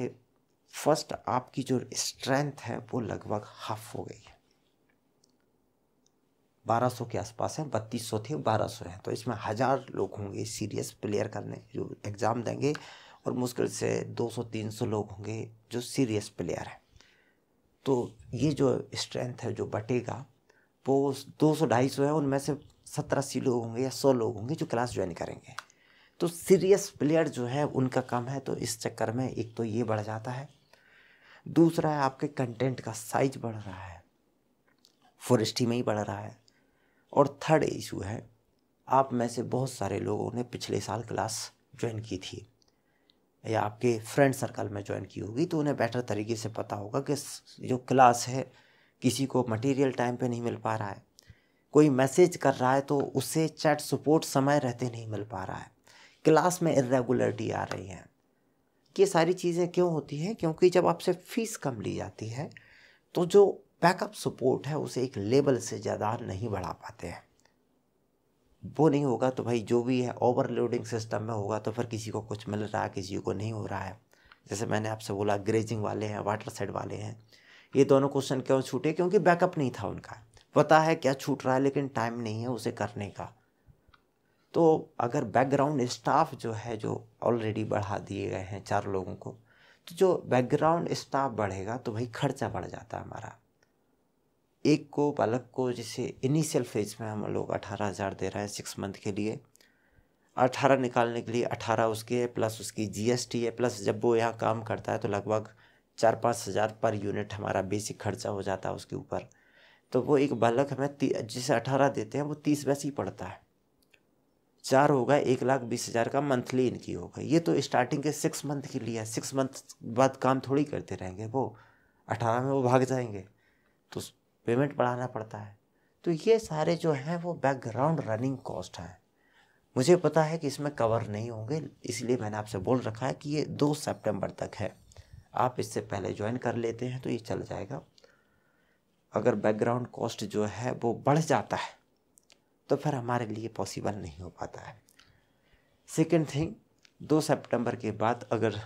फर्स्ट आपकी जो स्ट्रेंथ है वो लगभग हाफ हो गई है बारह सौ के आसपास हैं बत्तीस सौ थे बारह सौ हैं तो इसमें हज़ार लोग होंगे सीरियस प्लेयर करने जो एग्ज़ाम देंगे और मुश्किल से दो सौ तीन सौ लोग होंगे जो सीरियस प्लेयर हैं तो ये जो स्ट्रेंथ है जो बटेगा वो दो सौ ढाई सौ है उनमें से सत्तर अस्सी लोग होंगे या सौ लोग होंगे जो क्लास ज्वाइन करेंगे तो सीरियस प्लेयर जो है उनका कम है तो इस चक्कर में एक तो ये बढ़ जाता है दूसरा है आपके कंटेंट का साइज बढ़ रहा है फॉरेस्टी में ही बढ़ रहा है और थर्ड इशू है आप में से बहुत सारे लोगों ने पिछले साल क्लास ज्वाइन की थी या आपके फ्रेंड सर्कल में ज्वाइन की होगी तो उन्हें बेटर तरीके से पता होगा कि जो क्लास है किसी को मटेरियल टाइम पे नहीं मिल पा रहा है कोई मैसेज कर रहा है तो उसे चैट सपोर्ट समय रहते नहीं मिल पा रहा है क्लास में इरेगुलरिटी आ रही है ये सारी चीज़ें क्यों होती हैं क्योंकि जब आपसे फीस कम ली जाती है तो जो बैकअप सपोर्ट है उसे एक लेवल से ज़्यादा नहीं बढ़ा पाते हैं वो नहीं होगा तो भाई जो भी है ओवरलोडिंग सिस्टम में होगा तो फिर किसी को कुछ मिल रहा है किसी को नहीं हो रहा है जैसे मैंने आपसे बोला ग्रेजिंग वाले हैं वाटर सेड वाले हैं ये दोनों क्वेश्चन क्यों छूटे क्योंकि बैकअप नहीं था उनका पता है क्या छूट रहा है लेकिन टाइम नहीं है उसे करने का तो अगर बैकग्राउंड स्टाफ जो है जो ऑलरेडी बढ़ा दिए गए हैं चार लोगों को तो जो बैकग्राउंड स्टाफ बढ़ेगा तो भाई खर्चा बढ़ जाता है हमारा एक को बालक को जैसे इनिशियल फेज में हम लोग अठारह हज़ार दे रहे हैं सिक्स मंथ के लिए अठारह निकालने के लिए अठारह उसके प्लस उसकी जीएसटी है प्लस जब वो यहाँ काम करता है तो लगभग चार पाँच हज़ार पर यूनिट हमारा बेसिक खर्चा हो जाता है उसके ऊपर तो वो एक बालक हमें जिसे अठारह देते हैं वो तीस वैसे ही पड़ता है चार होगा एक लाख बीस हज़ार का मंथली इनकी होगा ये तो स्टार्टिंग के सिक्स मंथ के लिए सिक्स मंथ बाद काम थोड़ी करते रहेंगे वो अठारह में वो भाग जाएंगे तो पेमेंट बढ़ाना पड़ता है तो ये सारे जो हैं वो बैकग्राउंड रनिंग कॉस्ट हैं मुझे पता है कि इसमें कवर नहीं होंगे इसलिए मैंने आपसे बोल रखा है कि ये दो सेप्टेम्बर तक है आप इससे पहले ज्वाइन कर लेते हैं तो ये चल जाएगा अगर बैकग्राउंड कॉस्ट जो है वो बढ़ जाता है तो फिर हमारे लिए पॉसिबल नहीं हो पाता है सेकेंड थिंग दो सितंबर के बाद अगर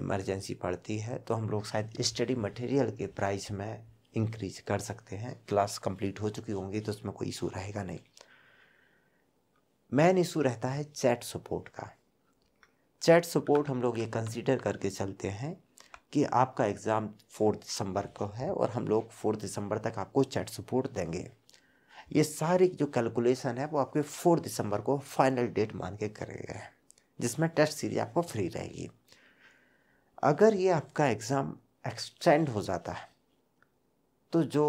इमरजेंसी पड़ती है तो हम लोग शायद स्टडी मटेरियल के प्राइस में इंक्रीज कर सकते हैं क्लास कंप्लीट हो चुकी होंगी तो उसमें कोई इशू रहेगा नहीं मेन इशू रहता है चैट सपोर्ट का चैट सपोर्ट हम लोग ये कंसीडर करके चलते हैं कि आपका एग्ज़ाम फोर दिसंबर को है और हम लोग फोर दिसंबर तक आपको चैट सपोर्ट देंगे ये सारी जो कैलकुलेशन है वो आपके फोर दिसंबर को फाइनल डेट मान के करेगा जिसमें टेस्ट सीरीज आपको फ्री रहेगी अगर ये आपका एग्ज़ाम एक्सटेंड हो जाता है तो जो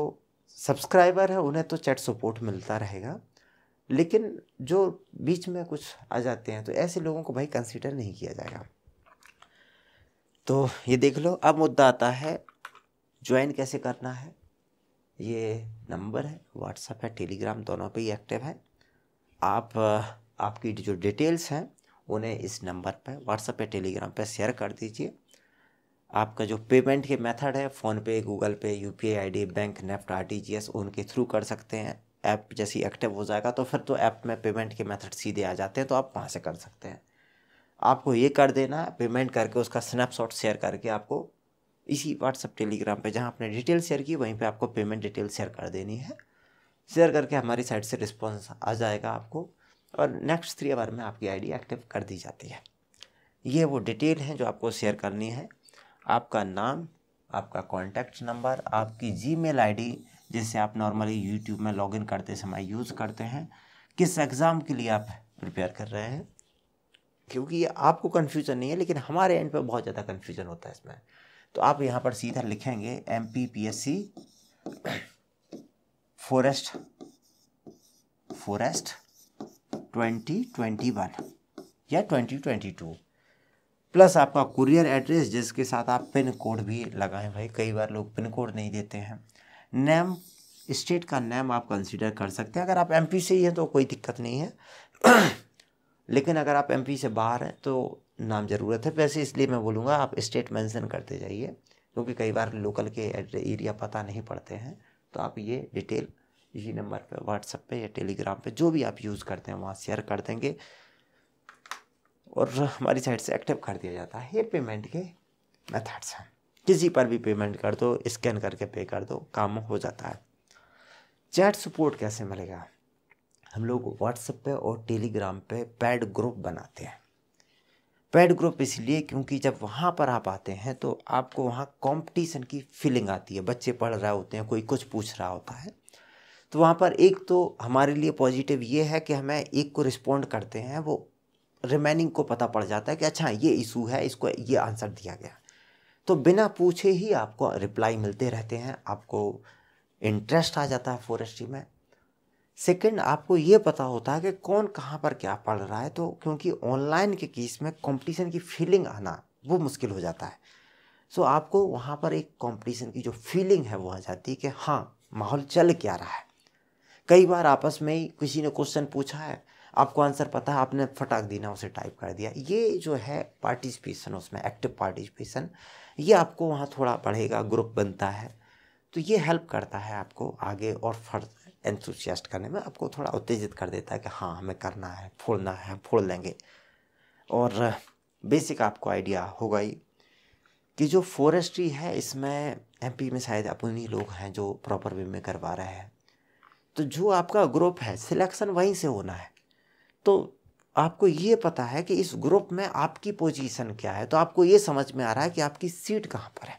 सब्सक्राइबर है उन्हें तो चैट सपोर्ट मिलता रहेगा लेकिन जो बीच में कुछ आ जाते हैं तो ऐसे लोगों को भाई कंसिडर नहीं किया जाएगा तो ये देख लो अब मुद्दा आता है ज्वाइन कैसे करना है ये नंबर है व्हाट्सएप है टेलीग्राम दोनों पे ही एक्टिव है आप आपकी जो डिटेल्स हैं उन्हें इस नंबर पर व्हाट्सएप या टेलीग्राम पे शेयर कर दीजिए आपका जो पेमेंट के मेथड है PhonePe Google pay U P I bank NEFT R T G S उनके थ्रू कर सकते हैं ऐप जैसे एक्टिव हो जाएगा तो फिर तो ऐप में पेमेंट के मेथड सीधे आ जाते हैं तो आप वहाँ से कर सकते हैं आपको ये कर देना पेमेंट करके उसका स्नैपशॉट शेयर करके आपको इसी व्हाट्सअप टेलीग्राम पे जहाँ आपने डिटेल शेयर की वहीं पे आपको पेमेंट डिटेल शेयर कर देनी है शेयर करके हमारी साइड से रिस्पॉन्स आ जाएगा आपको और नेक्स्ट थ्री आवर में आपकी आईडी एक्टिव कर दी जाती है ये वो डिटेल हैं जो आपको शेयर करनी है आपका नाम आपका कॉन्टैक्ट नंबर आपकी जी मेल जिससे आप नॉर्मली यूट्यूब में लॉगिन करते समय यूज़ करते हैं किस एग्ज़ाम के लिए आप प्रिपेयर कर रहे हैं क्योंकि ये आपको कन्फ्यूज़न नहीं है लेकिन हमारे एंड पर बहुत ज़्यादा कन्फ्यूज़न होता है इसमें तो आप यहाँ पर सीधा लिखेंगे M P P S C forest forest twenty twenty one या ट्वेंटी ट्वेंटी टू प्लस आपका कुरियर एड्रेस जिसके साथ आप पिन कोड भी लगाएं भाई कई बार लोग पिन कोड नहीं देते हैं नेम स्टेट का नेम आप कंसिडर कर सकते हैं अगर आप एमपी से ही हैं तो कोई दिक्कत नहीं है लेकिन अगर आप एमपी से बाहर हैं तो नाम ज़रूरत है वैसे इसलिए मैं बोलूँगा आप स्टेट मेंशन करते जाइए क्योंकि कई बार लोकल के एरिया पता नहीं पड़ते हैं तो आप ये डिटेल इसी नंबर पे व्हाट्सएप पे या टेलीग्राम पे जो भी आप यूज़ करते हैं वहाँ शेयर कर देंगे और हमारी साइड से एक्टिव कर दिया जाता है ये पेमेंट के मेथड्स हैं किसी पर भी पेमेंट कर दो स्कैन करके पे कर दो काम हो जाता है चैट सपोर्ट कैसे मिलेगा हम लोग व्हाट्सएप पे और टेलीग्राम पे पैड ग्रुप बनाते हैं पैड ग्रुप इसलिए क्योंकि जब वहाँ पर आप आते हैं तो आपको वहाँ कंपटीशन की फीलिंग आती है बच्चे पढ़ रहे होते हैं कोई कुछ पूछ रहा होता है तो वहाँ पर एक तो हमारे लिए पॉजिटिव ये है कि हमें एक को रिस्पोंड करते हैं वो रिमेनिंग को पता पड़ जाता है कि अच्छा ये इशू है इसको ये आंसर दिया गया तो बिना पूछे ही आपको रिप्लाई मिलते रहते हैं आपको इंटरेस्ट आ जाता है फॉरेस्ट्री में सेकंड आपको ये पता होता है कि कौन कहाँ पर क्या पढ़ रहा है तो क्योंकि ऑनलाइन के केस में कंपटीशन की फीलिंग आना वो मुश्किल हो जाता है सो आपको वहाँ पर एक कंपटीशन की जो फीलिंग है वो आ जाती है कि हाँ माहौल चल क्या रहा है कई बार आपस में ही किसी ने क्वेश्चन पूछा है आपको आंसर पता है आपने फटाक देना उसे टाइप कर दिया ये जो है पार्टिसिपेशन उसमें एक्टिव पार्टिसिपेशन ये आपको वहाँ थोड़ा बढ़ेगा ग्रुप बनता है तो ये हेल्प करता है आपको आगे और फर्द एंथुजियास्ट करने में आपको थोड़ा उत्तेजित कर देता है कि हाँ हमें करना है फोड़ना है फोड़ लेंगे और बेसिक आपको आइडिया होगा ही कि जो फॉरेस्ट्री है इसमें एमपी में शायद अपनी ही लोग हैं जो प्रॉपर वे में करवा रहे हैं तो जो आपका ग्रुप है सिलेक्शन वहीं से होना है तो आपको ये पता है कि इस ग्रुप में आपकी पोजीशन क्या है तो आपको ये समझ में आ रहा है कि आपकी सीट कहाँ पर है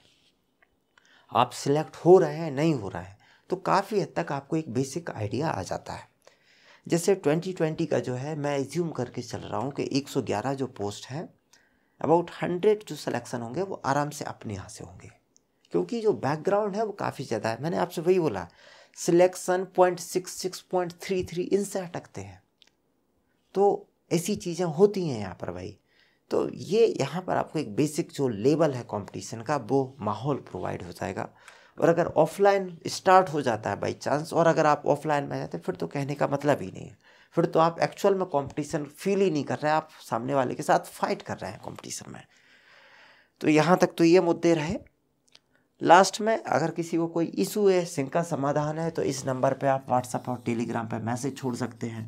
आप सिलेक्ट हो रहे हैं नहीं हो रहे हैं तो काफ़ी हद तक आपको एक बेसिक आइडिया आ जाता है जैसे 2020 का जो है मैं एज्यूम करके चल रहा हूँ कि 111 जो पोस्ट है अबाउट 100 जो सिलेक्शन होंगे वो आराम से अपने यहाँ से होंगे क्योंकि जो बैकग्राउंड है वो काफ़ी ज़्यादा है मैंने आपसे वही बोला selection point six six point three three इनसे अटकते हैं तो ऐसी चीज़ें होती हैं यहाँ पर भाई तो ये यहाँ पर आपको एक बेसिक जो लेवल है कंपटीशन का वो माहौल प्रोवाइड हो जाएगा और अगर ऑफलाइन स्टार्ट हो जाता है बाई चांस और अगर आप ऑफलाइन में जाते हैं फिर तो कहने का मतलब ही नहीं है फिर तो आप एक्चुअल में कंपटीशन फील ही नहीं कर रहे हैं आप सामने वाले के साथ फाइट कर रहे हैं कंपटीशन में तो यहाँ तक तो ये मुद्दे रहे लास्ट में अगर किसी को कोई इशू है सिंका समाधान है तो इस नंबर पे आप व्हाट्सअप और टेलीग्राम पे मैसेज छोड़ सकते हैं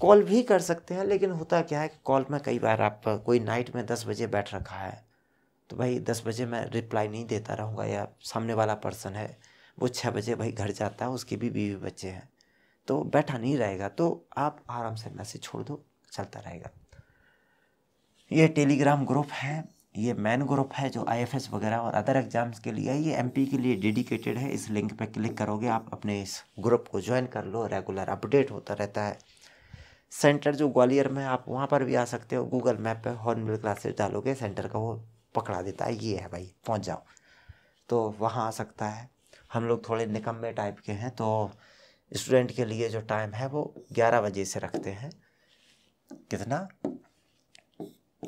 कॉल भी कर सकते हैं लेकिन होता क्या है कि कॉल में कई बार आप कोई नाइट में दस बजे बैठ रखा है तो भाई दस बजे मैं रिप्लाई नहीं देता रहूँगा या सामने वाला पर्सन है वो छः बजे भाई घर जाता है उसके भी बीवी बच्चे हैं तो बैठा नहीं रहेगा तो आप आराम से मैसेज छोड़ दो चलता रहेगा ये टेलीग्राम ग्रुप है ये मैन ग्रुप है जो आई वगैरह और अदर एग्ज़ाम्स के लिए ये एम के लिए डेडिकेटेड है इस लिंक पर क्लिक करोगे आप अपने इस ग्रुप को ज्वाइन कर लो रेगुलर अपडेट होता रहता है सेंटर जो ग्वालियर में आप वहाँ पर भी आ सकते हो गूगल मैप पे हॉर्नबिल क्लासेस डालोगे सेंटर का वो पकड़ा देता है ये है भाई पहुंच जाओ तो वहाँ आ सकता है हम लोग थोड़े निकम्बे टाइप के हैं तो स्टूडेंट के लिए जो टाइम है वो ग्यारह बजे से रखते हैं कितना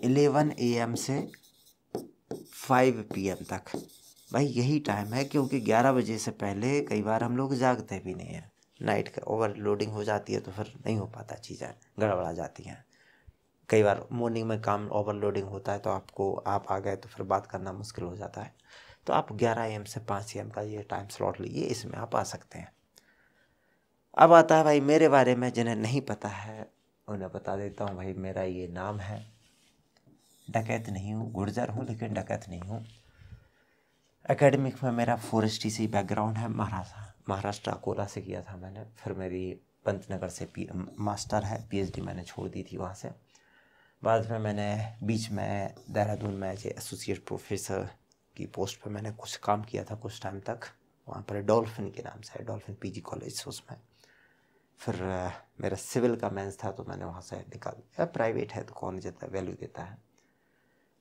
एलेवन ए एम से फाइव पी एम तक भाई यही टाइम है क्योंकि ग्यारह बजे से पहले कई बार हम लोग जागते भी नहीं हैं नाइट का ओवर लोडिंग हो जाती है तो फिर नहीं हो पाता चीज़ें गड़बड़ा जाती हैं कई बार मॉर्निंग में काम ओवरलोडिंग होता है तो आपको आप आ गए तो फिर बात करना मुश्किल हो जाता है तो आप 11 एम से 5 एम का ये टाइम स्लॉट लीजिए इसमें आप आ सकते हैं अब आता है भाई मेरे बारे में जिन्हें नहीं पता है उन्हें बता देता हूँ भाई मेरा ये नाम है डकैत नहीं हूँ गुर्जर हूँ लेकिन डकैत नहीं हूँ एकेडमिक में मेरा फॉरेस्टी से बैकग्राउंड है महाराष्ट्र महाराष्ट्र अकोला से किया था मैंने फिर मेरी पंतनगर से पी मास्टर है पीएचडी मैंने छोड़ दी थी वहाँ से बाद में मैंने बीच में देहरादून में एज एसोसिएट प्रोफेसर की पोस्ट पर मैंने कुछ काम किया था कुछ टाइम तक वहाँ पर डॉल्फिन के नाम से है डॉल्फिन पीजी कॉलेज उसमें फिर मेरा सिविल का मेंस था तो मैंने वहाँ से निकाल दिया प्राइवेट है तो कौन जितना वैल्यू देता है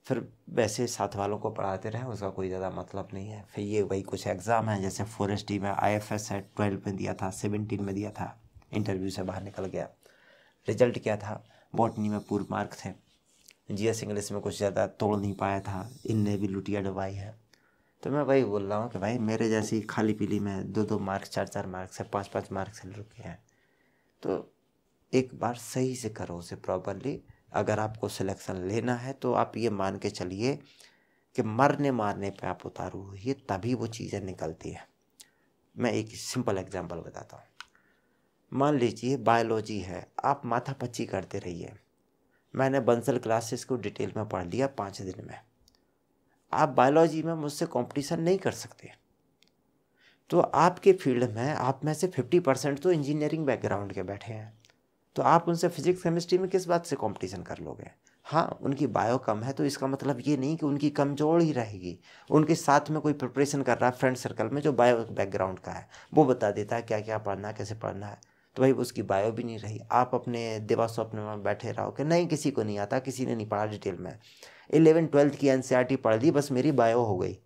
फिर वैसे साथ वालों को पढ़ाते रहे उसका कोई ज़्यादा मतलब नहीं है फिर ये वही कुछ एग्ज़ाम है जैसे फॉरेस्टी डी में आई एफ एस है ट्वेल्व में दिया था सेवनटीन में दिया था इंटरव्यू से बाहर निकल गया रिजल्ट क्या था बॉटनी में पूर्व मार्क थे जिया सिंगल इसमें कुछ ज़्यादा तोड़ नहीं पाया था इनने भी लुटिया डबाई है तो मैं वही बोल रहा हूँ कि भाई मेरे जैसी खाली पीली में दो दो मार्क्स चार चार मार्क्स से पाँच पाँच मार्क्स से रुके हैं तो एक बार सही से करो उसे प्रॉपरली अगर आपको सिलेक्शन लेना है तो आप ये मान के चलिए कि मरने मारने पे आप उतारू ये तभी वो चीज़ें निकलती हैं मैं एक सिंपल एग्जांपल बताता हूँ मान लीजिए बायोलॉजी है आप माथा पच्ची करते रहिए मैंने बंसल क्लासेस को डिटेल में पढ़ लिया पाँच दिन में आप बायोलॉजी में मुझसे कंपटीशन नहीं कर सकते तो आपके फील्ड में आप में से फिफ्टी परसेंट तो इंजीनियरिंग बैकग्राउंड के बैठे हैं तो आप उनसे फिजिक्स केमिस्ट्री में किस बात से कंपटीशन कर लोगे हाँ उनकी बायो कम है तो इसका मतलब ये नहीं कि उनकी कमजोर ही रहेगी उनके साथ में कोई प्रिपरेशन कर रहा है फ्रेंड सर्कल में जो बायो बैकग्राउंड का है वो बता देता है क्या क्या पढ़ना है कैसे पढ़ना है तो भाई उसकी बायो भी नहीं रही आप अपने देवा स्वप्न में बैठे रहो कि नहीं किसी को नहीं आता किसी ने नहीं पढ़ा डिटेल में इलेवन ट्वेल्थ की एन e पढ़ ली बस मेरी बायो हो गई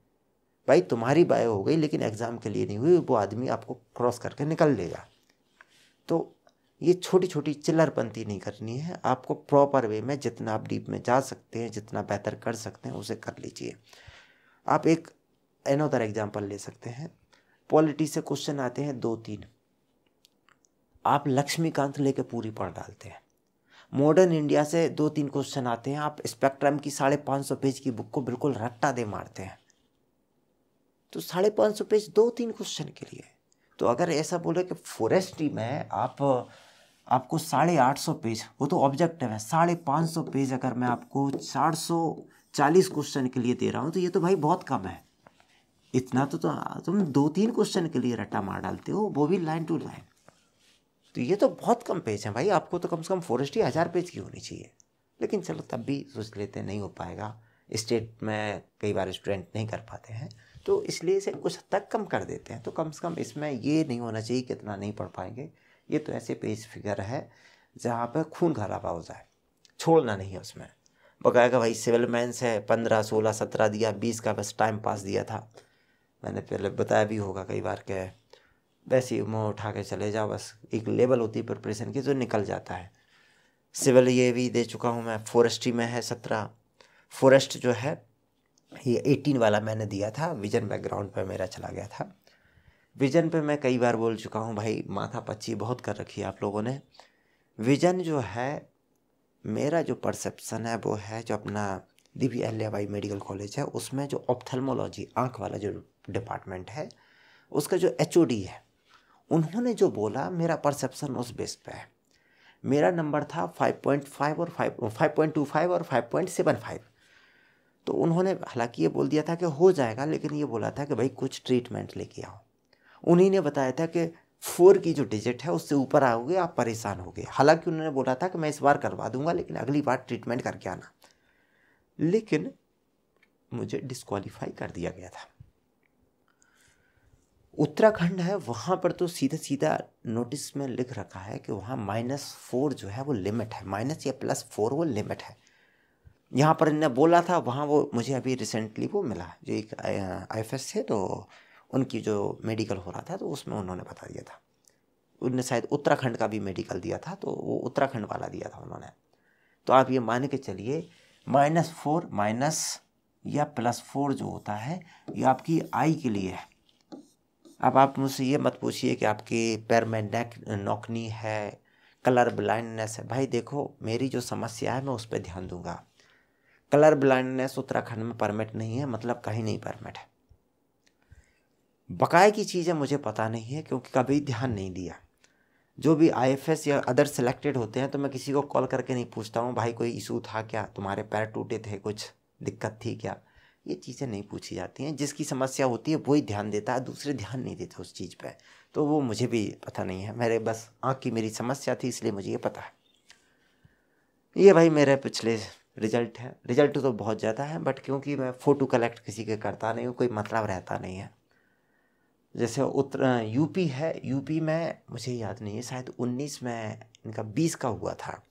भाई तुम्हारी बायो हो गई लेकिन एग्ज़ाम के लिए नहीं हुई वो आदमी आपको क्रॉस करके निकल लेगा तो ये छोटी छोटी चिल्लरपंती नहीं करनी है आपको प्रॉपर वे में जितना आप डीप में जा सकते हैं जितना बेहतर कर सकते हैं उसे कर लीजिए आप एक एनोदर एग्जाम्पल ले सकते हैं पॉलिटी से क्वेश्चन आते हैं दो तीन आप लक्ष्मीकांत लेके पूरी पढ़ डालते हैं मॉडर्न इंडिया से दो तीन क्वेश्चन आते हैं आप स्पेक्ट्रम की साढ़े पाँच सौ पेज की बुक को बिल्कुल रट्टा दे मारते हैं तो साढ़े पाँच सौ पेज दो तीन क्वेश्चन के लिए तो अगर ऐसा बोले कि फॉरेस्ट्री में आप आपको साढ़े आठ सौ पेज वो तो ऑब्जेक्टिव है साढ़े पाँच सौ पेज अगर मैं आपको चार सौ चालीस क्वेश्चन के लिए दे रहा हूँ तो ये तो भाई बहुत कम है इतना तो, तो तो दो तीन क्वेश्चन के लिए रट्टा मार डालते हो वो भी लाइन टू लाइन तो ये तो बहुत कम पेज हैं भाई आपको तो कम से कम फॉरेस्ट्री हज़ार पेज की होनी चाहिए लेकिन चलो तब भी सोच लेते नहीं हो पाएगा स्टेट में कई बार स्टूडेंट नहीं कर पाते हैं तो इसलिए इसे कुछ हद तक कम कर देते हैं तो कम से कम इसमें ये नहीं होना चाहिए कितना नहीं पढ़ पाएंगे ये तो ऐसे पेज फिगर है जहाँ पर खून खराबा हो जाए छोड़ना नहीं है उसमें कहेगा भाई सिविल मैंस है पंद्रह सोलह सत्रह दिया बीस का बस टाइम पास दिया था मैंने पहले बताया भी होगा कई बार के वैसे ही मुँह उठा के चले जाओ बस एक लेवल होती है प्रिपरेशन की जो निकल जाता है सिविल ये भी दे चुका हूँ मैं फॉरेस्ट्री में है सत्रह फॉरेस्ट जो है ये एटीन वाला मैंने दिया था विजन बैकग्राउंड पर मेरा चला गया था विजन पे मैं कई बार बोल चुका हूँ भाई माथा पच्ची बहुत कर रखी है आप लोगों ने विजन जो है मेरा जो परसेप्शन है वो है जो अपना दिव्य अहल्याबाई मेडिकल कॉलेज है उसमें जो ऑप्थेलमोलॉजी आँख वाला जो डिपार्टमेंट है उसका जो एच है उन्होंने जो बोला मेरा परसेप्शन उस बेस पे है मेरा नंबर था 5.5 और 5 5.25 और 5.75 तो उन्होंने हालांकि ये बोल दिया था कि हो जाएगा लेकिन ये बोला था कि भाई कुछ ट्रीटमेंट लेके आओ उन्हीं ने बताया था कि फोर की जो डिजिट है उससे ऊपर आओगे आप परेशान हो गए हालांकि उन्होंने बोला था कि मैं इस बार करवा दूंगा लेकिन अगली बार ट्रीटमेंट करके आना लेकिन मुझे डिस्कवालीफाई कर दिया गया था उत्तराखंड है वहाँ पर तो सीधे सीधा नोटिस में लिख रखा है कि वहाँ माइनस फोर जो है वो लिमिट है माइनस या प्लस फोर वो लिमिट है यहाँ पर इन्हें बोला था वहाँ वो मुझे अभी रिसेंटली वो मिला जो एक आई एफ एस थे तो उनकी जो मेडिकल हो रहा था तो उसमें उन्होंने बता दिया था उनने शायद उत्तराखंड का भी मेडिकल दिया था तो वो उत्तराखंड वाला दिया था उन्होंने तो आप ये मान के चलिए माइनस फोर माइनस या प्लस फोर जो होता है ये आपकी आई के लिए है अब आप मुझसे ये मत पूछिए कि आपके पैर में नेक नौकनी है कलर ब्लाइंडनेस है भाई देखो मेरी जो समस्या है मैं उस पर ध्यान दूंगा कलर ब्लाइंडनेस उत्तराखंड में परमिट नहीं है मतलब कहीं नहीं परमिट है बकाए की चीज़ें मुझे पता नहीं है क्योंकि कभी ध्यान नहीं दिया जो भी आईएफएस या अदर सिलेक्टेड होते हैं तो मैं किसी को कॉल करके नहीं पूछता हूँ भाई कोई इशू था क्या तुम्हारे पैर टूटे थे कुछ दिक्कत थी क्या ये चीज़ें नहीं पूछी जाती हैं जिसकी समस्या होती है वही ध्यान देता है दूसरे ध्यान नहीं देते उस चीज़ पे तो वो मुझे भी पता नहीं है मेरे बस आँख की मेरी समस्या थी इसलिए मुझे ये पता है ये भाई मेरे पिछले रिजल्ट है रिजल्ट तो बहुत ज़्यादा है बट क्योंकि मैं फ़ोटो कलेक्ट किसी के करता नहीं हूँ कोई मतलब रहता नहीं है जैसे उत्तर यूपी है यूपी में मुझे याद नहीं है शायद उन्नीस में इनका बीस का हुआ था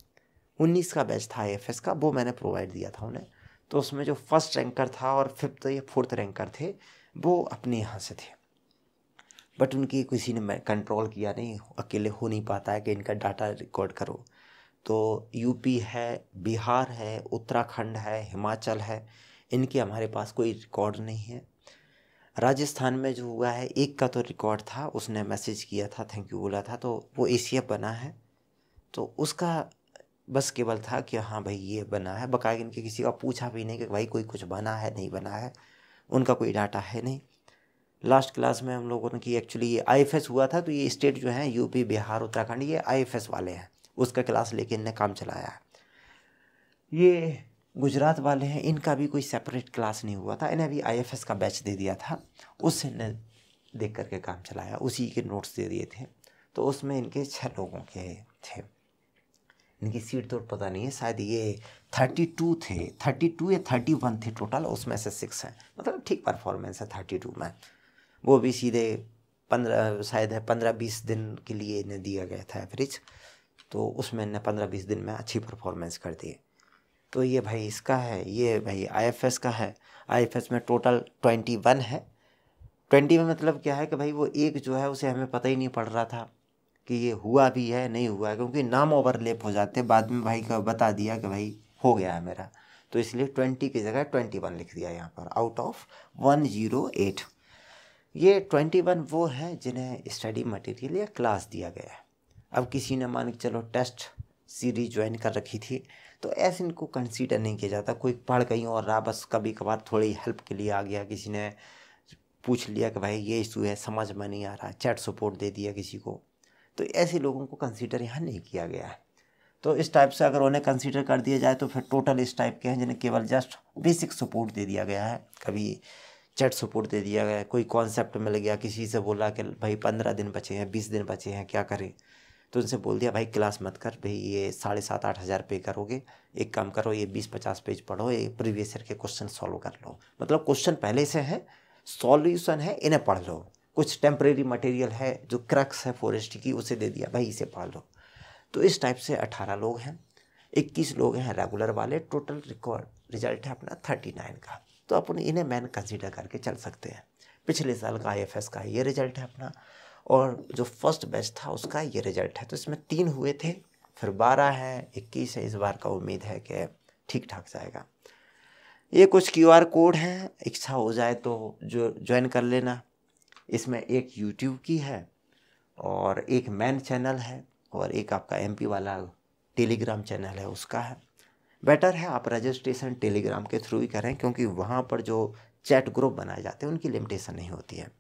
उन्नीस का बैच था एफ का वो मैंने प्रोवाइड दिया था उन्हें तो उसमें जो फर्स्ट रैंकर था और फिफ्थ या फोर्थ रैंकर थे वो अपने यहाँ से थे बट उनकी किसी ने कंट्रोल किया नहीं अकेले हो नहीं पाता है कि इनका डाटा रिकॉर्ड करो तो यूपी है बिहार है उत्तराखंड है हिमाचल है इनके हमारे पास कोई रिकॉर्ड नहीं है राजस्थान में जो हुआ है एक का तो रिकॉर्ड था उसने मैसेज किया था थैंक यू बोला था तो वो एशिया बना है तो उसका बस केवल था कि हाँ भाई ये बना है बकाया इनके किसी का पूछा भी नहीं कि भाई कोई कुछ बना है नहीं बना है उनका कोई डाटा है नहीं लास्ट क्लास में हम लोगों ने कि एक्चुअली ये आई हुआ था तो ये स्टेट जो है यूपी बिहार उत्तराखंड ये आई वाले हैं उसका क्लास लेके इनने काम चलाया है ये गुजरात वाले हैं इनका भी कोई सेपरेट क्लास नहीं हुआ था इन्हें भी आई का बैच दे दिया था उससे इन्हें देख करके काम चलाया उसी के नोट्स दे दिए थे तो उसमें इनके छः लोगों के थे इनकी सीट तो पता नहीं है शायद ये थर्टी टू थे थर्टी टू या थर्टी वन थे टोटल उसमें से सिक्स हैं मतलब ठीक परफॉर्मेंस है थर्टी टू में वो भी सीधे पंद्रह शायद है पंद्रह बीस दिन के लिए इन्हें दिया गया था एवरेज तो उसमें इन्हें पंद्रह बीस दिन में अच्छी परफॉर्मेंस कर दी तो ये भाई इसका है ये भाई आई का है आई में टोटल ट्वेंटी वन है ट्वेंटी में मतलब क्या है कि भाई वो एक जो है उसे हमें पता ही नहीं पड़ रहा था कि ये हुआ भी है नहीं हुआ है क्योंकि नाम ओवरलेप हो जाते हैं बाद में भाई का बता दिया कि भाई हो गया है मेरा तो इसलिए ट्वेंटी की जगह ट्वेंटी वन लिख दिया यहाँ पर out of one zero eight ये ट्वेंटी वन वो है जिन्हें स्टडी मटेरियल या क्लास दिया गया है अब किसी ने मान के चलो टेस्ट सीरीज ज्वाइन कर रखी थी तो ऐसे इनको कंसीडर नहीं किया जाता कोई पढ़ गई और रहा बस कभी कभार थोड़ी हेल्प के लिए आ गया किसी ने पूछ लिया कि भाई ये इशू है समझ में नहीं आ रहा चैट सपोर्ट दे दिया किसी को तो ऐसे लोगों को कंसीडर यहाँ नहीं किया गया है तो इस टाइप से अगर उन्हें कंसीडर कर दिया जाए तो फिर टोटल इस टाइप के हैं जिन्हें केवल जस्ट बेसिक सपोर्ट दे दिया गया है कभी चैट सपोर्ट दे दिया गया कोई कॉन्सेप्ट मिल गया किसी से बोला कि भाई पंद्रह दिन बचे हैं बीस दिन बचे हैं क्या करें तो उनसे बोल दिया भाई क्लास मत कर भाई ये साढ़े सात आठ हज़ार पे करोगे एक काम करो ये बीस पचास पेज पढ़ो ये प्रीवियस ईयर के क्वेश्चन सॉल्व कर लो मतलब क्वेश्चन पहले से है सॉल्यूशन है इन्हें पढ़ लो कुछ टेम्परेरी मटेरियल है जो क्रक्स है फॉरेस्ट की उसे दे दिया भाई इसे पाल लो तो इस टाइप से अठारह लोग हैं इक्कीस लोग हैं रेगुलर वाले टोटल रिकॉर्ड रिजल्ट है अपना थर्टी नाइन का तो अपन इन्हें मैन कंसिडर करके चल सकते हैं पिछले साल का आई का ये रिजल्ट है अपना और जो फर्स्ट बैच था उसका ये रिजल्ट है तो इसमें तीन हुए थे फिर बारह है इक्कीस है इस बार का उम्मीद है कि ठीक ठाक जाएगा ये कुछ क्यू आर कोड हैं इच्छा हो जाए तो जो ज्वाइन कर लेना इसमें एक यूट्यूब की है और एक मैन चैनल है और एक आपका एम वाला टेलीग्राम चैनल है उसका है बेटर है आप रजिस्ट्रेशन टेलीग्राम के थ्रू ही करें क्योंकि वहाँ पर जो चैट ग्रुप बनाए जाते हैं उनकी लिमिटेशन नहीं होती है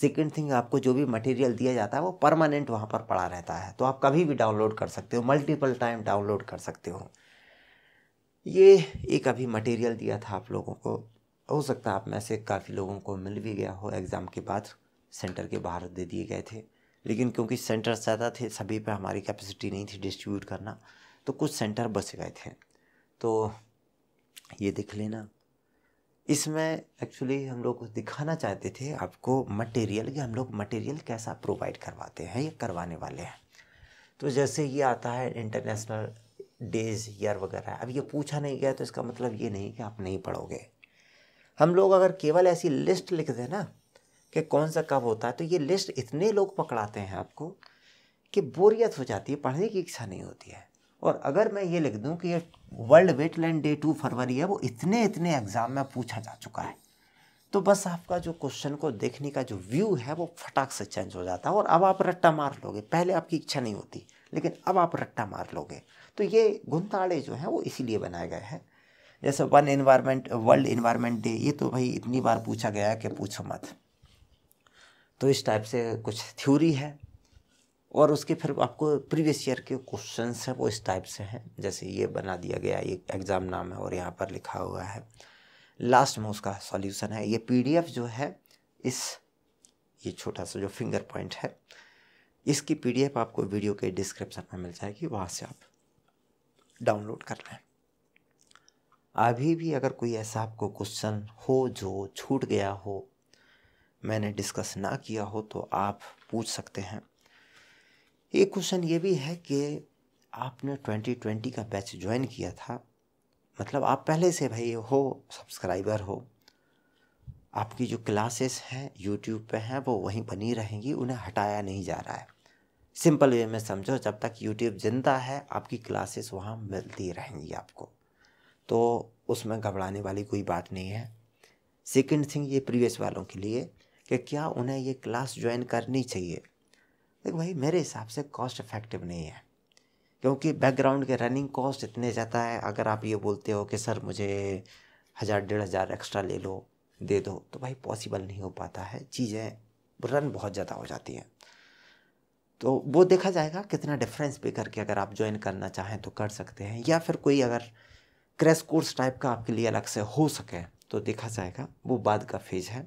सेकेंड थिंग आपको जो भी मटेरियल दिया जाता है वो परमानेंट वहाँ पर पड़ा रहता है तो आप कभी भी डाउनलोड कर सकते हो मल्टीपल टाइम डाउनलोड कर सकते हो ये एक अभी मटेरियल दिया था आप लोगों को हो सकता है आप में से काफ़ी लोगों को मिल भी गया हो एग्ज़ाम के बाद सेंटर के बाहर दे दिए गए थे लेकिन क्योंकि सेंटर ज़्यादा थे सभी पर हमारी कैपेसिटी नहीं थी डिस्ट्रीब्यूट करना तो कुछ सेंटर बच गए थे तो ये देख लेना इसमें एक्चुअली हम लोग दिखाना चाहते थे आपको मटेरियल कि हम लोग मटेरियल कैसा प्रोवाइड करवाते हैं या करवाने वाले हैं तो जैसे ये आता है इंटरनेशनल डेज ईयर वगैरह अब ये पूछा नहीं गया तो इसका मतलब ये नहीं कि आप नहीं पढ़ोगे हम लोग अगर केवल ऐसी लिस्ट लिख दें ना कि कौन सा कब होता है तो ये लिस्ट इतने लोग पकड़ाते हैं आपको कि बोरियत हो जाती है पढ़ने की इच्छा नहीं होती है और अगर मैं ये लिख दूँ कि ये वर्ल्ड वेटलैंड डे टू फरवरी है वो इतने इतने एग्ज़ाम में पूछा जा चुका है तो बस आपका जो क्वेश्चन को देखने का जो व्यू है वो फटाक से चेंज हो जाता है और अब आप रट्टा मार लोगे पहले आपकी इच्छा नहीं होती लेकिन अब आप रट्टा मार लोगे तो ये गुंताड़े जो हैं वो इसीलिए बनाए गए हैं जैसे वन इन्वायरमेंट वर्ल्ड इन्वायरमेंट डे ये तो भाई इतनी बार पूछा गया है कि पूछो मत तो इस टाइप से कुछ थ्योरी है और उसके फिर आपको प्रीवियस ईयर के क्वेश्चंस हैं वो इस टाइप से हैं जैसे ये बना दिया गया ये एग्ज़ाम नाम है और यहाँ पर लिखा हुआ है लास्ट में उसका सॉल्यूशन है ये पीडीएफ जो है इस ये छोटा सा जो फिंगर पॉइंट है इसकी पीडीएफ आपको वीडियो के डिस्क्रिप्शन में मिल जाएगी वहाँ से आप डाउनलोड कर लें अभी भी अगर कोई ऐसा आपको क्वेश्चन हो जो छूट गया हो मैंने डिस्कस ना किया हो तो आप पूछ सकते हैं एक क्वेश्चन ये भी है कि आपने 2020 का बैच ज्वाइन किया था मतलब आप पहले से भाई हो सब्सक्राइबर हो आपकी जो क्लासेस हैं यूट्यूब पे हैं वो वहीं बनी रहेंगी उन्हें हटाया नहीं जा रहा है सिंपल वे में समझो जब तक यूट्यूब जिंदा है आपकी क्लासेस वहाँ मिलती रहेंगी आपको तो उसमें घबराने वाली कोई बात नहीं है सेकेंड थिंग ये प्रीवियस वालों के लिए कि क्या उन्हें ये क्लास ज्वाइन करनी चाहिए देखो भाई मेरे हिसाब से कॉस्ट इफेक्टिव नहीं है क्योंकि बैकग्राउंड के रनिंग कॉस्ट इतने ज़्यादा है अगर आप ये बोलते हो कि सर मुझे हज़ार डेढ़ हज़ार एक्स्ट्रा ले लो दे दो तो भाई पॉसिबल नहीं हो पाता है चीज़ें रन बहुत ज़्यादा हो जाती हैं तो वो देखा जाएगा कितना डिफरेंस पे करके अगर आप ज्वाइन करना चाहें तो कर सकते हैं या फिर कोई अगर क्रैश कोर्स टाइप का आपके लिए अलग से हो सके तो देखा जाएगा वो बाद का फेज है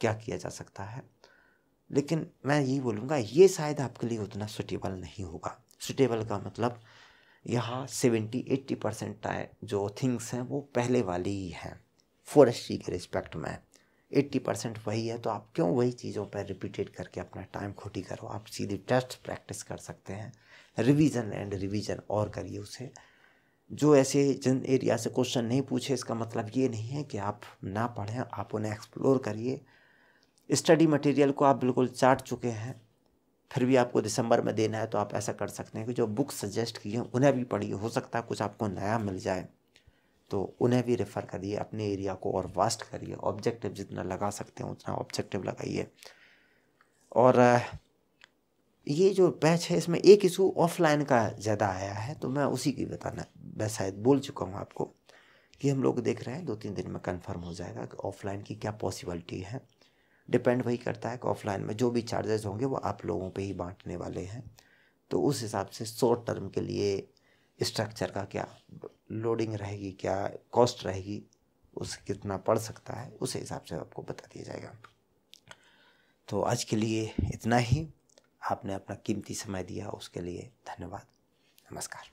क्या किया जा सकता है लेकिन मैं यही बोलूँगा ये शायद आपके लिए उतना सुटेबल नहीं होगा सुटेबल का मतलब यहाँ सेवेंटी एट्टी परसेंट जो थिंग्स हैं वो पहले वाली ही हैं फॉरेस्ट्री के रिस्पेक्ट में एट्टी परसेंट वही है तो आप क्यों वही चीज़ों पर रिपीटेड करके अपना टाइम खोटी करो आप सीधे टेस्ट प्रैक्टिस कर सकते हैं रिवीजन एंड रिवीजन और करिए उसे जो ऐसे जिन एरिया से क्वेश्चन नहीं पूछे इसका मतलब ये नहीं है कि आप ना पढ़ें आप उन्हें एक्सप्लोर करिए स्टडी मटेरियल को आप बिल्कुल चाट चुके हैं फिर भी आपको दिसंबर में देना है तो आप ऐसा कर सकते हैं कि जो बुक सजेस्ट किए हैं उन्हें भी पढ़िए हो सकता है कुछ आपको नया मिल जाए तो उन्हें भी रेफ़र करिए अपने एरिया को और वास्ट करिए ऑब्जेक्टिव जितना लगा सकते हैं उतना ऑब्जेक्टिव लगाइए और ये जो बैच है इसमें एक इशू ऑफलाइन का ज़्यादा आया है तो मैं उसी की बताना मैं शायद बोल चुका हूँ आपको कि हम लोग देख रहे हैं दो तीन दिन में कंफर्म हो जाएगा कि ऑफलाइन की क्या पॉसिबिलिटी है डिपेंड वही करता है कि ऑफलाइन में जो भी चार्जेस होंगे वो आप लोगों पे ही बांटने वाले हैं तो उस हिसाब से शॉर्ट टर्म के लिए स्ट्रक्चर का क्या लोडिंग रहेगी क्या कॉस्ट रहेगी उस कितना पड़ सकता है उस हिसाब से आपको बता दिया जाएगा तो आज के लिए इतना ही आपने अपना कीमती समय दिया उसके लिए धन्यवाद नमस्कार